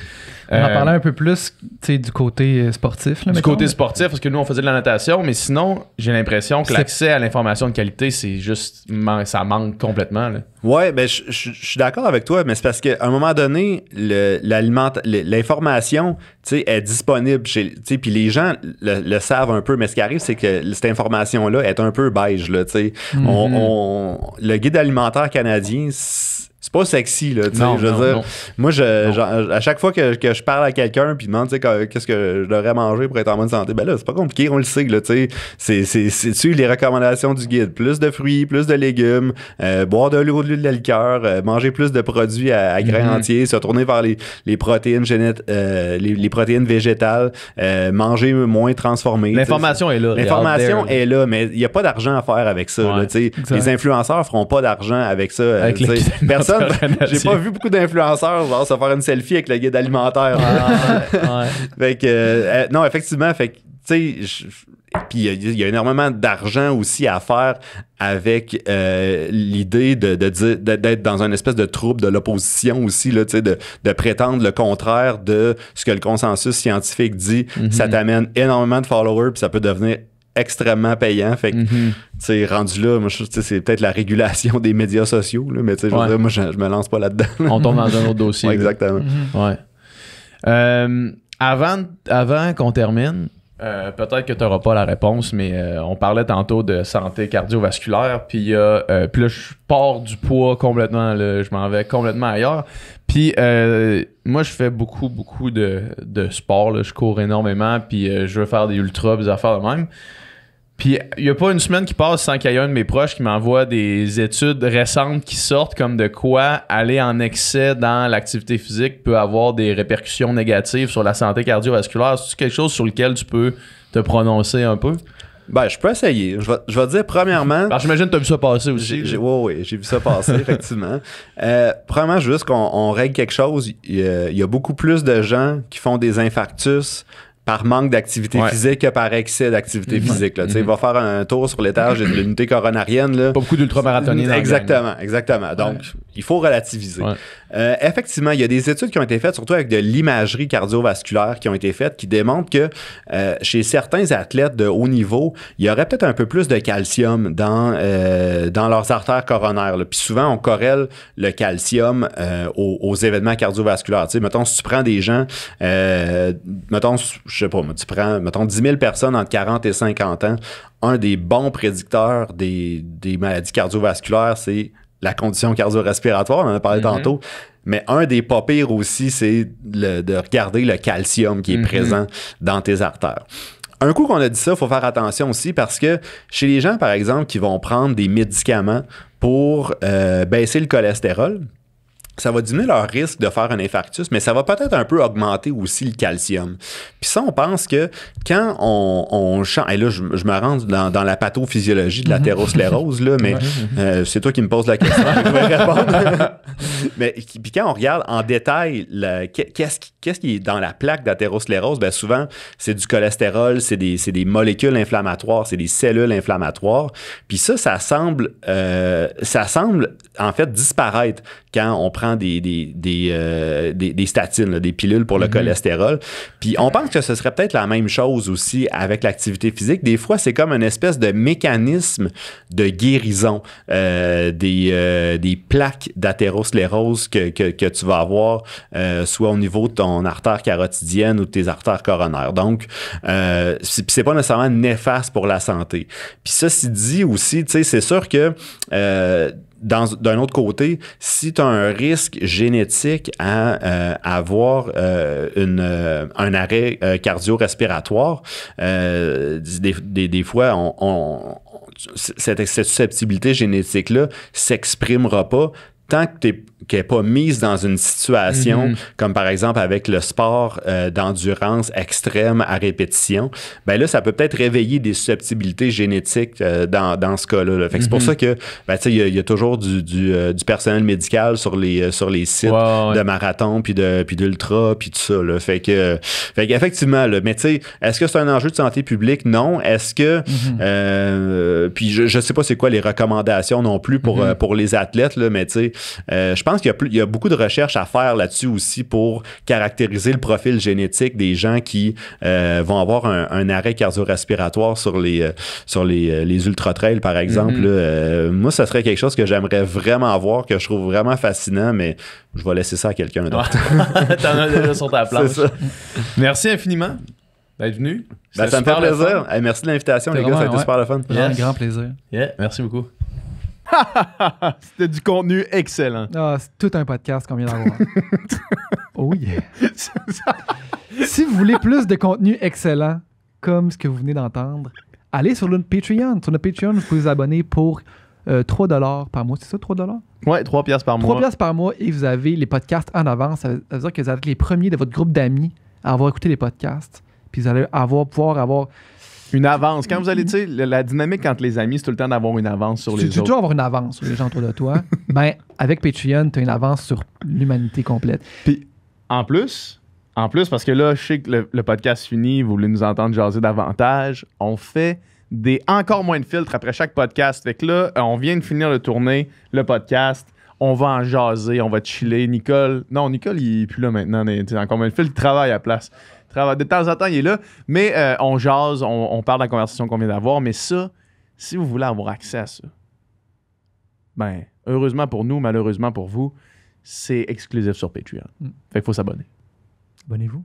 On en euh, parlait un peu plus du côté euh, sportif. du côté sportif, parce que nous, on faisait de la natation, mais sinon, j'ai l'impression que l'accès à l'information de qualité, c'est juste. Ça manque complètement. Oui, Ouais, ben, je suis d'accord avec toi, mais c'est parce qu'à un moment donné, l'information est disponible. Puis les gens le, savent un peu, mais ce qui arrive, c'est que cette information-là est un peu beige. Là, mm-hmm. le guide alimentaire canadien, c'est pas sexy là tu sais je moi à chaque fois que, que je parle à quelqu'un puis demande, tu qu'est-ce que je devrais manger pour être en bonne santé, ben là, c'est pas compliqué, on le sait, tu sais. C'est suivre les recommandations du guide. Plus de fruits, plus de légumes, euh, boire de l'eau, de l'huile de liqueur, euh, manger plus de produits à, grains mm-hmm. entiers, se tourner vers les, protéines euh, les, protéines végétales, manger moins transformé. L'information est là. L'information est là, mais il n'y a pas d'argent à faire avec ça. les influenceurs feront pas d'argent avec ça. (laughs) personne, (laughs) j'ai pas vu beaucoup d'influenceurs se faire une selfie avec le guide alimentaire euh, euh, non, effectivement, fait puis il y, a énormément d'argent aussi à faire avec euh, l'idée de, d'être dans une espèce de trouble de l'opposition aussi, là, de, de prétendre le contraire de ce que le consensus scientifique dit. Mm-hmm. Ça t'amène énormément de followers, puis ça peut devenir extrêmement payant. Fait que, mm-hmm. rendu là, moi, c'est peut-être la régulation (laughs) des médias sociaux, mais je, me lance pas là-dedans. On tombe dans un autre dossier. exactement. Mm-hmm. Ouais. Euh, avant qu'on termine, euh, peut-être que tu n'auras pas la réponse, mais euh, on parlait tantôt de santé cardiovasculaire, puis là, je pars du poids complètement, je m'en vais complètement ailleurs. Puis moi, je fais beaucoup, beaucoup de, de sport, je cours énormément, puis je veux faire des ultras, des affaires de même. Puis il n'y a pas une semaine qui passe sans qu'il y ait un de mes proches qui m'envoie des études récentes qui sortent comme de quoi aller en excès dans l'activité physique peut avoir des répercussions négatives sur la santé cardiovasculaire. C'est quelque chose sur lequel tu peux te prononcer un peu? Ben, je peux essayer. Je vais, dire, premièrement. J'imagine que tu as vu ça passer aussi. Oui, oui, j'ai vu ça passer, (laughs) effectivement. Euh, premièrement, juste qu'on règle quelque chose. il y, a, beaucoup plus de gens qui font des infarctus par manque d'activité physique que par excès d'activité mm-hmm. physique. Là. Il mm-hmm. va faire un tour sur l'étage de l'unité coronarienne. Là. Pas beaucoup d'ultramarathoniens. Exactement, exactement. Donc, il faut relativiser. Euh, effectivement, il y a des études qui ont été faites, surtout avec de l'imagerie cardiovasculaire qui ont été faites, qui démontrent que euh, chez certains athlètes de haut niveau, il y aurait peut-être un peu plus de calcium dans, euh, dans leurs artères coronaires. Puis souvent, on corrèle le calcium aux, événements cardiovasculaires. Tu sais, mettons, si tu prends des gens, mettons, je sais pas, tu prends, mettons, 10 000 personnes entre 40 et 50 ans, un des bons prédicteurs des, des maladies cardiovasculaires, c'est la condition cardio-respiratoire, on en a parlé mhm. tantôt. Mais un des pas pires aussi, c'est de regarder le calcium qui est mhm. présent dans tes artères. Un coup qu'on a dit ça, il faut faire attention aussi parce que chez les gens, par exemple, qui vont prendre des médicaments pour euh, baisser le cholestérol, ça va diminuer leur risque de faire un infarctus, mais ça va peut-être un peu augmenter aussi le calcium. Puis ça, on pense que quand on, on Et là, je, me rends dans, la pathophysiologie de l'athérosclérose, là, mais euh, c'est toi qui me poses la question, (laughs) mais puis quand on regarde en détail qu'est-ce qui, qui, est dans la plaque d'athérosclérose, bien souvent, c'est du cholestérol, c'est des, molécules inflammatoires, c'est des cellules inflammatoires. Puis ça, ça semble, euh, ça semble en fait disparaître quand on prend euh, des, statines, des pilules pour le mhm. cholestérol. Puis on pense que ce serait peut-être la même chose aussi avec l'activité physique. Des fois, c'est comme une espèce de mécanisme de guérison euh, euh, des, plaques d'athérosclérose que, que, tu vas avoir, soit au niveau de ton artère carotidienne ou de tes artères coronaires. Donc, c'est pas nécessairement néfaste pour la santé. Puis ça, ceci dit aussi, tu sais, c'est sûr que d'un autre côté, si tu as un risque génétique à, euh, avoir euh, une, euh, un arrêt cardio-respiratoire, des, fois, on, cette, susceptibilité génétique-là s'exprimera pas tant que tu qu'elle n'est pas mise dans une situation mhm. comme par exemple avec le sport euh, d'endurance extrême à répétition, ben là, ça peut peut-être réveiller des susceptibilités génétiques euh, dans, dans, ce cas-là. Fait que c'est pour mhm. ça que, ben, il y, a toujours du, du, euh, personnel médical sur les, sur les sites de marathon, puis d'ultra, puis, puis tout ça. Là. Fait que, fait effectivement, mais tu sais, est-ce que c'est un enjeu de santé publique? Non. Est-ce que, mhm. puis je sais pas c'est quoi les recommandations non plus pour, pour les athlètes, là, mais tu sais, je pense pense qu'il y, a beaucoup de recherches à faire là-dessus aussi pour caractériser le profil génétique des gens qui euh, vont avoir un, arrêt cardio-respiratoire sur les, euh, sur les, euh, les ultra-trails, par exemple. Mm-hmm. moi, ça serait quelque chose que j'aimerais vraiment voir, que je trouve vraiment fascinant, mais je vais laisser ça à quelqu'un d'autre. (laughs) T'en as déjà sur ta (laughs) planche. Merci infiniment d'être venu. Ben, ça me fait plaisir. merci de l'invitation, les gars. Ça a été super le fun. Un grand plaisir. Merci beaucoup. (laughs) C'était du contenu excellent. Ah, c'est tout un podcast qu'on vient d'avoir. (laughs) oh (laughs) si vous voulez plus de contenu excellent, comme ce que vous venez d'entendre, allez sur notre Patreon. Sur notre Patreon, vous pouvez vous abonner pour 3 euh, par mois. C'est ça, 3 dollars? Ouais, 3 pièces par mois. 3 pièces par mois et vous avez les podcasts en avance. Ça veut dire que vous êtes les premiers de votre groupe d'amis à avoir écouté les podcasts. Puis vous allez avoir, pouvoir avoir une avance. Quand vous allez, tu sais, la, dynamique entre les amis, c'est tout le temps d'avoir une avance sur les tu autres. Tu toujours avoir une avance sur les gens autour de toi. (laughs) ben, avec Patreon, tu as une avance sur l'humanité complète. Puis, en plus, en plus, parce que là, je sais que le, podcast finit, vous voulez nous entendre jaser davantage, on fait des encore moins de filtres après chaque podcast. Fait que là, euh, on vient de finir le tournée, le podcast. On va en jaser, on va chiller. Nicole, non, Nicole, il est plus là maintenant. Il encore moins de filtres, il travaille à place. De temps en temps, il est là. Mais euh, on jase, on, parle de la conversation qu'on vient d'avoir. Mais ça, si vous voulez avoir accès à ça, ben, heureusement pour nous, malheureusement pour vous, c'est exclusif sur Patreon. Mm. Fait qu'il faut s'abonner. Abonnez-vous.